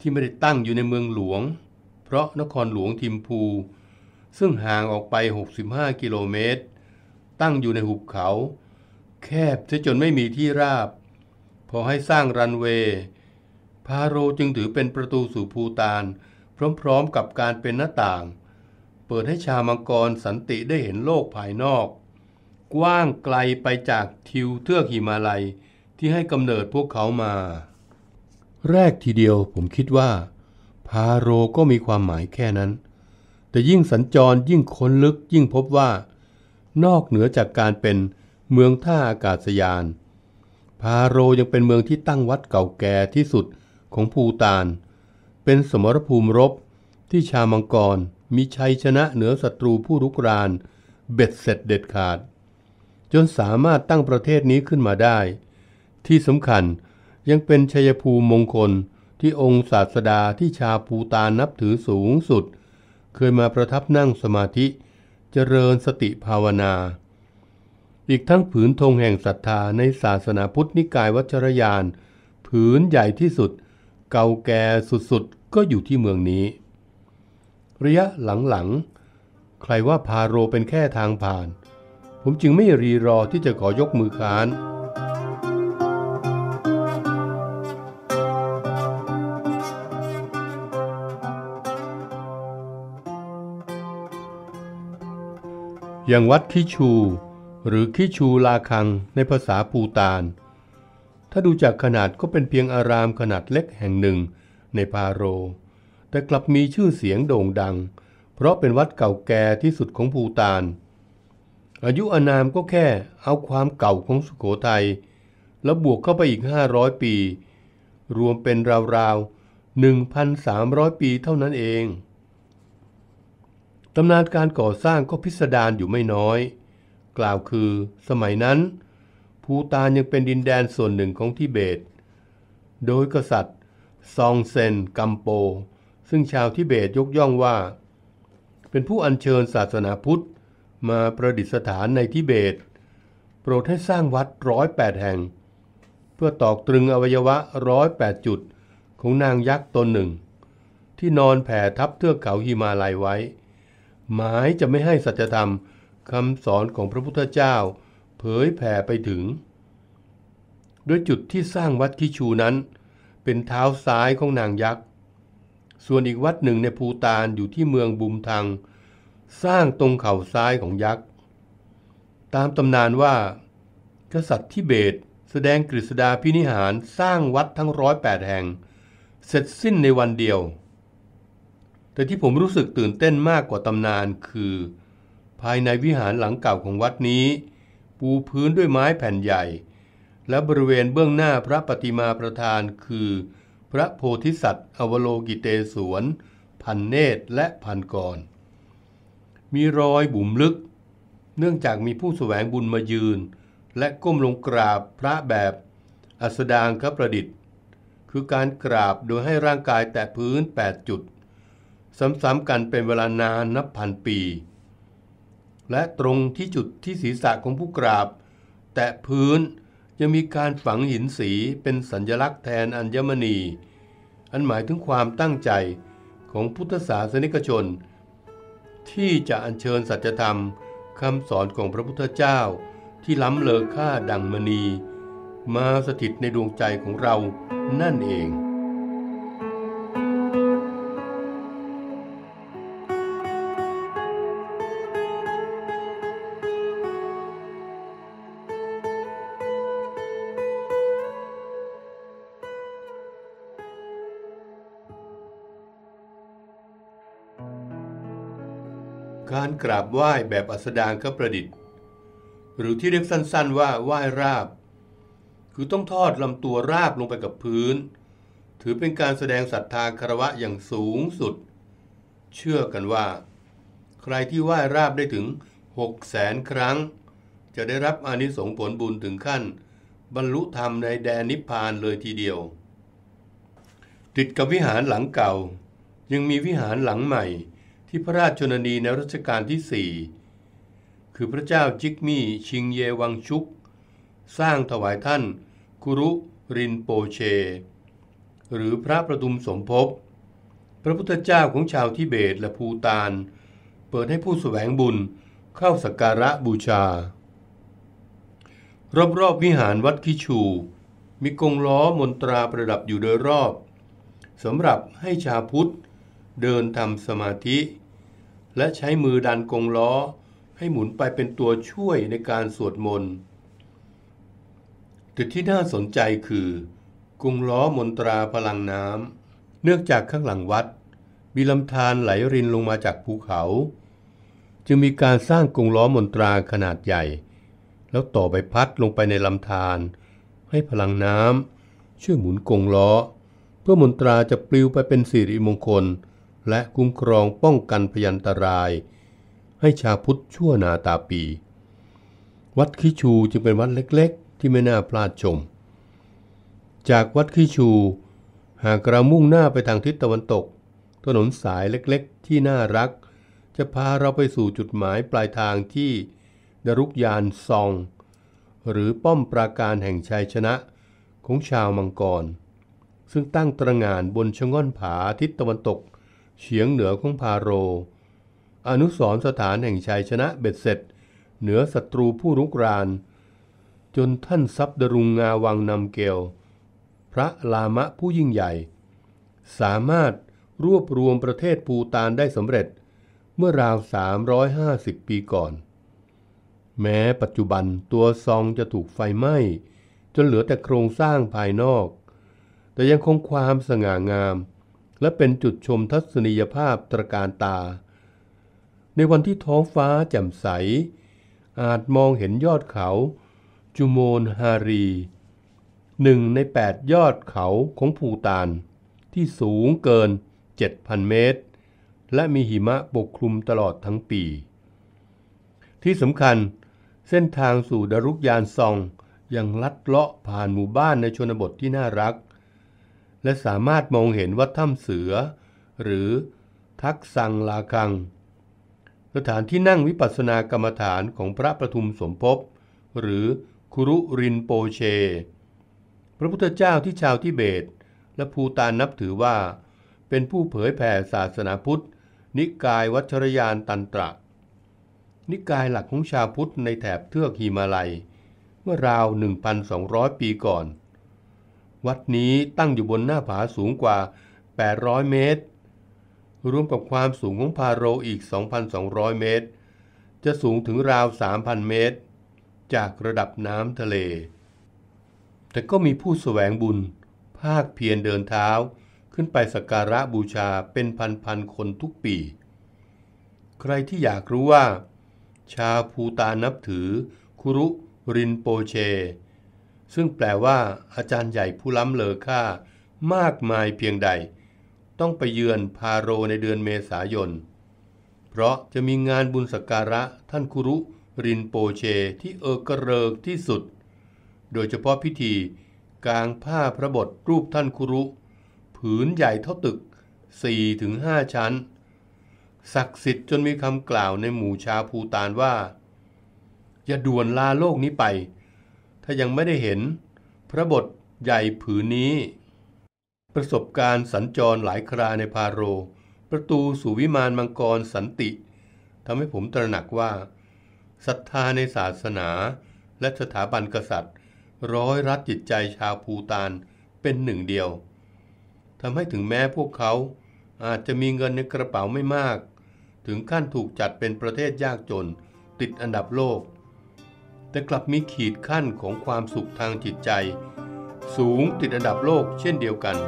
ที่ไม่ได้ตั้งอยู่ในเมืองหลวงเพราะนครหลวงทิมพู ซึ่งห่างออกไป 65 กิโลเมตร ตั้งอยู่ในหุบเขา แคบซะจนไม่มีที่ราบ พอให้สร้างรันเวย์พาโรจึงถือเป็นประตูสู่ภูตาน พร้อมๆ กับการเป็นหน้าต่าง เปิดให้ชาวมังกรสันติได้เห็นโลกภายนอก กว้างไกลไปจากทิวเทือกหิมาลัยที่ให้กำเนิดพวกเขามา แรกทีเดียวผมคิดว่าพาโรก็มีความหมายแค่นั้น แต่ยิ่งสัญจรยิ่งค้นลึกยิ่งพบว่า นอกเหนือจากการเป็นเมืองท่าอากาศยาน พาโรยังเป็นเมืองที่ตั้งวัดเก่าแก่ที่สุดของภูตานเป็นสมรภูมิรบที่ชามังกร มีชัยชนะเหนือศัตรูผู้รุกราน เบ็ดเสร็จเด็ดขาด จนสามารถตั้งประเทศนี้ขึ้นมาได้ ที่สำคัญยังเป็นชัยภูมิมงคลที่องค์ศาสดาที่ชาวภูตานนับถือสูงสุด เคยมาประทับนั่งสมาธิจเจริญสติภาวนา อีกทั้งผืนธงแห่งศรัทธาในศาสนาพุทธนิกายวัชรยาน ผืนใหญ่ที่สุดเก่าแก่สุดๆก็อยู่ที่เมืองนี้ ระยะหลังๆ ใครว่าพาโรเป็นแค่ทางผ่าน ผมจึงไม่รีรอที่จะขอยกมือค้านอย่างวัดคิชูหรือคิชูลาคังในภาษาปูตาน ถ้าดูจากขนาดก็เป็นเพียงอารามขนาดเล็กแห่งหนึ่งในพาโร แต่กลับมีชื่อเสียงโด่งดัง เพราะเป็นวัดเก่าแก่ที่สุดของปูตาน อายุอานามก็แค่เอาความเก่าของสุขโขทยัยแล้วบวกเข้าไปอีก 500 ปี รวมเป็นราวๆ 1,300 ปีเท่านั้นเองตำนานการก่อสร้างก็พิสดารอยู่ไม่น้อย กล่าวคือสมัยนั้น ภูตานยังเป็นดินแดนส่วนหนึ่งของทิเบต โดยกษัตริย์ซองเซนกัมโป ซึ่งชาวทิเบตยกย่องว่า เป็นผู้อัญเชิญศาสนาพุทธ มาประดิษฐานในทิเบต โปรดให้สร้างวัดร้อยแปดแห่ง เพื่อตอกตรึงอวัยวะร้อยแปดจุด ของนางยักษ์ตนหนึ่ง ที่นอนแผ่ทับเทือกเขาฮิมาลัยไว้หมายจะไม่ให้สัจธรรมคำสอนของพระพุทธเจ้าเผยแผ่ไปถึง ด้วยจุดที่สร้างวัดคิชูนั้นเป็นเท้าซ้ายของนางยักษ์ ส่วนอีกวัดหนึ่งในภูตานอยู่ที่เมืองบุมทัง สร้างตรงเข่าซ้ายของยักษ์ ตามตำนานว่า กษัตริย์ทิเบต แสดงกฤษดาพินิหารสร้างวัดทั้งร้อยแปดแห่ง เสร็จสิ้นในวันเดียวแต่ที่ผมรู้สึกตื่นเต้นมากกว่าตำนานคือ ภายในวิหารหลังเก่าของวัดนี้ ปูพื้นด้วยไม้แผ่นใหญ่ และบริเวณเบื้องหน้าพระปฏิมาประธานคือ พระโพธิสัตว์ อวโลกิเตศวน พันเนตรและพันกรมีรอยบุ๋มลึก เนื่องจากมีผู้สแสวงบุญมายืน และก้มลงกราบพระแบบอัสดางคประดิษฐ์ คือการกราบโดยให้ร่างกายแตะพื้น8จุดซ้ำๆกันเป็นเวลานานนับพันปี และตรงที่จุดที่ศีรษะของผู้กราบ แตะพื้นยังมีการฝังหินสีเป็นสัญลักษณ์แทนอัญมณี อันหมายถึงความตั้งใจของพุทธศาสนิกชน ที่จะอัญเชิญสัจธรรมคำสอนของพระพุทธเจ้าที่ล้ำเลอค่าดังมณี มาสถิตในดวงใจของเรานั่นเองานกราบไหว้แบบอัสดางคประดิษฐ์ หรือที่เรียกสั้น ๆว่าไหว้ราบ คือต้องทอดลำตัวราบลงไปกับพื้น ถือเป็นการแสดงศรัทธาคารวะอย่างสูงสุด เชื่อกันว่า ใครที่ไหว้ราบได้ถึง6กแสนครั้ง จะได้รับอานิสงส์ผลบุญถึงขั้น บรรลุธรรมในแดนนิพพานเลยทีเดียว ติดกับวิหารหลังเก่ายังมีวิหารหลังใหม่ที่พระราชชนนีในรัชกาลที่ 4 คือพระเจ้าจิกมี่ชิงเยวังชุก สร้างถวายท่านคุรุรินโปเช หรือพระประดุมสมภพพระพุทธเจ้าของชาวทิเบตและภูตานเปิดให้ผู้สแสวงบุญเข้าสักการะบูชา รอบรอบวิหารวัดคิชูมีกงล้อมนตราประดับอยู่โดยรอบสำหรับให้ชาวพุทธเดินทำสมาธิและใช้มือดันกงล้อให้หมุนไปเป็นตัวช่วยในการสวดมนต์ จุดที่น่าสนใจคือ กงล้อมนตราพลังน้ำ เนื่องจากข้างหลังวัดมีลำธารไหลรินลงมาจากภูเขา จึงมีการสร้างกงล้อมนตราขนาดใหญ่ แล้วต่อไปพัดลงไปในลำธารให้พลังน้ำช่วยหมุนกงล้อ เพื่อมนตราจะปลิวไปเป็นสิริมงคลและคุ้มครองป้องกันพยันตราย ให้ชาพุทธชั่วนาตาปี วัดคิชูจึงเป็นวัดเล็กๆ ที่ไม่น่าพลาดชม จากวัดคิชู หากเรามุ่งหน้าไปทางทิศตะวันตก ถนนสายเล็กๆ ที่น่ารัก จะพาเราไปสู่จุดหมายปลายทางที่ดรุกยานซอง หรือป้อมปราการแห่งชัยชนะของชาวมังกร ซึ่งตั้งตระงานบนชะง่อนผาทิศตะวันตกเฉียงเหนือของพาโร อนุสรสถานแห่งชัยชนะเบ็ดเสร็จ เหนือศัตรูผู้รุกราน จนท่านซับดรุงงาวังนำเกลพระลามะผู้ยิ่งใหญ่ สามารถรวบรวมประเทศปูตานได้สำเร็จเมื่อราว 350 ปีก่อน แม้ปัจจุบันตัวซองจะถูกไฟไหม้จนเหลือแต่โครงสร้างภายนอก แต่ยังคงความสง่างามและเป็นจุดชมทัศนียภาพตรการตา ในวันที่ท้องฟ้าแจ่มใส อาจมองเห็นยอดเขา จุโมนฮารี หนึ่งใน 8 ยอดเขาของภูตานที่สูงเกิน 7,000 เมตร และมีหิมะปกคลุมตลอดทั้งปี ที่สำคัญ เส้นทางสู่ดารุกยานซองยังลัดเลาะผ่านหมู่บ้านในชนบทที่น่ารักและสามารถมองเห็นวัดถ้ำเสือ หรือทักสังลาคัง สถานที่นั่งวิปัสสนากรรมฐานของพระประทุมสมภพหรือครุรินโปเช พระพุทธเจ้าที่ชาวทิเบตและภูตานนับถือว่า เป็นผู้เผยแผ่ศาสนาพุทธ นิกายวัชรยานตันตระ นิกายหลักของชาวพุทธในแถบเทือกฮิมาลัย เมื่อราว 1,200 ปีก่อนวัดนี้ตั้งอยู่บนหน้าผาสูงกว่า 800 เมตร รวมกับความสูงของพาโรอีก 2,200 เมตร จะสูงถึงราว 3,000 เมตร จากระดับน้ำทะเล แต่ก็มีผู้สแสวงบุญภาคเพียรเดินเท้าขึ้นไปสักการะบูชาเป็นพันๆ คนทุกปี ใครที่อยากรู้ว่า ชาวภูตานับถือ คุรุรินโปเชซึ่งแปลว่าอาจารย์ใหญ่ผู้ล้ำเลอค่ามากมายเพียงใด ต้องไปเยือนพาโรในเดือนเมษายน เพราะจะมีงานบุญสักการะท่านคุรุรินโปเชที่เออกระเริกที่สุด โดยเฉพาะพิธีกางผ้าพระบทรูปท่านคุรุ ผืนใหญ่เท่าตึก4-5ชั้น ศักดิ์สิทธิ์จนมีคำกล่าวในหมู่ชาภูตานว่า อย่าด่วนลาโลกนี้ไปถ้ายังไม่ได้เห็นพระบทใหญ่ผืนนี้ ประสบการณ์สัญจรหลายคราในพาโร ประตูสู่วิมานมังกรสันติทำให้ผมตระหนักว่าศรัทธาในศาสนาและสถาบันกษัตริย์ ร้อยรัดจิตใจชาวภูตานเป็นหนึ่งเดียวทำให้ถึงแม้พวกเขาอาจจะมีเงินในกระเป๋าไม่มาก ถึงขั้นถูกจัดเป็นประเทศยากจนติดอันดับโลกแต่กลับมีขีดขั้นของความสุขทางจิตใจ สูงติดอันดับโลกเช่นเดียวกัน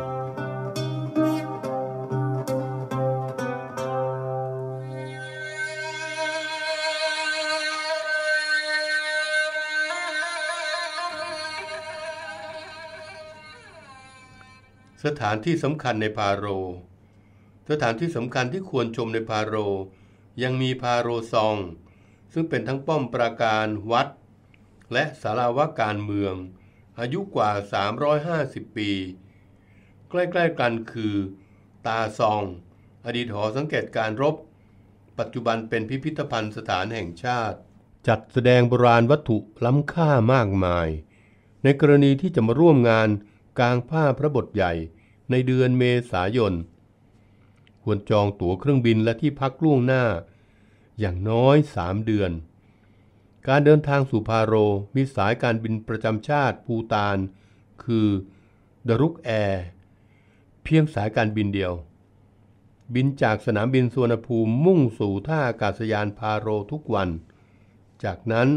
สถานที่สำคัญในพาโร สถานที่สำคัญที่ควรชมในพาโร ยังมีพาโรซอง ซึ่งเป็นทั้งป้อมปราการวัดและสาราวการเมือง อายุกว่า 350 ปี ใกล้ๆกันคือ ตาซอง อดีตหอสังเกตการรบ ปัจจุบันเป็นพิพิธภัณฑ์สถานแห่งชาติ จัดแสดงโบราณวัตถุล้ำค่ามากมาย ในกรณีที่จะมาร่วมงานกลางผ้าพระบทใหญ่ในเดือนเมษายนควรจองตั๋วเครื่องบินและที่พักล่วงหน้า อย่างน้อยสามเดือนการเดินทางสู่พาโรมีสายการบินประจำชาติภูตานคือดรุกแอร์เพียงสายการบินเดียว บินจากสนามบินสวนภูมิมุ่งสู่ท่าอากาศยานพาโรทุกวัน จากนั้น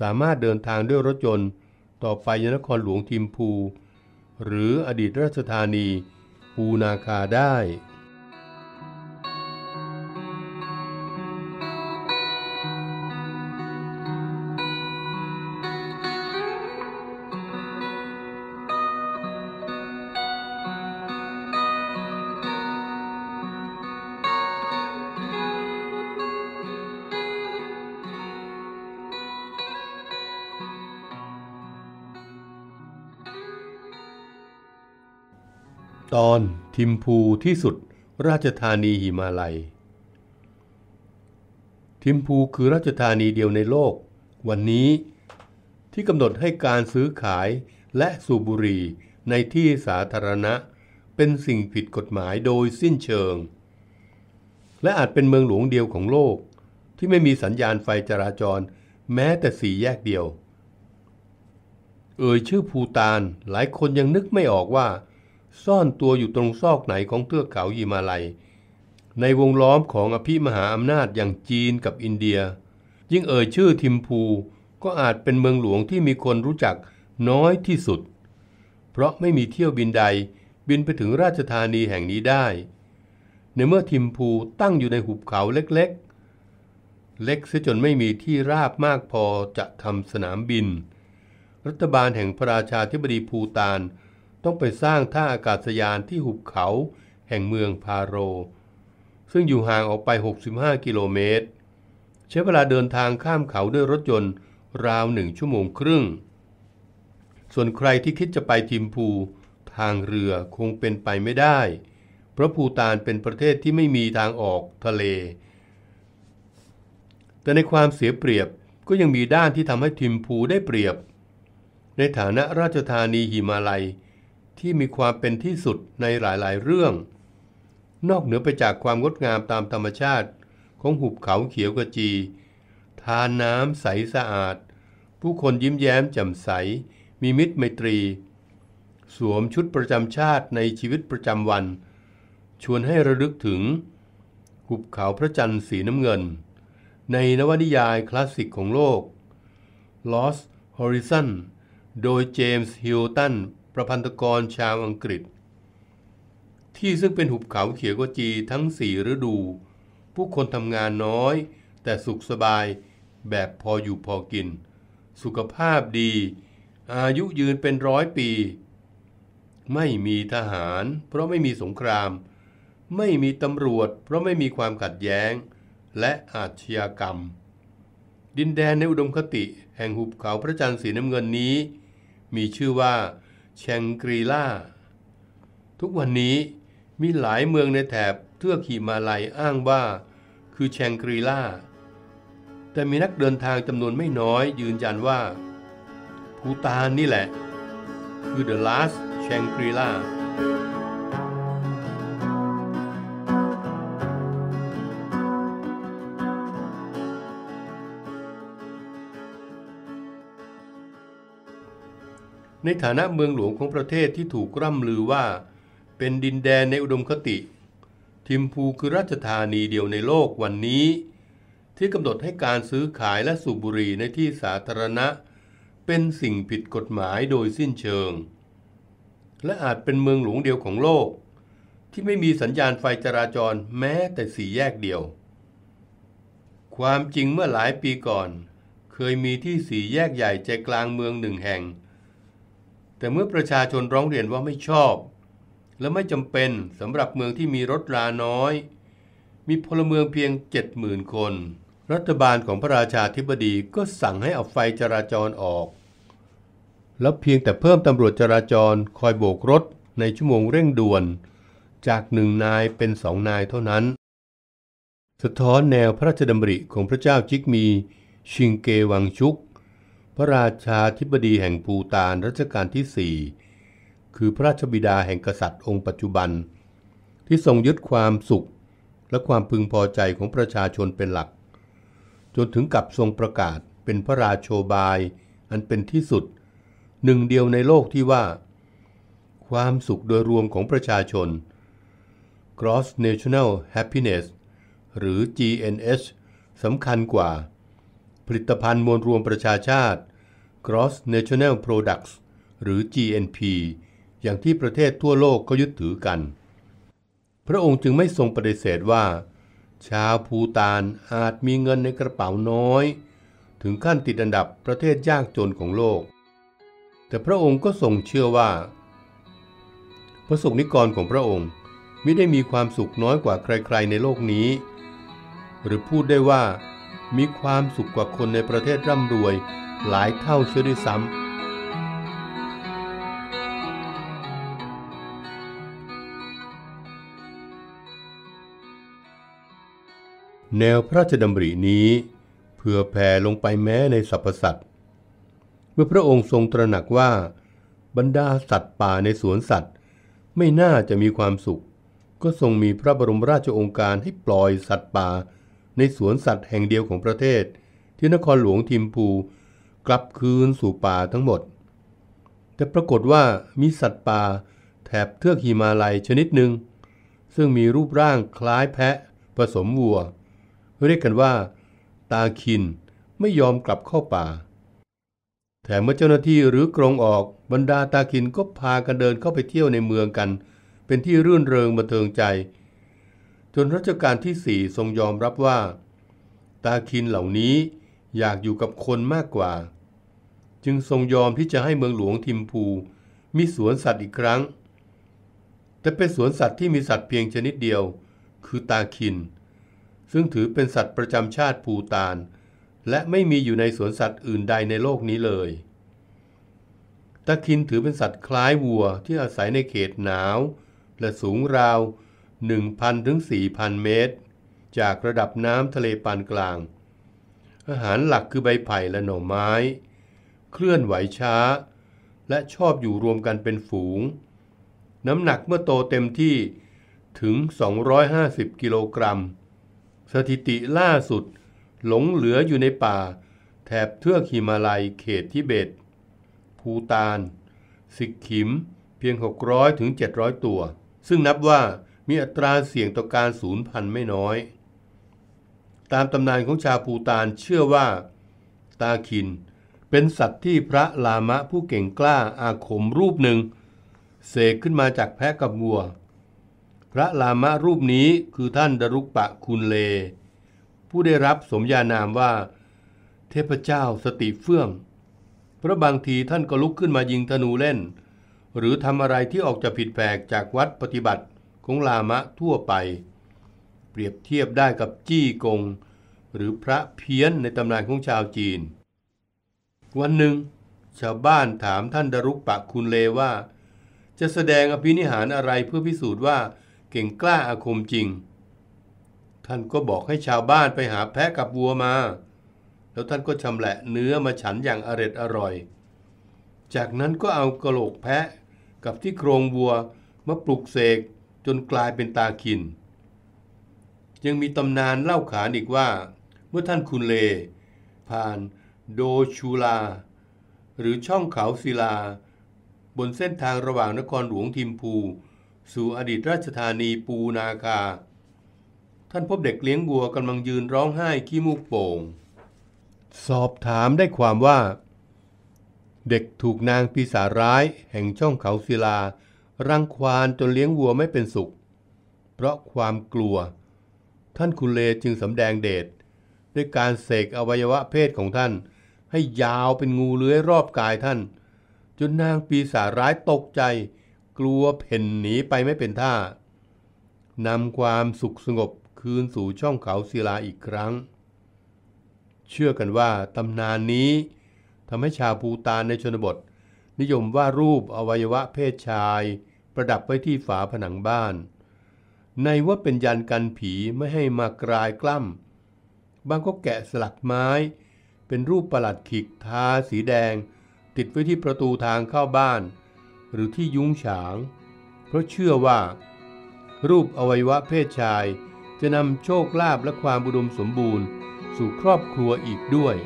สามารถเดินทางด้วยรถยนต์ต่อไปยนครหลวงทิมพูหรืออดีตราชธานีปูนาคาได้ตอนทิมพูที่สุดราชธานีหิมาลัย ทิมพูคือราชธานีเดียวในโลก วันนี้ที่กำหนดให้การซื้อขายและสูบบุหรี่ในที่สาธารณะ เป็นสิ่งผิดกฎหมายโดยสิ้นเชิง และอาจเป็นเมืองหลวงเดียวของโลก ที่ไม่มีสัญญาณไฟจราจรแม้แต่สี่แยกเดียว เอ่ยชื่อภูตานหลายคนยังนึกไม่ออกว่าซ่อนตัวอยู่ตรงซอกไหนของเทือกเขายิมาลัย ในวงล้อมของอภิมหาอำนาจอย่างจีนกับอินเดียยิ่งเอ่ยชื่อทิมพูก็อาจเป็นเมืองหลวงที่มีคนรู้จักน้อยที่สุด เพราะไม่มีเที่ยวบินใดบินไปถึงราชธานีแห่งนี้ได้ ในเมื่อทิมพูตั้งอยู่ในหุบเขาเล็กๆ เล็กเสียจนไม่มีที่ราบมากพอจะทำสนามบิน รัฐบาลแห่งพระราชาธิบดีภูตานต้องไปสร้างท่าอากาศยานที่หุบเขาแห่งเมืองพาโร ซึ่งอยู่ห่างออกไป 65 กิโลเมตร ใช้เวลาเดินทางข้ามเขาด้วยรถยนต์ราวหนึ่งชั่วโมงครึ่ง ส่วนใครที่คิดจะไปทิมพูทางเรือคงเป็นไปไม่ได้ เพราะภูตานเป็นประเทศที่ไม่มีทางออกทะเล แต่ในความเสียเปรียบก็ยังมีด้านที่ทำให้ทิมพูได้เปรียบ ในฐานะราชธานีหิมาลัยที่มีความเป็นที่สุดในหลายๆ เรื่อง นอกเหนือไปจากความงดงามตามธรรมชาติของหุบเขาเขียวกระจี ทานน้ำใสสะอาด ผู้คนยิ้มแย้มแจ่มใส มีมิตรไมตรี สวมชุดประจำชาติในชีวิตประจำวัน ชวนให้ระลึกถึง หุบเขาพระจันทร์สีน้ำเงิน ในนวนิยายคลาสสิกของโลก Lost Horizon โดยเจมส์ฮิลตันประพันธกรชาวอังกฤษ ที่ซึ่งเป็นหุบเขาเขียวกจีทั้งสี่ฤดูผู้คนทำงานน้อยแต่สุขสบายแบบพออยู่พอกิน สุขภาพดีอายุยืนเป็นร้อยปี ไม่มีทหารเพราะไม่มีสงคราม ไม่มีตำรวจเพราะไม่มีความขัดแย้งและอาชญากรรม ดินแดนในอุดมคติแห่งหุบเขาพระจันทร์สีน้ำเงินนี้ มีชื่อว่าแชงกรีล่าทุกวันนี้มีหลายเมืองในแถบเทือกหิมาลัยอ้างว่า คือแชงกรีล่าแต่มีนักเดินทางจำนวนไม่น้อยยืนยันว่า ภูตานนี่แหละคือ The Last Shangri-La ในฐานะเมืองหลวงของประเทศที่ถูกร่ำลือว่า เป็นดินแดนในอุดมคติ ทิมพูคือราชธานีเดียวในโลกวันนี้ ที่กำหนดให้การซื้อขายและสูบบุหรี่ในที่สาธารณะ เป็นสิ่งผิดกฎหมายโดยสิ้นเชิง และอาจเป็นเมืองหลวงเดียวของโลก ที่ไม่มีสัญญาณไฟจราจรแม้แต่สี่แยกเดียว ความจริงเมื่อหลายปีก่อน เคยมีที่สี่แยกใหญ่ใจกลางเมืองหนึ่งแห่งแต่เมื่อประชาชนร้องเรียนว่าไม่ชอบ และไม่จำเป็นสำหรับเมืองที่มีรถราน้อย มีพลเมืองเพียง 70,000 คน รัฐบาลของพระราชาธิบดีก็สั่งให้เอาไฟจราจรออก แล้วเพียงแต่เพิ่มตำรวจจราจรคอยโบกรถในชั่วโมงเร่งด่วน จากหนึ่งนายเป็นสองนายเท่านั้นสะท้อนแนวพระราชดำริของพระเจ้าจิกมี ชิงเกวังชุกพระราชาธิบดีแห่งภูตานรัชกาลที่สี่คือพระราชบิดาแห่งกษัตริย์องค์ปัจจุบัน ที่ทรงยึดความสุข และความพึงพอใจของประชาชนเป็นหลัก จนถึงกับทรงประกาศเป็นพระราโชบายอันเป็นที่สุด หนึ่งเดียวในโลกที่ว่า ความสุขโดยรวมของประชาชน Cross National Happiness หรือ g n s สำคัญกว่าผลิตภัณฑ์มวลรวมประชาชาติ Cross National Products หรือ GNP อย่างที่ประเทศทั่วโลกก็ยึดถือกัน พระองค์จึงไม่ทรงปฏิเสธว่า ชาวภูตานอาจมีเงินในกระเป๋าน้อย ถึงขั้นติดอันดับประเทศยากจนของโลก แต่พระองค์ก็ทรงเชื่อว่าพระสุนิกรของพระองค์ไม่ได้มีความสุขน้อยกว่าใครๆในโลกนี้ หรือพูดได้ว่ามีความสุขกว่าคนในประเทศร่ำรวยหลายเท่าเชื่อด้วยซ้ำแนวพระราชดำรินี้เผื่อแผ่ลงไปแม้ในสรรพสัตว์ เมื่อพระองค์ทรงตระหนักว่า บรรดาสัตว์ป่าในสวนสัตว์ ไม่น่าจะมีความสุข ก็ทรงมีพระบรมราชโองการให้ปล่อยสัตว์ป่าในสวนสัตว์แห่งเดียวของประเทศ ที่นครหลวงทิมพูกลับคืนสู่ป่าทั้งหมด แต่ปรากฏว่ามีสัตว์ป่าแถบเทือกหิมาลัยชนิดหนึ่ง ซึ่งมีรูปร่างคล้ายแพะผสมวัว เรียกกันว่า ตาคินไม่ยอมกลับเข้าป่า แถมเมื่อเจ้าหน้าที่หรือกรงออกบรรดาตาคินก็พากันเดินเข้าไปเที่ยวในเมืองกัน เป็นที่รื่นเริงบันเทิงใจจนรัชกาลที่สี่ทรงยอมรับว่า ตาคินเหล่านี้อยากอยู่กับคนมากกว่า จึงทรงยอมที่จะให้เมืองหลวงทิมพูมีสวนสัตว์อีกครั้งแต่เป็นสวนสัตว์ที่มีสัตว์เพียงชนิดเดียว คือตาคิน ซึ่งถือเป็นสัตว์ประจำชาติภูตานและไม่มีอยู่ในสวนสัตว์อื่นใดในโลกนี้เลยตาคินถือเป็นสัตว์คล้ายวัวที่อาศัยในเขตหนาว และสูงราว1,000 ถึง 4,000 เมตร จากระดับน้ำทะเลปานกลาง อาหารหลักคือใบไผ่และหน่อไม้ เคลื่อนไหวช้า และชอบอยู่รวมกันเป็นฝูง น้ำหนักเมื่อโตเต็มที่ถึง 250 กิโลกรัม สถิติล่าสุด หลงเหลืออยู่ในป่า แถบเทือกหิมาลัยเขตทิเบต ภูตาน สิกขิมเพียง 600-700 ตัว ซึ่งนับว่ามีอัตราเสี่ยงต่อการสูญพันธุ์ไม่น้อย ตามตำนานของชาวภูตาน เชื่อว่า ตาคินเป็นสัตว์ที่พระลามะผู้เก่งกล้าอาคมรูปหนึ่งเสกขึ้นมาจากแพะกับวัว พระลามะรูปนี้คือท่านดรุกปะคุณเล ผู้ได้รับสมญานามว่าเทพเจ้าสติเฟื่อง เพราะบางทีท่านก็ลุกขึ้นมายิงธนูเล่น หรือทำอะไรที่ออกจะผิดแปลกจากวัดปฏิบัติของลามะทั่วไป เปรียบเทียบได้กับจี้กงหรือพระเพี้ยนในตำนานของชาวจีน วันหนึ่ง ชาวบ้านถามท่านดรุกปะคุณเลว่า จะแสดงอภินิหารอะไรเพื่อพิสูจน์ว่าเก่งกล้าอาคมจริง ท่านก็บอกให้ชาวบ้านไปหาแพะกับวัวมา แล้วท่านก็ชำแหละเนื้อมาฉันอย่างอร็ดอร่อย จากนั้นก็เอากระโหลกแพะกับที่โครงวัวมาปลุกเสกจนกลายเป็นตาขิน ยังมีตำนานเล่าขานอีกว่า เมื่อท่านคุณเล ผ่านโดชูลา หรือช่องเขาศิลา บนเส้นทางระหว่างนครหลวงทิมพู สู่อดีตราชธานีปูนาคาท่านพบเด็กเลี้ยงวัวกำลังยืนร้องไห้ขี้มูกโป่ง สอบถามได้ความว่า เด็กถูกนางปีศาร้ายแห่งช่องเขาศิลารังควานจนเลี้ยงวัวไม่เป็นสุข เพราะความกลัว ท่านคุเลจึงสำแดงเดชด้วยการเสกอวัยวะเพศของท่าน ให้ยาวเป็นงูเลื้อยรอบกายท่าน จนนางปีศาจร้ายตกใจ กลัวเพ่นหนีไปไม่เป็นท่านำความสุขสงบคืนสู่ช่องเขาศิลาอีกครั้ง เชื่อกันว่าตำนานนี้ทำให้ชาวภูตานในชนบทนิยมว่ารูปอวัยวะเพศชาย ประดับไว้ที่ฝาผนังบ้าน ในว่าเป็นยันกันผีไม่ให้มากรายกล้ำบางก็แกะสลักไม้ เป็นรูปประหลัดขิกทาสีแดง ติดไว้ที่ประตูทางเข้าบ้าน หรือที่ยุ้งฉาง เพราะเชื่อว่า รูปอวัยวะเพศชาย จะนำโชคลาภและความบุดมสมบูรณ์ สู่ครอบครัวอีกด้วย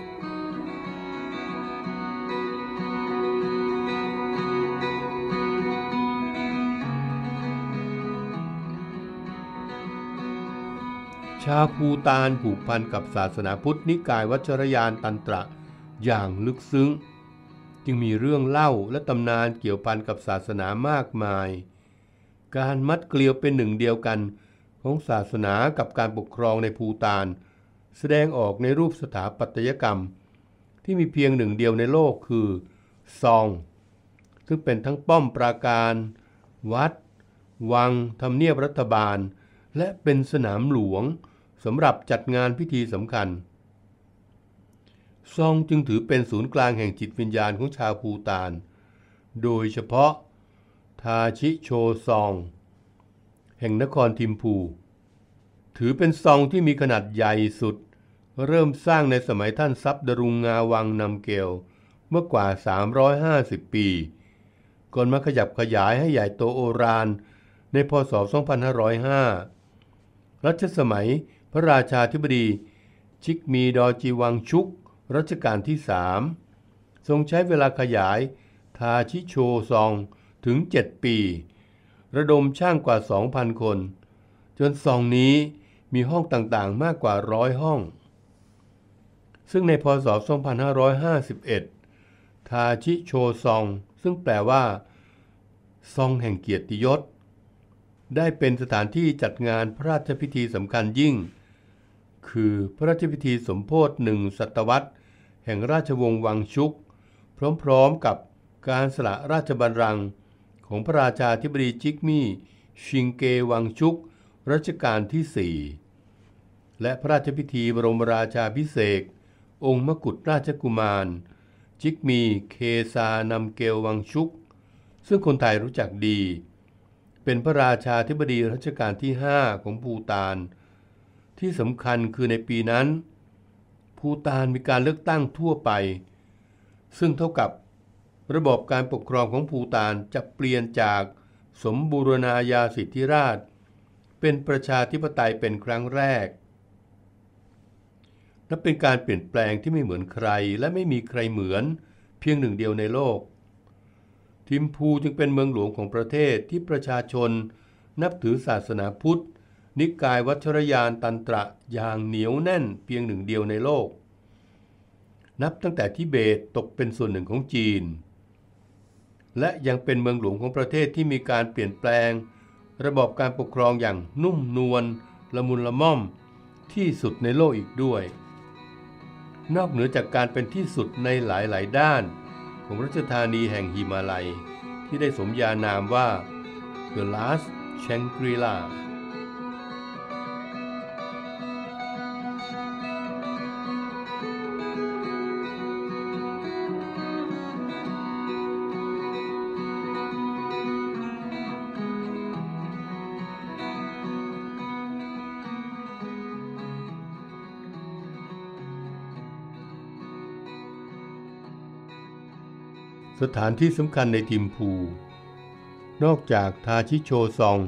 ชาวูตานผูกพันกับศาสนาพุทธนิกายวัชรยานตันตระอย่างลึกซึ้งจึงมีเรื่องเล่าและตำนานเกี่ยวพันกับศาสนามากมาย การมัดเกลียวเป็นหนึ่งเดียวกัน ของศาสนากับการปกครองในภูตานแสดงออกในรูปสถาปัตยกรรม ที่มีเพียงหนึ่งเดียวในโลกคือซองซึ่งเป็นทั้งป้อมปราการ วัด วังทำเนียบรัฐบาล และเป็นสนามหลวงสำหรับจัดงานพิธีสำคัญ ซองจึงถือเป็นศูนย์กลางแห่งจิตวิญญาณของชาวภูตาน โดยเฉพาะทาชิโชซอง แห่งนครทิมพู ถือเป็นซองที่มีขนาดใหญ่สุด เริ่มสร้างในสมัยท่านซับดรุงงาวังนำเกลเมื่อกว่า 350 ปีก่อนมาขยับขยายให้ใหญ่โตโอรานในพศ 2505 รัชสมัยพระราชาธิบดีชิกมีดอจีวังชุกรัชกาลที่สามทรงใช้เวลาขยายทาชิโชซองถึง 7 ปี ระดมช่างกว่า 2,000 คน จนซองนี้มีห้องต่างๆมากกว่าร้อยห้อง ซึ่งในพศ2551 ทาชิโชซองซึ่งแปลว่าซองแห่งเกียรติยศได้เป็นสถานที่จัดงานพระราชพิธีสำคัญยิ่งคือพระราชพิธีสมโพธิหนึ่งศตวรรษ แห่งราชวงศ์วังชุก พร้อมๆกับการสละราชบัลลังก์ของพระราชาธิบดีจิกมี่ชิงเกวังชุกรัชกาลที่ 4 และพระราชพิธีบรมราชาพิเศษองค์มกุฎราชกุมารจิกมีเคซานำเกลวังชุก ซึ่งคนไทยรู้จักดี เป็นพระราชาธิบดีรัชกาลที่ 5 ของปูตานที่สำคัญคือในปีนั้น ภูตานมีการเลือกตั้งทั่วไป ซึ่งเท่ากับระบบการปกครองของภูตานจะเปลี่ยนจากสมบูรณาญาสิทธิราช เป็นประชาธิปไตยเป็นครั้งแรก นับเป็นการเปลี่ยนแปลงที่ไม่เหมือนใคร และไม่มีใครเหมือนเพียงหนึ่งเดียวในโลก ทิมพูจึงเป็นเมืองหลวงของประเทศที่ประชาชน นับถือศาสนาพุทธนิกายวัชรยานตันตระอย่างเหนียวแน่นเพียงหนึ่งเดียวในโลก นับตั้งแต่ทิเบตตกเป็นส่วนหนึ่งของจีน และยังเป็นเมืองหลวงของประเทศที่มีการเปลี่ยนแปลง ระบบการปกครองอย่างนุ่มนวลละมุนละม่อมที่สุดในโลกอีกด้วย นอกเหนือจากการเป็นที่สุดในหลาย ๆ ด้าน ของรัชธานีแห่งหิมาลัย ที่ได้สมญานามว่า The Last Shangri-La สถานที่สำคัญในทิมพู นอกจากทาชิโชซอง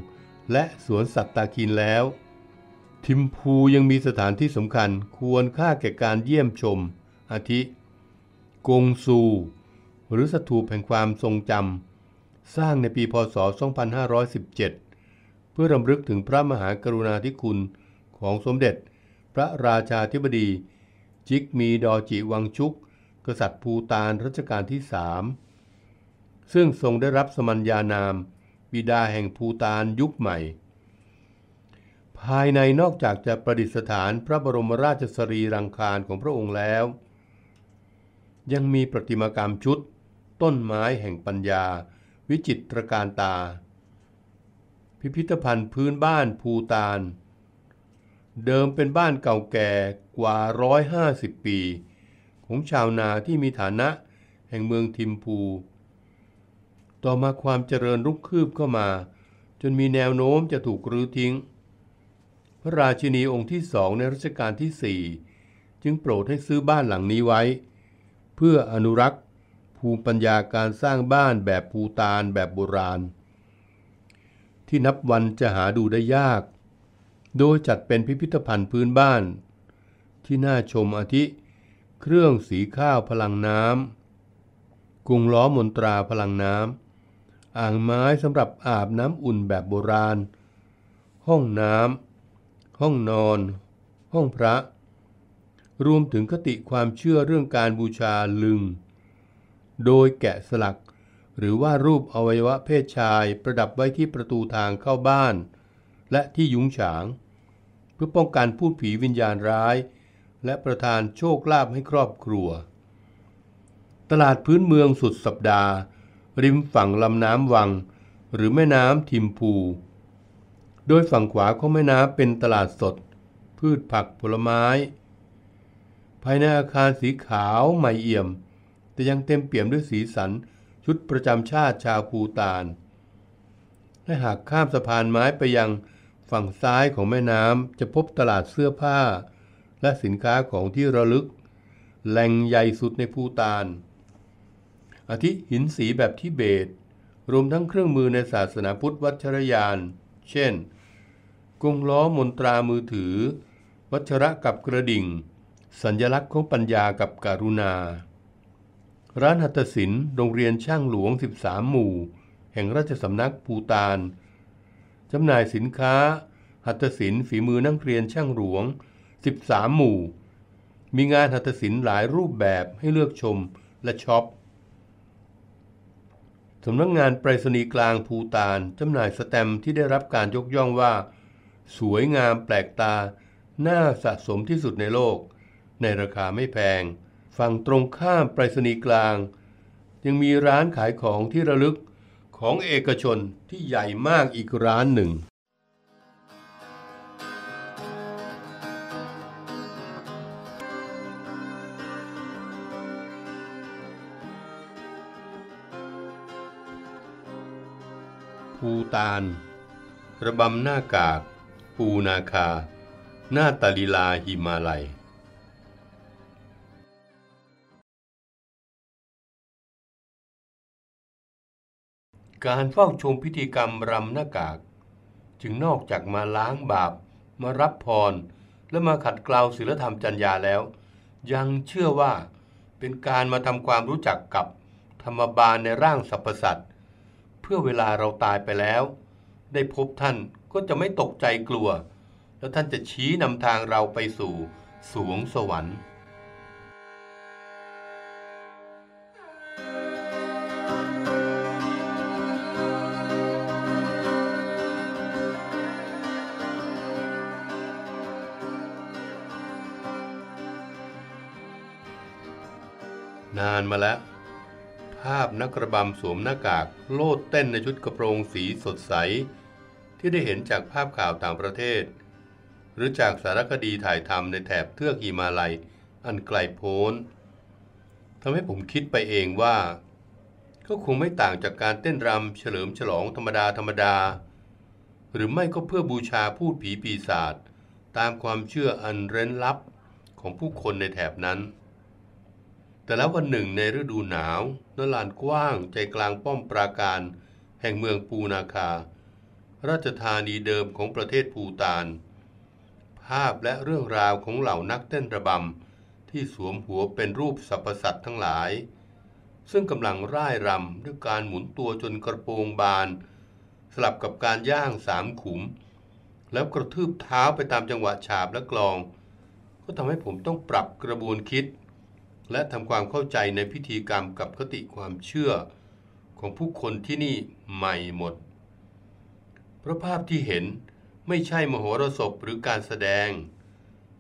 และสวนสัตว์ตาคินแล้ว ทิมพูยังมีสถานที่สำคัญควรค่าแก่การเยี่ยมชมอาทิ กงซูหรือสถูปแห่งความทรงจำสร้างในปีพศ 2517 เพื่อรำลึกถึงพระมหากรุณาธิคุณของสมเด็จพระราชาธิบดี จิกมีดอจิวังชุกกษัตริย์ภูตานรัชกาลที่สาม ซึ่งทรงได้รับสมัญญานาม บิดาแห่งภูตานยุคใหม่ ภายในนอกจากจะประดิษฐานพระบรมราชสรีรังคารของพระองค์แล้ว ยังมีประติมากรรมชุด ต้นไม้แห่งปัญญา วิจิตรการตา พิพิธภัณฑ์พื้นบ้านภูตาน เดิมเป็นบ้านเก่าแก่กว่า 150 ปีของชาวนาที่มีฐานะแห่งเมืองทิมพู ต่อมาความเจริญรุกคืบเข้ามา จนมีแนวโน้มจะถูกรื้อทิ้ง พระราชินีองค์ที่สองในรัชกาลที่สี่จึงโปรดให้ซื้อบ้านหลังนี้ไว้ เพื่ออนุรักษ์ภูมิปัญญาการสร้างบ้านแบบภูตานแบบโบราณ ที่นับวันจะหาดูได้ยาก โดยจัดเป็นพิพิธภัณฑ์พื้นบ้าน ที่น่าชมอาทิเครื่องสีข้าวพลังน้ำกุงล้อมนตราพลังน้ำอ่างไม้สำหรับอาบน้ำอุ่นแบบโบราณ ห้องน้ำห้องนอน ห้องพระ รวมถึงคติความเชื่อเรื่องการบูชาลึง โดยแกะสลัก หรือว่ารูปอวัยวะเพศชายประดับไว้ที่ประตูทางเข้าบ้าน และที่ยุ้งฉาง เพื่อป้องกันพูดผีวิญญาณร้ายและประทานโชคลาภให้ครอบครัว ตลาดพื้นเมืองสุดสัปดาห์ ริมฝั่งลำน้ำวังหรือแม่น้ำทิมพู โดยฝั่งขวาของแม่น้ำเป็นตลาดสด พืชผักผลไม้ ภายในอาคารสีขาวใหม่เอี่ยม แต่ยังเต็มเปี่ยมด้วยสีสันชุดประจำชาติชาวภูตาน และหากข้ามสะพานไม้ไปยังฝั่งซ้ายของแม่น้ำจะพบตลาดเสื้อผ้าและสินค้าของที่ระลึก แหล่งใหญ่สุดในภูตานอาทิหินสีแบบทิเบต รวมทั้งเครื่องมือในศาสนาพุทธวัชรยาน เช่นกงล้อมนตรามือถือ วัชระกับกระดิ่ง สัญญลักษณ์ของปัญญากับการุณา ร้านหัตถศิลป์โรงเรียนช่างหลวง 13 หมู่ แห่งราชสำนักภูตานจำหน่ายสินค้า หัตถศิลป์ฝีมือนักเรียนช่างหลวง13 หมู่ มีงานหัตถศิลป์หลายรูปแบบให้เลือกชมและช็อป สำนักงงานไปรษณีย์กลางภูตานจำหน่ายสแตมที่ได้รับการยกย่องว่า สวยงามแปลกตาน่าสะสมที่สุดในโลก ในราคาไม่แพง ฝั่งตรงข้ามไปรษณีย์กลาง ยังมีร้านขายของที่ระลึกของเอกชนที่ใหญ่มากอีกร้านหนึ่งภูตาน ระบำหน้ากาก ภูนาคา หน้าตาลีลาหิมาลัย การเฝ้าชมพิธีกรรมรำหน้ากาก จึงนอกจากมาล้างบาปมารับพรและมาขัดเกลาศีลธรรมจัญญาแล้ว ยังเชื่อว่าเป็นการมาทำความรู้จักกับธรรมบาลในร่างสรรพสัตวพื่อเวลาเราตายไปแล้ว ได้พบท่านก็จะไม่ตกใจกลัว แล้วท่านจะชี้นำทางเราไปสู่สวงสวรรค์ นานมาแล้วภาพนักระบำสวมหน้ากากโลดเต้นในชุดกระโปรงสีสดใส ที่ได้เห็นจากภาพข่าวต่างประเทศ หรือจากสารคดีถ่ายทำในแถบเทือกฮิมาลัยอันไกลโพ้นทำให้ผมคิดไปเองว่า ก็คงไม่ต่างจากการเต้นรำเฉลิมฉลองธรรมดาธรรมดา หรือไม่ก็เพื่อบูชาพูดผีปีศาจตามความเชื่ออันเร้นลับของผู้คนในแถบนั้นแต่แล้ววันหนึ่งในฤดูหนาวนลานกว้างใจกลางป้อมปราการแห่งเมืองปูนาคา ราชธานีเดิมของประเทศภูตานภาพและเรื่องราวของเหล่านักเต้นระบำ ที่สวมหัวเป็นรูปสรรพสัตว์ทั้งหลาย ซึ่งกำลังร่ายรำด้วยการหมุนตัวจนกระโปรงบาน สลับกับการย่างสามขุม แล้วกระทืบเท้าไปตามจังหวะฉาบและกลอง ก็ทำให้ผมต้องปรับกระบวนคิดและทำความเข้าใจในพิธีกรรมกับคติความเชื่อของผู้คนที่นี่ใหม่หมด พระภาพที่เห็นไม่ใช่มโหรสพหรือการแสดง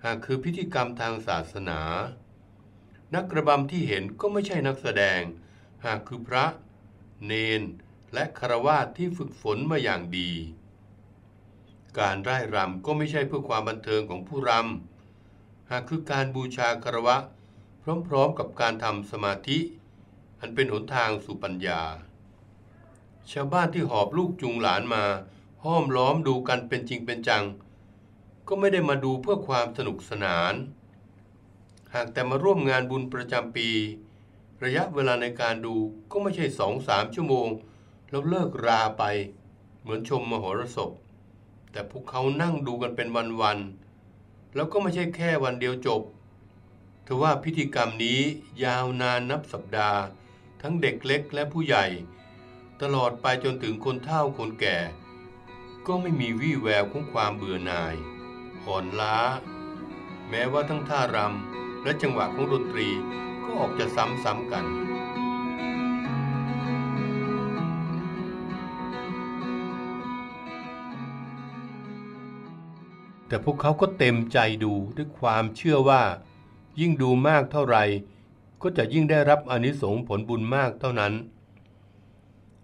หากคือพิธีกรรมทางศาสนา นักกระบำที่เห็นก็ไม่ใช่นักแสดง หากคือพระ เนน และคารวาสที่ฝึกฝนมาอย่างดี การร่ายรำก็ไม่ใช่เพื่อความบันเทิงของผู้รำ หากคือการบูชาคารวะพร้อม ๆ กับการทำสมาธิ อันเป็นหนทางสู่ปัญญา ชาวบ้านที่หอบลูกจุงหลานมา ห้อมล้อมดูกันเป็นจริงเป็นจัง ก็ไม่ได้มาดูเพื่อความสนุกสนาน หากแต่มาร่วมงานบุญประจำปี ระยะเวลาในการดูก็ไม่ใช่สองสามชั่วโมง แล้วเลิกราไปเหมือนชมมหรสพ แต่พวกเขานั่งดูกันเป็นวันๆ แล้วก็ไม่ใช่แค่วันเดียวจบทว่าพิธีกรรมนี้ยาวนานนับสัปดาห์ ทั้งเด็กเล็กและผู้ใหญ่ ตลอดไปจนถึงคนเฒ่าคนแก่ ก็ไม่มีวี่แววของความเบื่อหน่ายอ่อนล้า แม้ว่าทั้งท่ารำ และจังหวะของดนตรีก็ออกจะซ้ำๆกัน แต่พวกเขาก็เต็มใจดูด้วยความเชื่อว่ายิ่งดูมากเท่าไหร่ก็จะยิ่งได้รับอนิสงส์ผลบุญมากเท่านั้น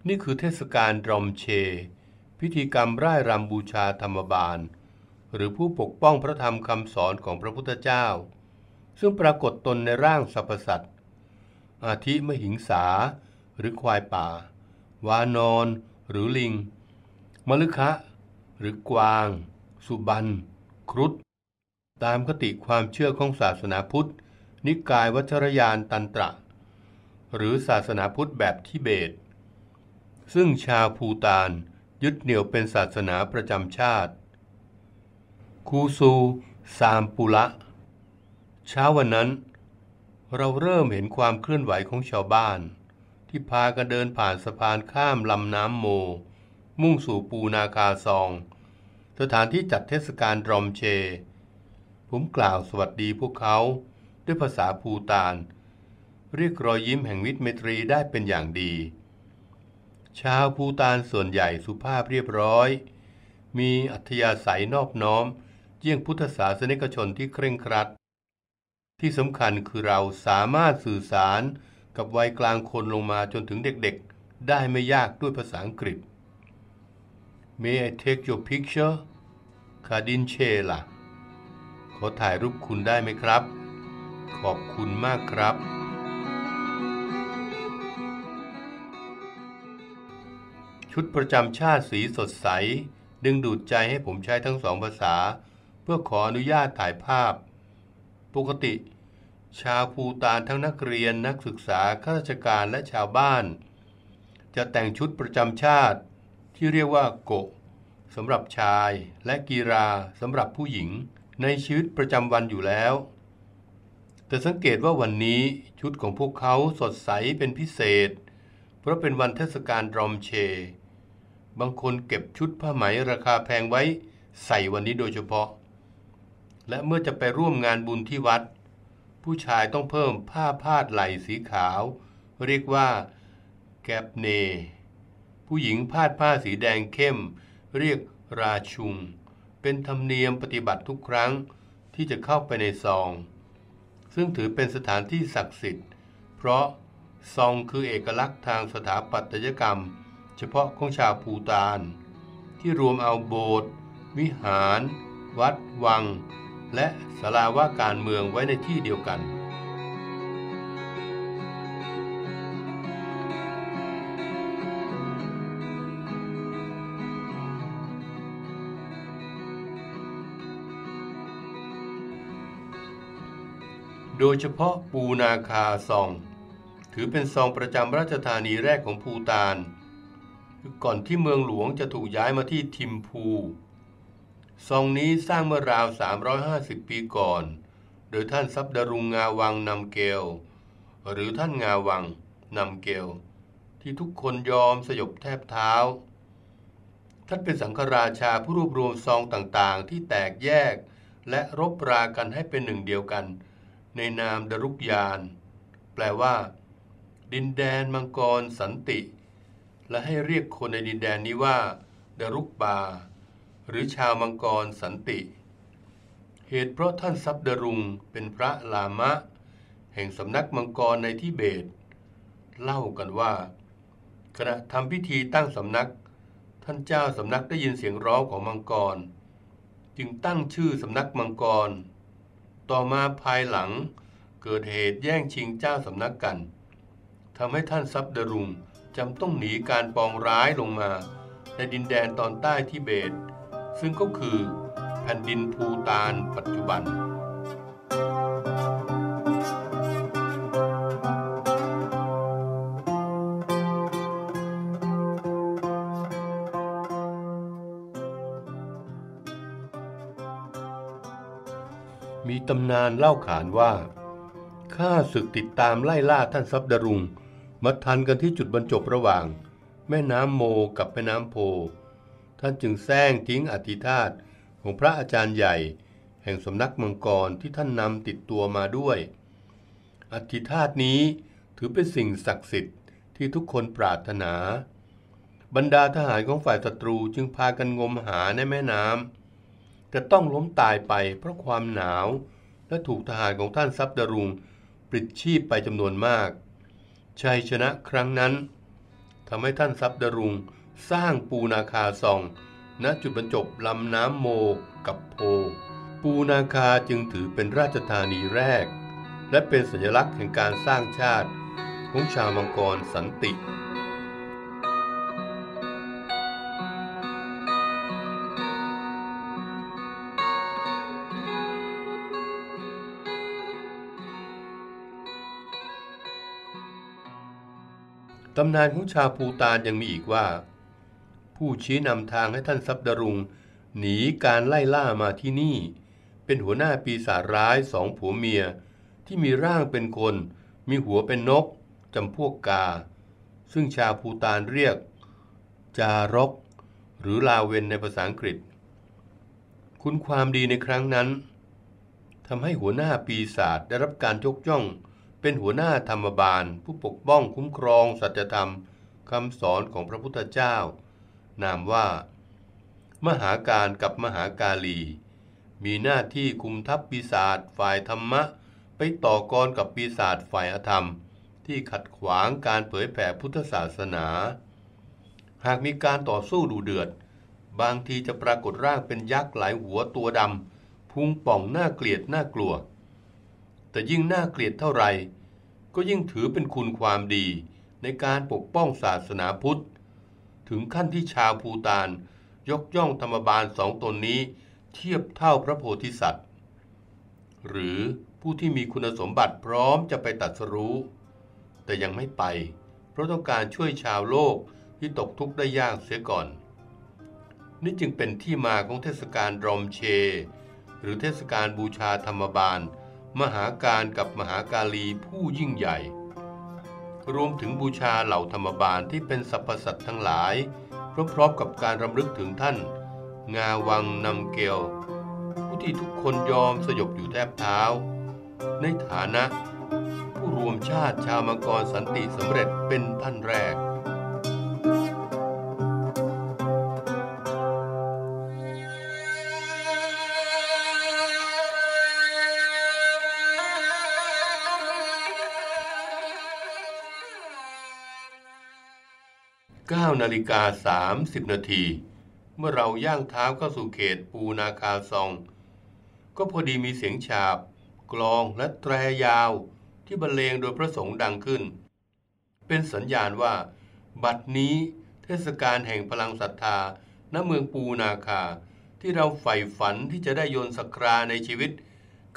นี่คือเทศกาลรอมเช พิธีกรรมร่ายรำบูชาธรรมบาล หรือผู้ปกป้องพระธรรมคำสอนของพระพุทธเจ้า ซึ่งปรากฏตนในร่างสรรพสัตว์อาทิมหิงสา หรือควายป่า วานอนหรือลิง มลึคะ หรือกวาง สุบัน ครุฑตามคติความเชื่อของศาสนาพุทธ นิกายวัชรยานตันตระ หรือศาสนาพุทธแบบทิเบต ซึ่งชาวภูตานยึดเหนี่ยวเป็นศาสนาประจำชาติ คูซูซามปุระเช้าวันนั้นเราเริ่มเห็นความเคลื่อนไหวของชาวบ้าน ที่พากันเดินผ่านสะพานข้ามลำน้ำโม มุ่งสู่ปูนาคาซอง สถานที่จัดเทศกาลรอมเชผมกล่าวสวัสดีพวกเขา ด้วยภาษาภูตาน เรียกรอยยิ้มแห่งวิ์เมตรีได้เป็นอย่างดี ชาวภูตานส่วนใหญ่สุภาพเรียบร้อย มีอัธยาศัยนอบน้อม เยี่ยงพุทธศาสนิกชนที่เคร่งครัด ที่สำคัญคือเราสามารถสื่อสารกับวัยกลางคนลงมาจนถึงเด็กๆ ได้ไม่ยากด้วยภาษาอังกฤษ May I take your picture? Kadinchela. ขอถ่ายรูปคุณได้ไหมครับ ขอบคุณมากครับ ชุดประจำชาติสีสดใส ดึงดูดใจให้ผมใช้ทั้งสองภาษา เพื่อขออนุญาตถ่ายภาพ ปกติ ชาวภูตานทั้งนักเรียนนักศึกษาข้าราชการและชาวบ้าน จะแต่งชุดประจำชาติที่เรียกว่า โกะสำหรับชายและกีราสำหรับผู้หญิงในชีวิตประจำวันอยู่แล้ว แต่สังเกตว่าวันนี้ชุดของพวกเขาสดใสเป็นพิเศษ เพราะเป็นวันเทศกาลรอมเช บางคนเก็บชุดผ้าไหมราคาแพงไว้ใส่วันนี้โดยเฉพาะ และเมื่อจะไปร่วมงานบุญที่วัด ผู้ชายต้องเพิ่มผ้าพาดไหล่สีขาว เรียกว่าแกบเน ผู้หญิงพาดผ้าสีแดงเข้ม เรียกราชุงเป็นธรรมเนียมปฏิบัติทุกครั้งที่จะเข้าไปในซอง ซึ่งถือเป็นสถานที่ศักดิ์สิทธิ์ เพราะซองคือเอกลักษณ์ทางสถาปัตยกรรมเฉพาะของชาวภูตานที่รวมเอาโบสถ์วิหาร วัดวัง และศาลาว่าการเมืองไว้ในที่เดียวกันโดยเฉพาะปูนาคาซอง ถือเป็นซองประจำราชธานีแรกของภูตาน ก่อนที่เมืองหลวงจะถูกย้ายมาที่ทิมพูซองนี้สร้างเมื่อราว 350 ปีก่อน โดยท่านซับดารุงงาวังนำเกลหรือท่านงาวังนำเกลที่ทุกคนยอมสยบแทบเท้าท่านเป็นสังฆราชาผู้รวบรวมซองต่างๆ ที่แตกแยกและรบรากันให้เป็นหนึ่งเดียวกันในนามดรุกยาน แปลว่า ดินแดนมังกรสันติ และให้เรียกคนในดินแดนนี้ว่า ดรุกบา หรือชาวมังกรสันติ เหตุเพราะท่านซับดรุงเป็นพระลามะ แห่งสำนักมังกรในที่เบต เล่ากันว่า ขณะทำพิธีตั้งสำนัก ท่านเจ้าสำนักได้ยินเสียงร้องของมังกร จึงตั้งชื่อสำนักมังกรต่อมาภายหลังเกิดเหตุแย่งชิงเจ้าสำนักกันทำให้ท่านซับดรุงจำต้องหนีการปองร้ายลงมาในดินแดนตอนใต้ที่เบต ซึ่งก็คือแผ่นดินภูตานปัจจุบันตำนานเล่าขานว่าข้าศึกติดตามไล่ล่าท่านซับดรุงมาทันกันที่จุดบรรจบระหว่าง แม่น้ำโมกับแม่น้ำโพ ท่านจึงแซงทิ้งอธิธาตของพระอาจารย์ใหญ่ แห่งสำนักมังกรที่ท่านนำติดตัวมาด้วยอธิธาตนี้ถือเป็นสิ่งศักดิ์สิทธิ์ที่ทุกคนปรารถนา บรรดาทหารของฝ่ายศัตรูจึงพากันงมหาในแม่น้ำ แต่ต้องล้มตายไปเพราะความหนาวและถูกทหารของท่านซับดารุงปลิดชีพไปจำนวนมาก ชัยชนะครั้งนั้นทำให้ท่านซับดารุง สร้างปูนาคาซอง ณจุดบรรจบลำน้ำโมกับโพ ปูนาคาจึงถือเป็นราชธานีแรก และเป็นสัญลักษณ์แห่งการสร้างชาติ ของชาวมังกรสันติตำนานของชาวภูตานยังมีอีกว่า ผู้ชี้นำทางให้ท่านซับดรุง หนีการไล่ล่ามาที่นี่ เป็นหัวหน้าปีศาจร้ายสองผัวเมีย ที่มีร่างเป็นคน มีหัวเป็นนกจำพวกกา ซึ่งชาวภูตานเรียก จารก หรือลาเวนในภาษาอังกฤษ คุณความดีในครั้งนั้นทำให้หัวหน้าปีศาจได้รับการยกย่องเป็นหัวหน้าธรรมบาล ผู้ปกป้องคุ้มครองสัจธรรมคำสอนของพระพุทธเจ้า นามว่า มหาการกับมหากาลี มีหน้าที่คุมทัพปีศาจฝ่ายธรรมะ ไปต่อกรกับปีศาจฝ่ายอธรรม ที่ขัดขวางการเผยแผ่พุทธศาสนา หากมีการต่อสู้ดูเดือด บางทีจะปรากฏร่างเป็นยักษ์หลายหัวตัวดำพุงป่องหน้าเกลียดหน้ากลัวแต่ยิ่งน่าเกลียดเท่าไหร่ก็ยิ่งถือเป็นคุณความดีในการปกป้องศาสนาพุทธ ถึงขั้นที่ชาวภูตานยกย่องธรรมบาลสองตนนี้เทียบเท่าพระโพธิสัตว์ หรือผู้ที่มีคุณสมบัติพร้อมจะไปตัดสรู้ แต่ยังไม่ไป เพราะต้องการช่วยชาวโลกที่ตกทุกข์ได้ยากเสียก่อน นี่จึงเป็นที่มาของเทศกาลรอมเช หรือเทศกาลบูชาธรรมบาลมหาการกับมหาการีผู้ยิ่งใหญ่ รวมถึงบูชาเหล่าธรรมบาลที่เป็นสรรพสัตว์ทั้งหลายพร้อมๆกับการรำลึกถึงท่านงาวังนำเกลผู้ที่ทุกคนยอมสยบอยู่แทบเท้า ในฐานะ ผู้รวมชาติชาวมังกรสันติสำเร็จเป็นท่านแรก9นาฬิกา 30 นาที เมื่อเราย่างเท้าเข้าสู่เขตปูนาคาซอง ก็พอดีมีเสียงฉาบ กลองและแตรยาวที่บรรเลงโดยพระสงฆ์ดังขึ้น เป็นสัญญาณว่า บัดนี้เทศกาลแห่งพลังศรัทธาณเมืองปูนาคา ที่เราใฝ่ฝันที่จะได้ยนสักราในชีวิต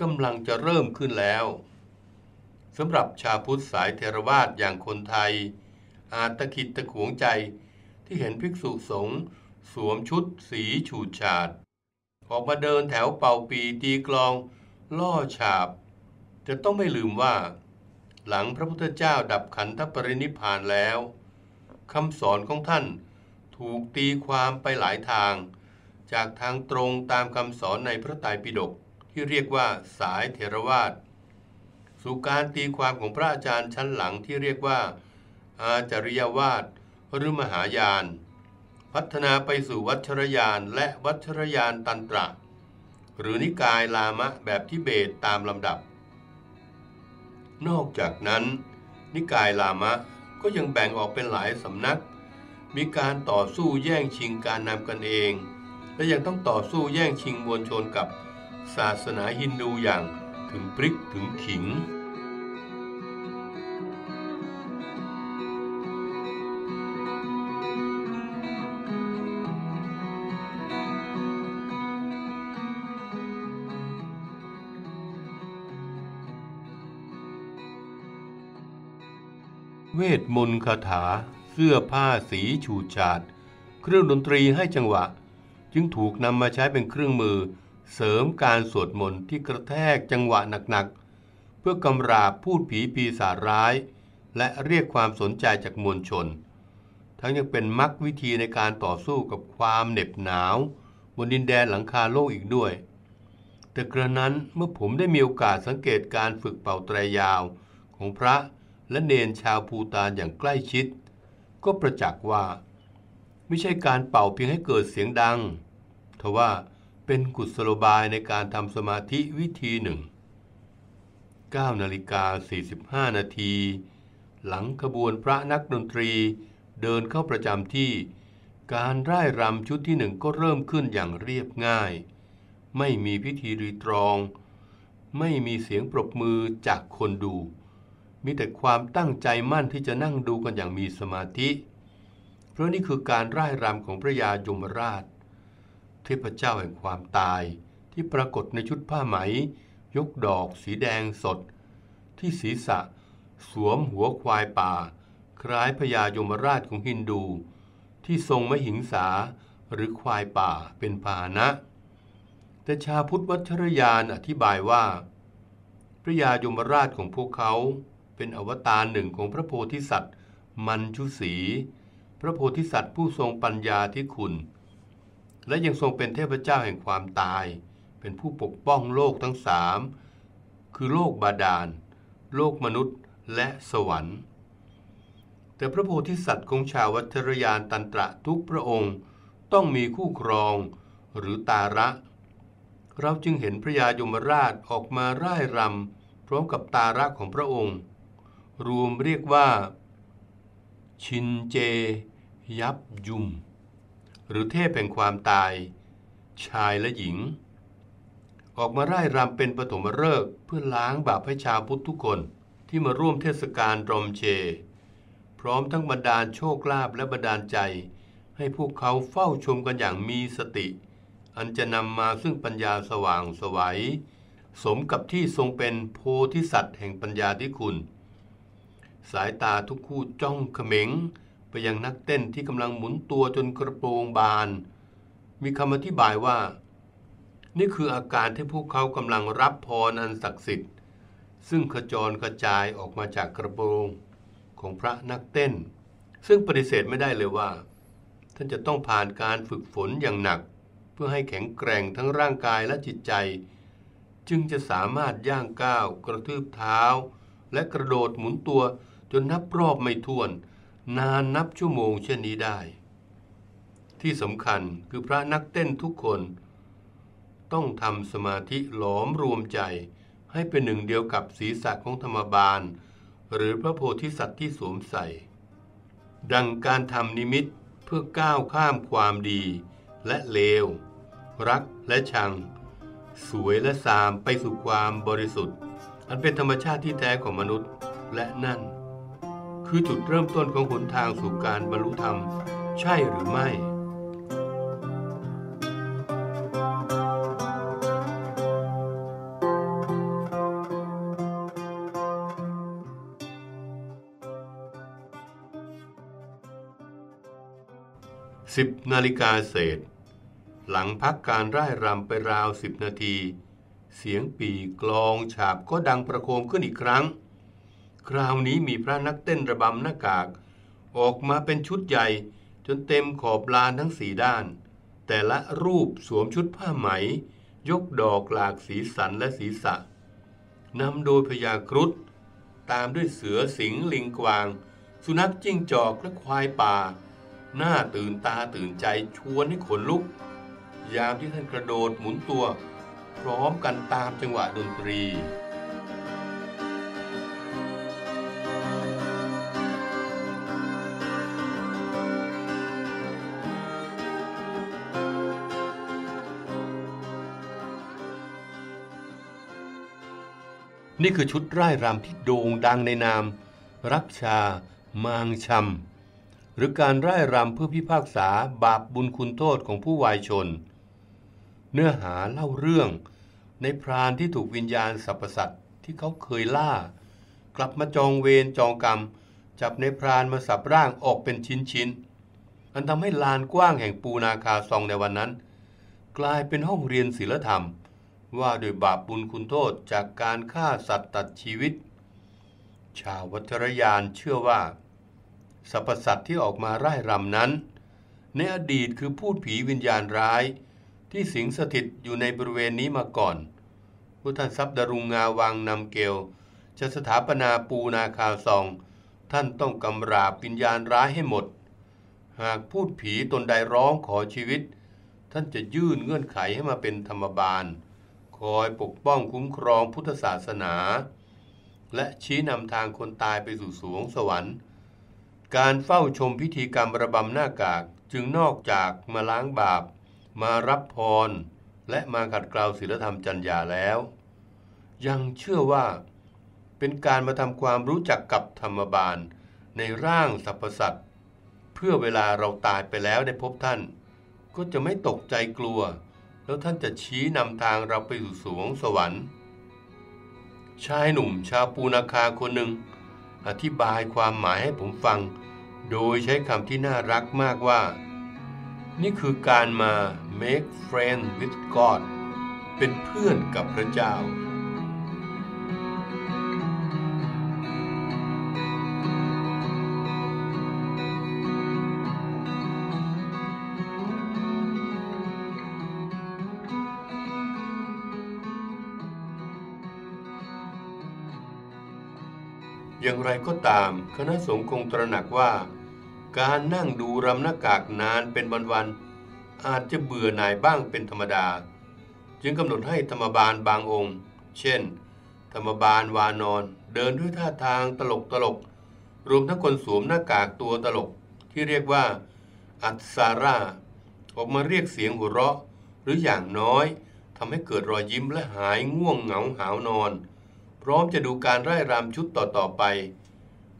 กำลังจะเริ่มขึ้นแล้วสำหรับชาวพุทธสายเทรวาสอย่างคนไทย อาจตะขิดตะขวงใจที่เห็นภิกษุสงฆ์สวมชุดสีฉูดฉาดออกมาเดินแถวเป่าปีตีกลองล่อฉาบ จะต้องไม่ลืมว่า หลังพระพุทธเจ้าดับขันธปรินิพานแล้วคำสอนของท่านถูกตีความไปหลายทาง จากทางตรงตามคำสอนในพระไตรปิฎกที่เรียกว่า สายเทรวาสสู่การตีความของพระอาจารย์ชั้นหลังที่เรียกว่าอาจาริยวาทหรือมหายาน พัฒนาไปสู่วัชรยานและวัชรยานตันตระ หรือนิกายลามะแบบทิเบตตามลำดับ นอกจากนั้น นิกายลามะก็ยังแบ่งออกเป็นหลายสำนัก มีการต่อสู้แย่งชิงการนำกันเอง และยังต้องต่อสู้แย่งชิงมวลชนกับศาสนาฮินดูอย่างถึงพริกถึงขิงวทมนต์คาถา เสื้อผ้าสีฉูดฉาดเครื่องดนตรีให้จังหวะจึงถูกนำมาใช้เป็นเครื่องมือเสริมการสวดมนต์ที่กระแทกจังหวะหนักๆ เพื่อกำราบพูดผีปีศาจร้าย และเรียกความสนใจจากมวลชน ทั้งยังเป็นมักควิธีในการต่อสู้กับความเหน็บหนาว บนดินแดนหลังคาโลกอีกด้วย แต่กระนั้นเมื่อผมได้มีโอกาสสังเกตการฝึกเป่าไตรยาวของพระและเนนชาวภูตานอย่างใกล้ชิดก็ประจักษ์ว่า ไม่ใช่การเป่าเพียงให้เกิดเสียงดังทว่าเป็นกุศโลบายในการทำสมาธิวิธีหนึ่ง9นาฬิกา45 นาที หลังขบวนพระนักดนตรีเดินเข้าประจำที่ การร่ายรำชุดที่หนึ่งก็เริ่มขึ้นอย่างเรียบง่าย ไม่มีพิธีรีตรอง ไม่มีเสียงปรบมือจากคนดูมีแต่ความตั้งใจมั่นที่จะนั่งดูกันอย่างมีสมาธิ เพราะนี่คือการร่ายรำของพระยายมราช เทพเจ้าแห่งความตายที่ปรากฏในชุดผ้าไหม ยกดอก สีแดงสด ที่ศีรษะ สวมหัวควายป่า คล้ายพญายมราชของฮินดู ที่ทรงมหิงสา หรือควายป่าเป็นพาหนะแต่ชาพุทธวัชรยานอธิบายว่า พระยายมราชของพวกเขาเป็นอวตารหนึ่งของพระโพธิสัตว์ มันชุสีพระโพธิสัตว์ผู้ทรงปัญญาที่คุณ และยังทรงเป็นเทพเจ้าแห่งความตาย เป็นผู้ปกป้องโลกทั้งสาม คือโลกบาดาล โลกมนุษย์ และสวรรค์ แต่พระโพธิสัตว์ของชาววัชรยานตันตระทุกพระองค์ต้องมีคู่ครองหรือตาระ เราจึงเห็นพระยายมราชออกมาร่ายรำพร้อมกับตาระของพระองค์รวมเรียกว่า ชินเจ ยับยุม หรือเทพแห่งความตาย ชายและหญิง ออกมาไร่รำเป็นปฐมฤกษ์เพื่อล้างบาปให้ชาวพุทธทุกคนที่มาร่วมเทศกาลรอมเช พร้อมทั้งบรรดาลโชคลาภและบรรดาลใจ ให้พวกเขาเฝ้าชมกันอย่างมีสติ อันจะนำมาซึ่งปัญญาสว่างสวยัยสมกับที่ทรงเป็นโพธิสัตว์แห่งปัญญาที่คุณสายตาทุกคู่จ้องเขม็ง ไปยังนักเต้นที่กำลังหมุนตัวจนกระโปรงบาน มีคำอธิบายว่า นี่คืออาการที่พวกเขากำลังรับพรอันศักดิ์สิทธิ์ ซึ่งขจรกระจายออกมาจากกระโปรงของพระนักเต้น ซึ่งปฏิเสธไม่ได้เลยว่า ท่านจะต้องผ่านการฝึกฝนอย่างหนัก เพื่อให้แข็งแกร่งทั้งร่างกายและจิตใจ จึงจะสามารถย่างก้าว กระทืบเท้า และกระโดดหมุนตัวจนนับรอบไม่ถ้วนนานนับชั่วโมงเช่นนี้ได้ ที่สำคัญคือพระนักเต้นทุกคน ต้องทำสมาธิหลอมรวมใจให้เป็นหนึ่งเดียวกับศีรษะของธรรมบาล หรือพระโพธิสัตว์ที่สวมใส่ ดังการทำนิมิตเพื่อก้าวข้ามความดี และเลว รักและชัง สวยและสามไปสู่ความบริสุทธิ์อันเป็นธรรมชาติที่แท้ของมนุษย์และนั่นคือจุดเริ่มต้นของหนทางสู่การบรรลุธรรมใช่หรือไม่สิบนาฬิกาเศษ หลังพักการร่ายรำไปราวสิบนาที เสียงปีกลอง ฉาบก็ดังประโคมขึ้นอีกครั้งคราวนี้มีพระนักเต้นระบำหน้ากาก ออกมาเป็นชุดใหญ่ จนเต็มขอบลานทั้งสี่ด้าน แต่ละรูปสวมชุดผ้าไหม ยกดอกหลากสีสันและสีสะนำโดยพญาครุฑตามด้วยเสือสิงห์ลิงกวาง สุนัขจิ้งจอกและควายป่าหน้าตื่นตาตื่นใจชวนให้ขนลุก ยามที่ท่านกระโดดหมุนตัว พร้อมกันตามจังหวะดนตรีนี่คือชุดร่ายรำที่โด่งดังในนาม รักชา มางชำ หรือการร่ายรำเพื่อพิพากษาบาปบุญคุณโทษของผู้วายชน เนื้อหาเล่าเรื่อง ในพรานที่ถูกวิญญาณสรรพสัตว์ที่เขาเคยล่า กลับมาจองเวรจองกรรม จับในพรานมาสับร่างออกเป็นชิ้น ๆ อันทำให้ลานกว้างแห่งปูนาคาซองในวันนั้น กลายเป็นห้องเรียนศิลธรรมว่าด้วยบาปบุญคุณโทษจากการฆ่าสัตว์ตัดชีวิต ชาววัชรยานเชื่อว่า สรรพสัตว์ที่ออกมาไร่รำนั้น ในอดีตคือ พูดผีวิญญาณร้าย ที่สิงสถิตอยู่ในบริเวณนี้มาก่อน พุท่านทรัพย์ดรุงงาวังนำเกลจะสถาปนาปูนาคาซอง ท่านต้องกำราบวิญญาณร้ายให้หมด หากพูดผีตนใดร้องขอชีวิต ท่านจะยื่นเงื่อนไขให้มาเป็นธรรมบาลคอยปกป้องคุ้มครองพุทธศาสนา และชี้นำทางคนตายไปสู่สวงสวรรค์ การเฝ้าชมพิธีกรรมระบำหน้ากากจึงนอกจากมาล้างบาป มารับพรและมาขัดเกลาศีลธรรมจัญญาแล้ว ยังเชื่อว่าเป็นการมาทำความรู้จักกับธรรมบาล ในร่างสรรพสัตว์ เพื่อเวลาเราตายไปแล้วได้พบท่าน ก็จะไม่ตกใจกลัวแล้วท่านจะชี้นำทางเราไปสู่สวงสวรรค์ ชายหนุ่มชาวปูนาคาคนหนึ่ง อธิบายความหมายให้ผมฟัง โดยใช้คำที่น่ารักมากว่า นี่คือการมา make friend with God เป็นเพื่อนกับพระเจ้าอย่างไรก็ตามคณะสงฆ์คงตระหนักว่า การนั่งดูรำหน้ากากนานเป็นวันๆอาจจะเบื่อหน่ายบ้างเป็นธรรมดา จึงกำหนดให้ธรรมบาลบางองค์ เช่น ธรรมบาลวานอนเดินด้วยท่าทางตลกตลกรวมทั้งคนสวมหน้ากากตัวตลกที่เรียกว่าอัศซาร่าออกมาเรียกเสียงหัวเราะหรืออย่างน้อยทำให้เกิดรอยยิ้มและหายง่วงเหงาหาวนอนร้อมจะดูการไร่รำชุดต่อๆไป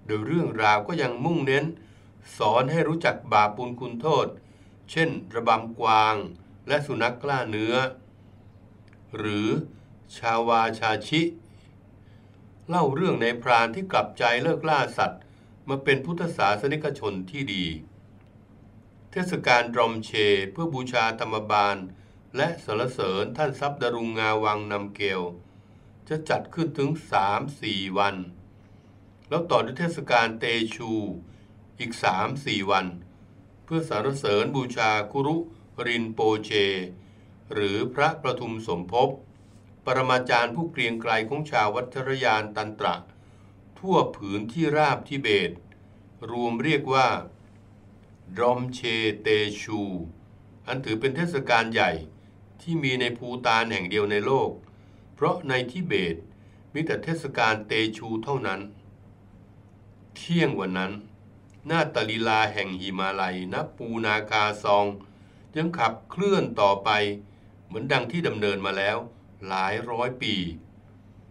โดยเรื่องราวก็ยังมุ่งเน้น สอนให้รู้จักบาปปุลคุณโทษ เช่น ระบำกวางและสุนัขกล้าเนื้อ หรือชาวาชาชิ เล่าเรื่องในพรานที่กลับใจเลิกล่าสัตว์ มาเป็นพุทธศาสนิกชนที่ดี เทศกาลดรอมเชเพื่อบูชาธรรมบาล และสรรเสริญท่านทรัพย์ดรุงงาวังนำเกลจะจัดขึ้นถึง 3-4 วัน แล้วต่อด้วยเทศกาลเตชู อีก 3-4 วัน เพื่อสรรเสริญบูชาคุรุ รินโปเช หรือพระประทุมสมภพ ปรมาจารย์ผู้เกรียงไกลของชาววัชรยานตันตระ ทั่วผืนที่ราบทิเบต รวมเรียกว่าดรอมเชเตชู อันถือเป็นเทศกาลใหญ่ที่มีในภูตานแห่งเดียวในโลกเพราะในทิเบตมีแต่เทศกาลเตชูเท่านั้น เที่ยงวันนั้น หน้าตลีลาแห่งหิมาลัยนปูนาคาซอง ยังขับเคลื่อนต่อไป เหมือนดังที่ดำเนินมาแล้ว หลายร้อยปี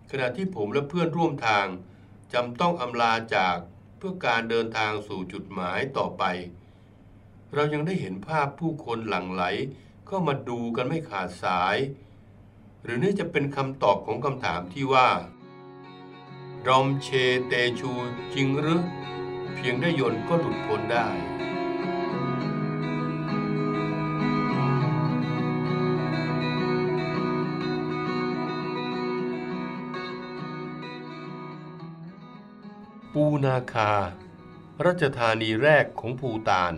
ขณะที่ผมและเพื่อนร่วมทางจำต้องอำลาจากเพื่อการเดินทางสู่จุดหมายต่อไป เรายังได้เห็นภาพผู้คนหลั่งไหลเข้ามาดูกันไม่ขาดสายหรือนี่จะเป็นคำตอบของคำถามที่ว่า รอมเชเตชูจริงหรือเพียงได้ยนก็หลุดพ้นได้ ปูนาคารัชธานีแรกของภูตาน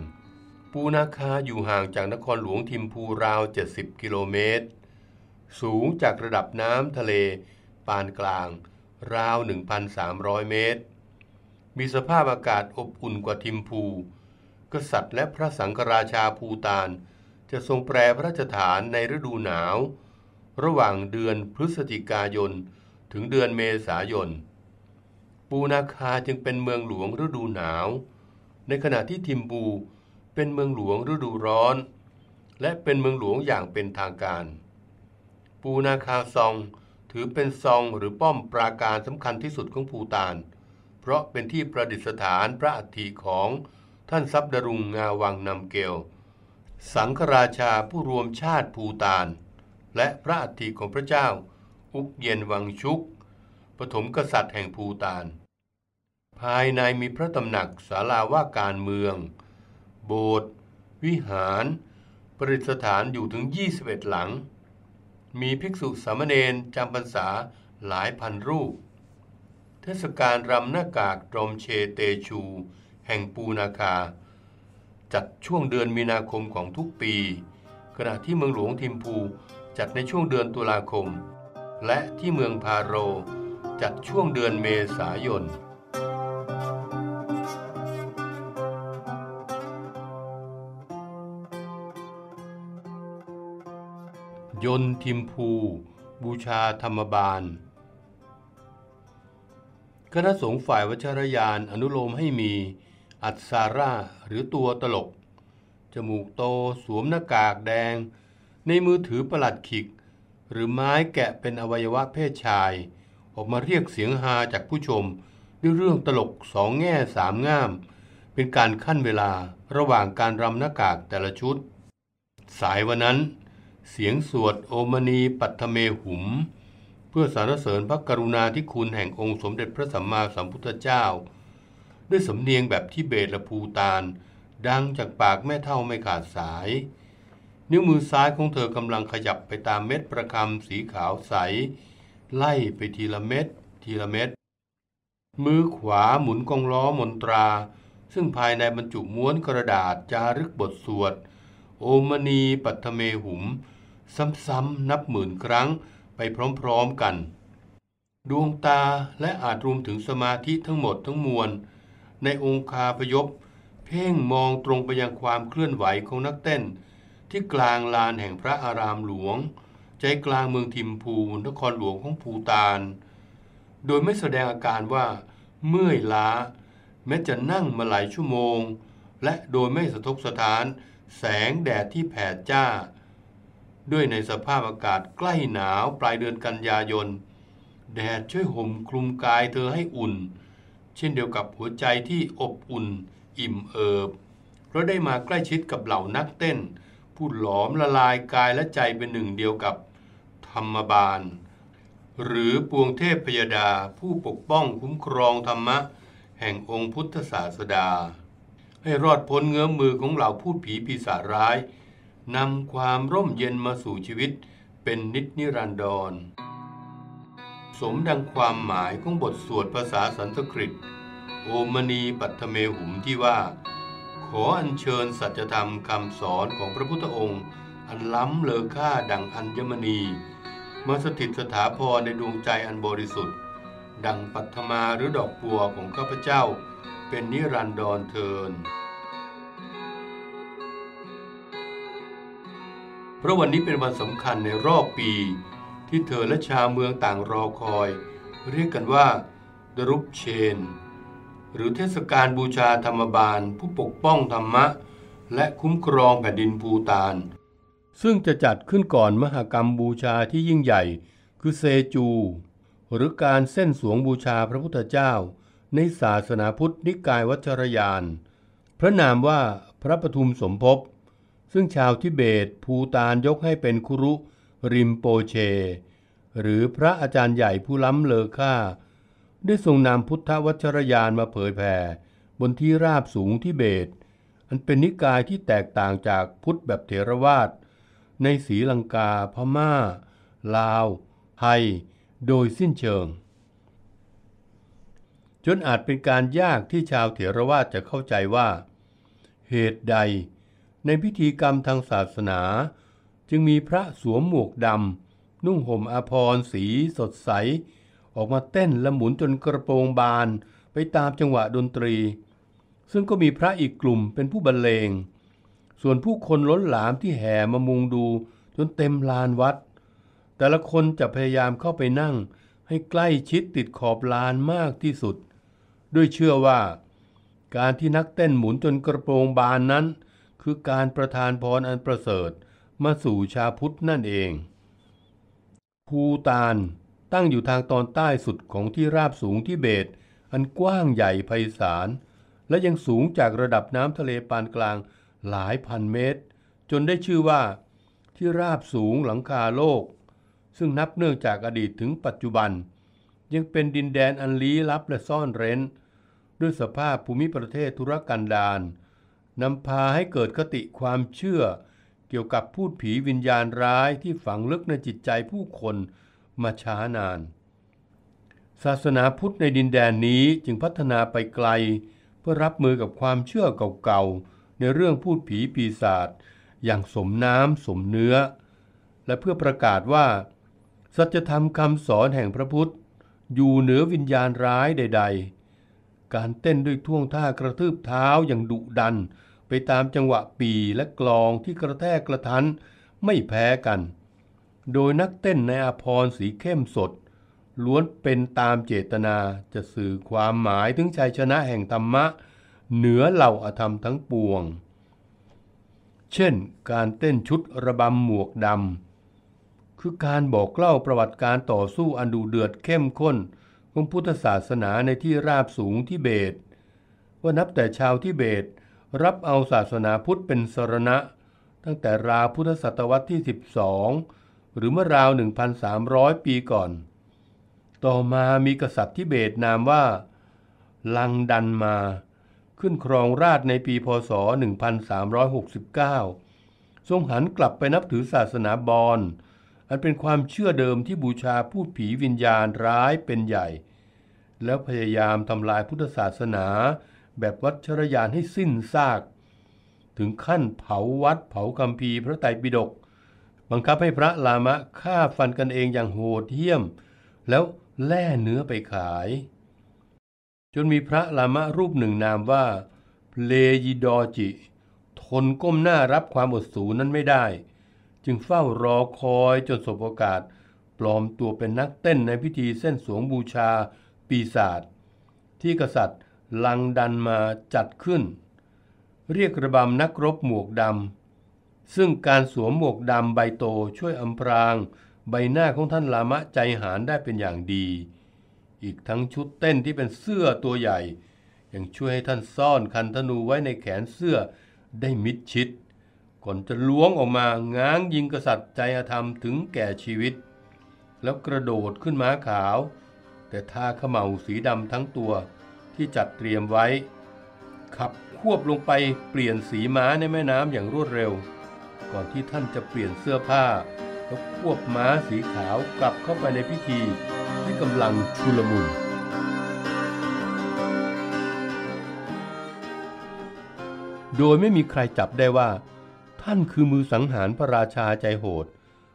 ปูนาคาอยู่ห่างจากนครหลวงทิมพูราว 70กิโลเมตรสูงจากระดับน้ำทะเล ปานกลาง ราว 1,300 เมตร มีสภาพอากาศอบอุ่นกว่าทิมพู กษัตริย์และพระสังฆราชาภูตานจะทรงแปรพระราชฐานในฤดูหนาว ระหว่างเดือนพฤศจิกายน ถึงเดือนเมษายน ปูนาคาจึงเป็นเมืองหลวงฤดูหนาว ในขณะที่ทิมบูเป็นเมืองหลวงฤดูร้อน และเป็นเมืองหลวงอย่างเป็นทางการปูนาคาซองถือเป็นซองหรือป้อมปราการสำคัญที่สุดของภูตาน เพราะเป็นที่ประดิษฐานพระอัฐิของท่านซับดรุงงาวังนำเกลสังฆราชาผู้รวมชาติภูตาน และพระอัฐิของพระเจ้า อุกเย็นวังชุกปฐมกษัตริย์แห่งภูตาน ภายในมีพระตำหนักศาลาว่าการเมือง โบสถ์วิหาร ประดิษฐานอยู่ถึง 21หลังมีภิกษุสามเณรจำพรรษาหลายพันรูป เทศกาลรำหน้ากาก ตรมเชเตชู แห่งปูนาคา จัดช่วงเดือนมีนาคมของทุกปี ขณะที่เมืองหลวงทิมพูจัดในช่วงเดือนตุลาคม และที่เมืองพาโร จัดช่วงเดือนเมษายนยนทิมพู บูชาธรรมบาลคณะสงฆ์ฝ่ายวัชรยานอนุโลมให้มีอัศาร่าหรือตัวตลก จมูกโตสวมหน้ากากแดงในมือถือประหลัดขิก หรือไม้แกะเป็นอวัยวะเพศชาย ออกมาเรียกเสียงฮาจากผู้ชมด้วยเรื่องตลกสองแง่สามง่าม เป็นการขั้นเวลาระหว่างการรำหน้ากากแต่ละชุด สายวันนั้นเสียงสวด โอมณีปัทเมหุม เพื่อสารเสริญพระกรุณาธิคุณแห่งองค์สมเด็จพระสัมมาสัมพุทธเจ้า ด้วยสำเนียงแบบที่เบตละภูตานดังจากปากแม่เท่าไม่ขาดสายนิ้วมือซ้ายของเธอกำลังขยับไปตามเม็ดประคำสีขาวใส ไล่ไปทีละเม็ดทีละเม็ดมือขวาหมุนกองล้อมนตรา ซึ่งภายในบรรจุม้วนกระดาษจารึกบทสวดโอมณีปัทเมหุมซ้ำ ๆ นับหมื่นครั้งไปพร้อม ๆ กัน ดวงตาและอาจรวมถึงสมาธิทั้งหมดทั้งมวล ในองคาพยพเพ่งมองตรงไปยังความเคลื่อนไหวของนักเต้น ที่กลางลานแห่งพระอารามหลวง ใจกลางเมืองทิมพูนครหลวงของภูตานโดยไม่แสดงอาการว่า เมื่อยล้า แม้จะนั่งมาหลายชั่วโมง และโดยไม่สะทกสะทาน แสงแดดที่แผดจ้าด้วยในสภาพอากาศใกล้หนาว ปลายเดือนกันยายน แดดช่วยห่มคลุมกายเธอให้อุ่น เช่นเดียวกับหัวใจที่อบอุ่นอิ่มเอิบเพราะได้มาใกล้ชิดกับเหล่านักเต้นผู้หลอมละลายกายและใจเป็นหนึ่งเดียวกับธรรมบาล หรือปวงเทพพยดา ผู้ปกป้องคุ้มครองธรรมะ แห่งองค์พุทธศาสดา ให้รอดพ้นเงื้อมมือของเหล่าผู้ผีปีศาจร้ายนำความร่มเย็นมาสู่ชีวิตเป็นนิจนิรันดร สมดังความหมายของบทสวดภาษาสันสกฤตโอมณีปัตเมหุมที่ว่า ขออัญเชิญสัจธรรมคำสอนของพระพุทธองค์ อันล้ำเลอค่าดังอัญมณีมาสถิตสถาพรในดวงใจอันบริสุทธิ์ ดังปัทมาหรือดอกบัวของข้าพเจ้า เป็นนิรันดรเทินเพราะวันนี้เป็นวันสำคัญในรอบปีที่เธอและชาวเมืองต่างรอคอย เรียกกันว่าดรุปเชน หรือเทศกาลบูชาธรรมบาล ผู้ปกป้องธรรมะและคุ้มครองแผ่นดินภูตานซึ่งจะจัดขึ้นก่อนมหกรรมบูชาที่ยิ่งใหญ่คือเซจู หรือการเส้นสวงบูชาพระพุทธเจ้า ในศาสนาพุทธนิกายวัชรยาน พระนามว่าพระปทุมสมภพซึ่งชาวทิเบตภูตาน ยกให้เป็นครุ ริมโปเช หรือพระอาจารย์ใหญ่ผู้ล้ำเลอค่า ได้ส่งนำพุทธวัชรยานมาเผยแผ่บนที่ราบสูงทิเบต อันเป็นนิกายที่แตกต่างจากพุทธแบบเถรวาทในศรีลังกาพมา่า ลาว ไทยโดยสิ้นเชิง จนอาจเป็นการยากที่ชาวเถรวาทจะเข้าใจว่า เหตุใดในพิธีกรรมทางศาสนา จึงมีพระสวมหมวกดำ นุ่งห่มอภรรสีสดใส ออกมาเต้นละหมุนจนกระโปรงบานไปตามจังหวะดนตรี ซึ่งก็มีพระอีกกลุ่มเป็นผู้บรรเลง ส่วนผู้คนล้นหลามที่แห่มามุงดูจนเต็มลานวัด แต่ละคนจะพยายามเข้าไปนั่งให้ใกล้ชิดติดขอบลานมากที่สุด ด้วยเชื่อว่าการที่นักเต้นหมุนจนกระโปรงบานนั้นคือการประทานพรอันประเสริฐมาสู่ชาพุทธนั่นเอง ภูตานตั้งอยู่ทางตอนใต้สุดของที่ราบสูงที่เบต อันกว้างใหญ่ไพศาล และยังสูงจากระดับน้ำทะเลปานกลางหลายพันเมตร จนได้ชื่อว่าที่ราบสูงหลังคาโลก ซึ่งนับเนื่องจากอดีตถึงปัจจุบัน ยังเป็นดินแดนอันลี้ลับและซ่อนเร้น ด้วยสภาพภูมิประเทศธุรกันดารนำพาให้เกิดคติความเชื่อเกี่ยวกับพูดผีวิญญาณร้ายที่ฝังลึกในจิตใจผู้คนมาช้านาน ศาสนาพุทธในดินแดนนี้จึงพัฒนาไปไกล เพื่อรับมือกับความเชื่อเก่าๆ ในเรื่องพูดผีปีศาจอย่างสมน้ำสมเนื้อ และเพื่อประกาศว่า สัจธรรมคำสอนแห่งพระพุทธอยู่เหนือวิญญาณร้ายใดๆ การเต้นด้วยท่วงท่ากระทืบเท้าอย่างดุดันไปตามจังหวะปีและกลองที่กระแทกกระทันไม่แพ้กัน โดยนักเต้นในอภรสีเข้มสด ล้วนเป็นตามเจตนาจะสื่อความหมายถึงชัยชนะแห่งธรรมะ เหนือเหล่าอธรรมทั้งปวง เช่นการเต้นชุดระบำหมวกดำคือการบอกเล่าประวัติการต่อสู้อันดูเดือดเข้มข้นของพุทธศาสนาในที่ราบสูงที่เบตว่านับแต่ชาวที่เบตรับเอาศาสนาพุทธเป็นสรณะ ตั้งแต่ราวพุทธศตวรรษที่ 12 หรือเมื่อราว 1,300 ปีก่อน ต่อมามีกษัตริย์ทิเบตนามว่า ลังดันมา ขึ้นครองราชในปีพศ 1369 ทรงหันกลับไปนับถือศาสนาบอน อันเป็นความเชื่อเดิมที่บูชาพูดผีวิญญาณร้ายเป็นใหญ่ แล้วพยายามทำลายพุทธศาสนาแบบวัชรยานให้สิ้นซาก ถึงขั้นเผาวัดเผาคำพีพระไตรปิฎกบังคับให้พระลามะฆ่าฟันกันเองอย่างโหดเหี้ยม แล้วแล่เนื้อไปขาย จนมีพระลามะรูปหนึ่งนามว่าเลยิดอจิ ทนก้มหน้ารับความอดสูนนั้นไม่ได้ จึงเฝ้ารอคอยจนสบโอกาส ปลอมตัวเป็นนักเต้นในพิธีเส้นสวงบูชาปีศาจที่กษัตริย์ลังดันมาจัดขึ้น เรียกระบำนักรบหมวกดำซึ่งการสวมหมวกดำใบโตช่วยอำพรางใบหน้าของท่านลามะใจหารได้เป็นอย่างดี อีกทั้งชุดเต้นที่เป็นเสื้อตัวใหญ่ ยังช่วยให้ท่านซ่อนคันธนูไว้ในแขนเสื้อได้มิดชิดก่อนจะล้วงออกมาง้างยิงกษัตริย์ใจอธรรมถึงแก่ชีวิต แล้วกระโดดขึ้นม้าขาว แต่ทาขมาสีดำทั้งตัวที่จัดเตรียมไว้ ขับควบลงไปเปลี่ยนสีม้าในแม่น้ำอย่างรวดเร็ว ก่อนที่ท่านจะเปลี่ยนเสื้อผ้า แล้วควบม้าสีขาวกลับเข้าไปในพิธีที่กำลังชุลมุนโดยไม่มีใครจับได้ว่า ท่านคือมือสังหารพระราชาใจโหด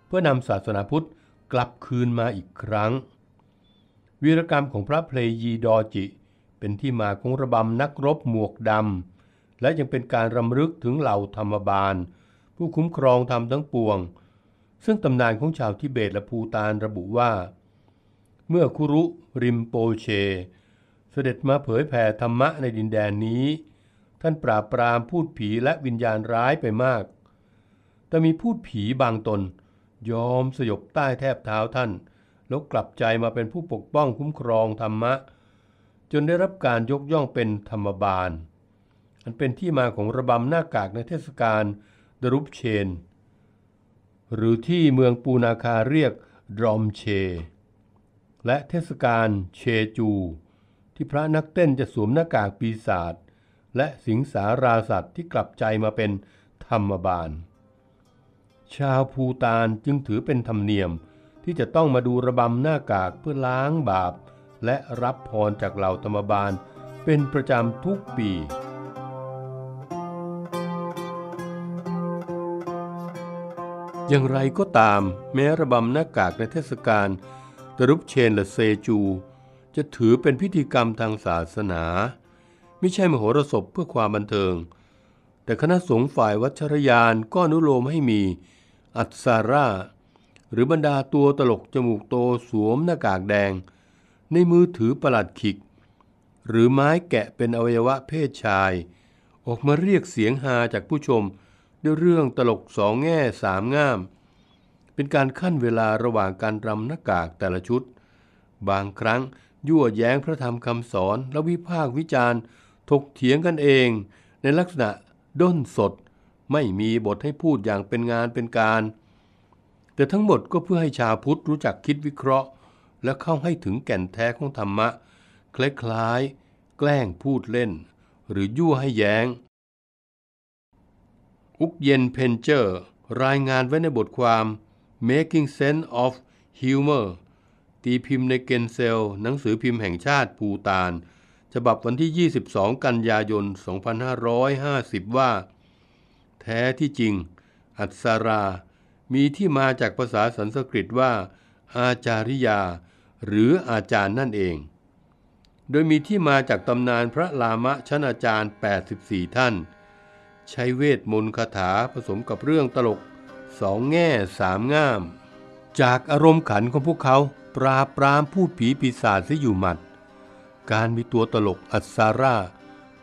เพื่อนำศาสนาพุทธกลับคืนมาอีกครั้ง วีรกรรมของพระเพลยีดอจิเป็นที่มาของระบำนักรบหมวกดำ และยังเป็นการรำลึกถึงเหล่าธรรมบาล ผู้คุ้มครองธรรมทั้งปวง ซึ่งตำนานของชาวทิเบตและภูตานระบุว่า เมื่อคุรุริมโปเช เสด็จมาเผยแผ่ธรรมะในดินแดนนี้ ท่านปราบปรามพูดผีและวิญญาณร้ายไปมาก แต่มีพูดผีบางตน ยอมสยบใต้แทบเท้าท่านแล้วกลับใจมาเป็นผู้ปกป้องคุ้มครองธรรมะจนได้รับการยกย่องเป็นธรรมบาลอันเป็นที่มาของระบำหน้ากากในเทศกาลดรุปเชน หรือที่เมืองปูนาคาเรียกดรอมเช และเทศกาลเชจู ที่พระนักเต้นจะสวมหน้ากากปีศาจและสิงสาราสัตว์ที่กลับใจมาเป็นธรรมบาลชาวภูตานจึงถือเป็นธรรมเนียม ที่จะต้องมาดูระบำหน้ากากเพื่อล้างบาปและรับพรจากเหล่าธรรมบาล เป็นประจำทุกปี อย่างไรก็ตามแม้ระบำหน้ากากในเทศกาลตรุปเชนและเซจู จะถือเป็นพิธีกรรมทางศาสนา ไม่ใช่มโหรสพเพื่อความบันเทิง แต่คณะสงฆ์ฝ่ายวัชรยาน ก็อนุโลมให้มีอัศาร่าหรือบรรดาตัวตลกจมูกโตสวมหน้ากากแดงในมือถือประหลัดขิก หรือไม้แกะเป็นอวัยวะเพศชาย ออกมาเรียกเสียงฮาจากผู้ชม ด้วยเรื่องตลกสองแง่สามง่าม เป็นการขั้นเวลาระหว่างการรำหน้ากากแต่ละชุด บางครั้ง ยั่วแย้งพระธรรมคำสอนและวิพากษ์วิจารณ์ถกเถียงกันเอง ในลักษณะด้นสด ไม่มีบทให้พูดอย่างเป็นงานเป็นการ แต่ทั้งหมดก็เพื่อให้ชาวพุทธรู้จักคิดวิเคราะห์และเข้าให้ถึงแก่นแท้ของธรรมะ คล้ายๆ แกล้งพูดเล่น หรือยั่วให้แยง้ง อุกเยนเพนเจอร์ รายงานไว้ในบทความ Making Sense of Humor ตีพิมพ์ในเกนเซลหนังสือพิมพ์แห่งชาติปูตานฉบับวันที่ 22 กันยายน 2550 ว่า แท้ที่จริง อัศรา มีที่มาจากภาษาสันสกฤตว่า อาจาริยาหรืออาจารย์นั่นเอง โดยมีที่มาจากตำนานพระลามะชั้นอาจารย์ 84 ท่าน ใช้เวทมนต์คาถาผสมกับเรื่องตลกสองแง่สามง่าม จากอารมณ์ขันของพวกเขาปราบปรามผู้ผีปีศาจที่อยู่หมัด การมีตัวตลกอัศาร่า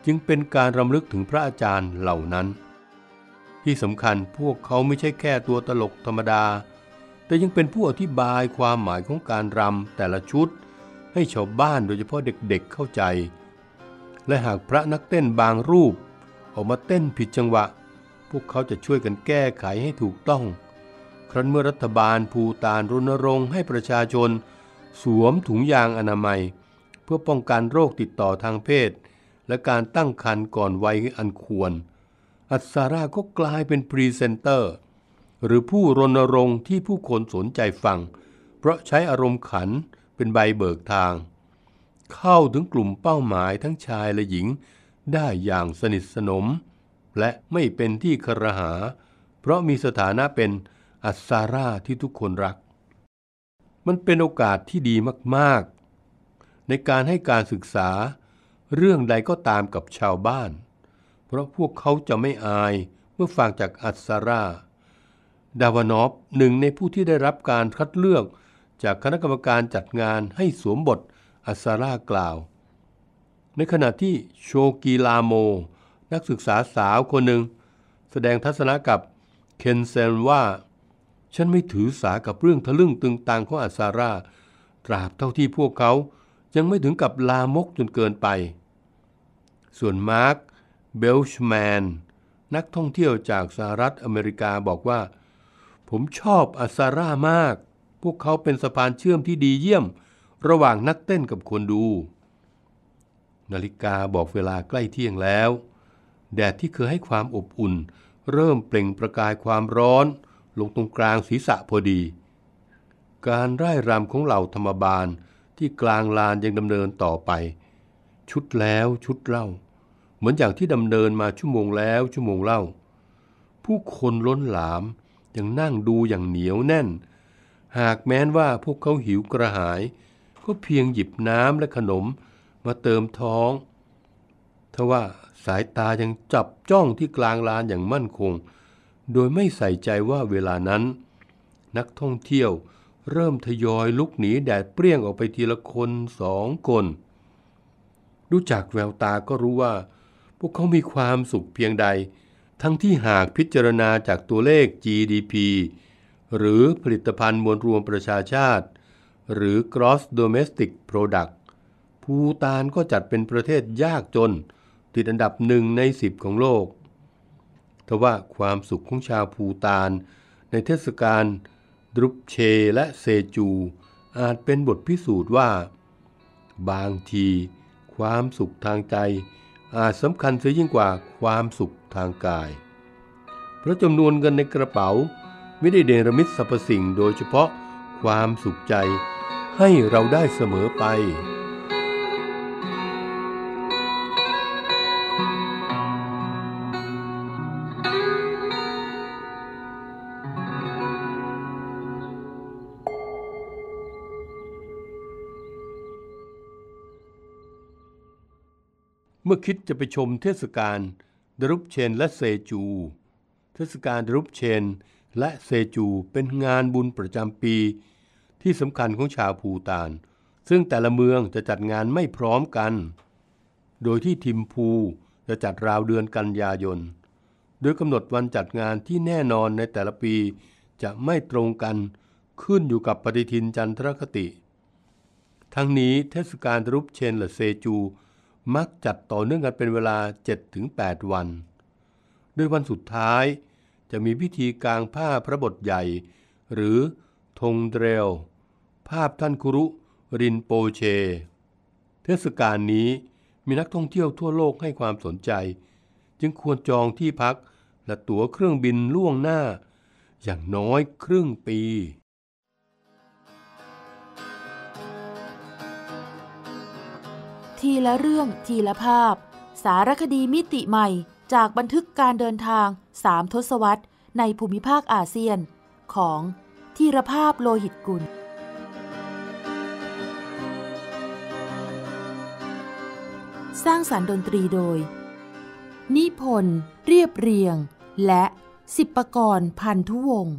จึงเป็นการรำลึกถึงพระอาจารย์เหล่านั้น ที่สำคัญพวกเขาไม่ใช่แค่ตัวตลกธรรมดาแต่ยังเป็นผู้อธิบายความหมายของการรำแต่ละชุด ให้ชาวบ้านโดยเฉพาะเด็กๆเเข้าใจ และหากพระนักเต้นบางรูปออกมาเต้นผิดจังหวะ พวกเขาจะช่วยกันแก้ไขให้ถูกต้อง ครั้นเมื่อรัฐบาลภูตานรณรงค์ ให้ประชาชน สวมถุงยางอนามัย เพื่อป้องกันโรคติดต่อทางเพศ และการตั้งครรภ์ก่อนวัยอันควร อัศราก็กลายเป็นพรีเซนเตอร์หรือผู้รณรงค์ที่ผู้คนสนใจฟังเพราะใช้อารมณ์ขันเป็นใบเบิกทาง เข้าถึงกลุ่มเป้าหมายทั้งชายและหญิงได้อย่างสนิทสนม และไม่เป็นที่ครหา เพราะมีสถานะเป็นอัสซาร่าที่ทุกคนรัก มันเป็นโอกาสที่ดีมาก ๆ ในการให้การศึกษา เรื่องใดก็ตามกับชาวบ้าน เพราะพวกเขาจะไม่อายเมื่อฟังจากอัสซาร่าดาวานอฟ หนึ่งในผู้ที่ได้รับการคัดเลือกจากคณะกรรมการจัดงานให้สวมบทอัสาร่ากล่าว ในขณะที่โชกีลาโมนักศึกษาสาวคนหนึ่ง แสดงทัศนะกับเคนเซนว่า ฉันไม่ถือสากับเรื่องทะลึ่งตึงตังของอัสาร่าตราบเท่าที่พวกเขายังไม่ถึงกับลามกจนเกินไป ส่วนมาร์คเบลชแมนนักท่องเที่ยวจากสหรัฐอเมริกาบอกว่าผมชอบอัสาร่ามาก พวกเขาเป็นสะพานเชื่อมที่ดีเยี่ยม ระหว่างนักเต้นกับคนดู นาฬิกาบอกเวลาใกล้เที่ยงแล้ว แดดที่เคยให้ความอบอุ่น เริ่มเปล่งประกายความร้อน ลงตรงกลางศีรษะพอดี การร่ายรำของเหล่าธรรมบาลที่กลางลานยังดำเนินต่อไป ชุดแล้วชุดเล่า เหมือนอย่างที่ดำเนินมาชั่วโมงแล้ว ชั่วโมงเล่า ผู้คนล้นหลามยังนั่งดูอย่างเหนียวแน่น หากแม้นว่าพวกเขาหิวกระหาย ก็เพียงหยิบน้ำและขนมมาเติมท้อง ทว่าสายตายังจับจ้องที่กลางลานอย่างมั่นคง โดยไม่ใส่ใจว่าเวลานั้น นักท่องเที่ยวเริ่มทยอยลุกหนีแดดเปรี้ยงออกไปทีละคนสองคนดูจากแววตาก็รู้ว่าพวกเขา มีความสุขเพียงใดทั้งที่หากพิจารณาจากตัวเลข GDP หรือผลิตภัณฑ์มวลรวมประชาชาติ หรือ Gross Domestic Product ภูตานก็จัดเป็นประเทศยากจน ติดอันดับหนึ่งใน 10 ของโลก ทว่าความสุขของชาวภูตานในเทศกาลดรุปเช และเซจู อาจเป็นบทพิสูจน์ว่า บางที ความสุขทางใจอาจสำคัญเสียยิ่งกว่าความสุขทางกาย เพราะจำนวนเงินในกระเป๋าไม่ได้เดรมิตสรรพสิ่ง โดยเฉพาะความสุขใจให้เราได้เสมอไปเมื่อคิดจะไปชมเทศกาลดรุปเชนและเซจู เทศกาลดรุปเชนและเซจูเป็นงานบุญประจำปี ที่สำคัญของชาวภูตาน ซึ่งแต่ละเมืองจะจัดงานไม่พร้อมกัน โดยที่ทิมพูจะจัดราวเดือนกันยายน โดยกำหนดวันจัดงานที่แน่นอนในแต่ละปีจะไม่ตรงกันขึ้นอยู่กับปฏิทินจันทรคติ ทั้งนี้ เทศกาลรุปเชนและเซจูมักจัดต่อเนื่องกันเป็นเวลา7-8วัน โดยวันสุดท้ายจะมีพิธีกางผ้าพระบทใหญ่ หรือธงเดรล ภาพท่านครุรินโปเช เทศกาลนี้มีนักท่องเที่ยวทั่วโลกให้ความสนใจ จึงควรจองที่พักและตั๋วเครื่องบินล่วงหน้าอย่างน้อยครึ่งปีทีละเรื่องทีละภาพ สารคดีมิติใหม่จากบันทึกการเดินทางสามทศวรรษในภูมิภาคอาเซียน ของทีรภาพโลหิตกุล สร้างสารรค์ดนตรีโดย นิพนธ์เรียบเรียง และสิบประกรพันธุวงศ์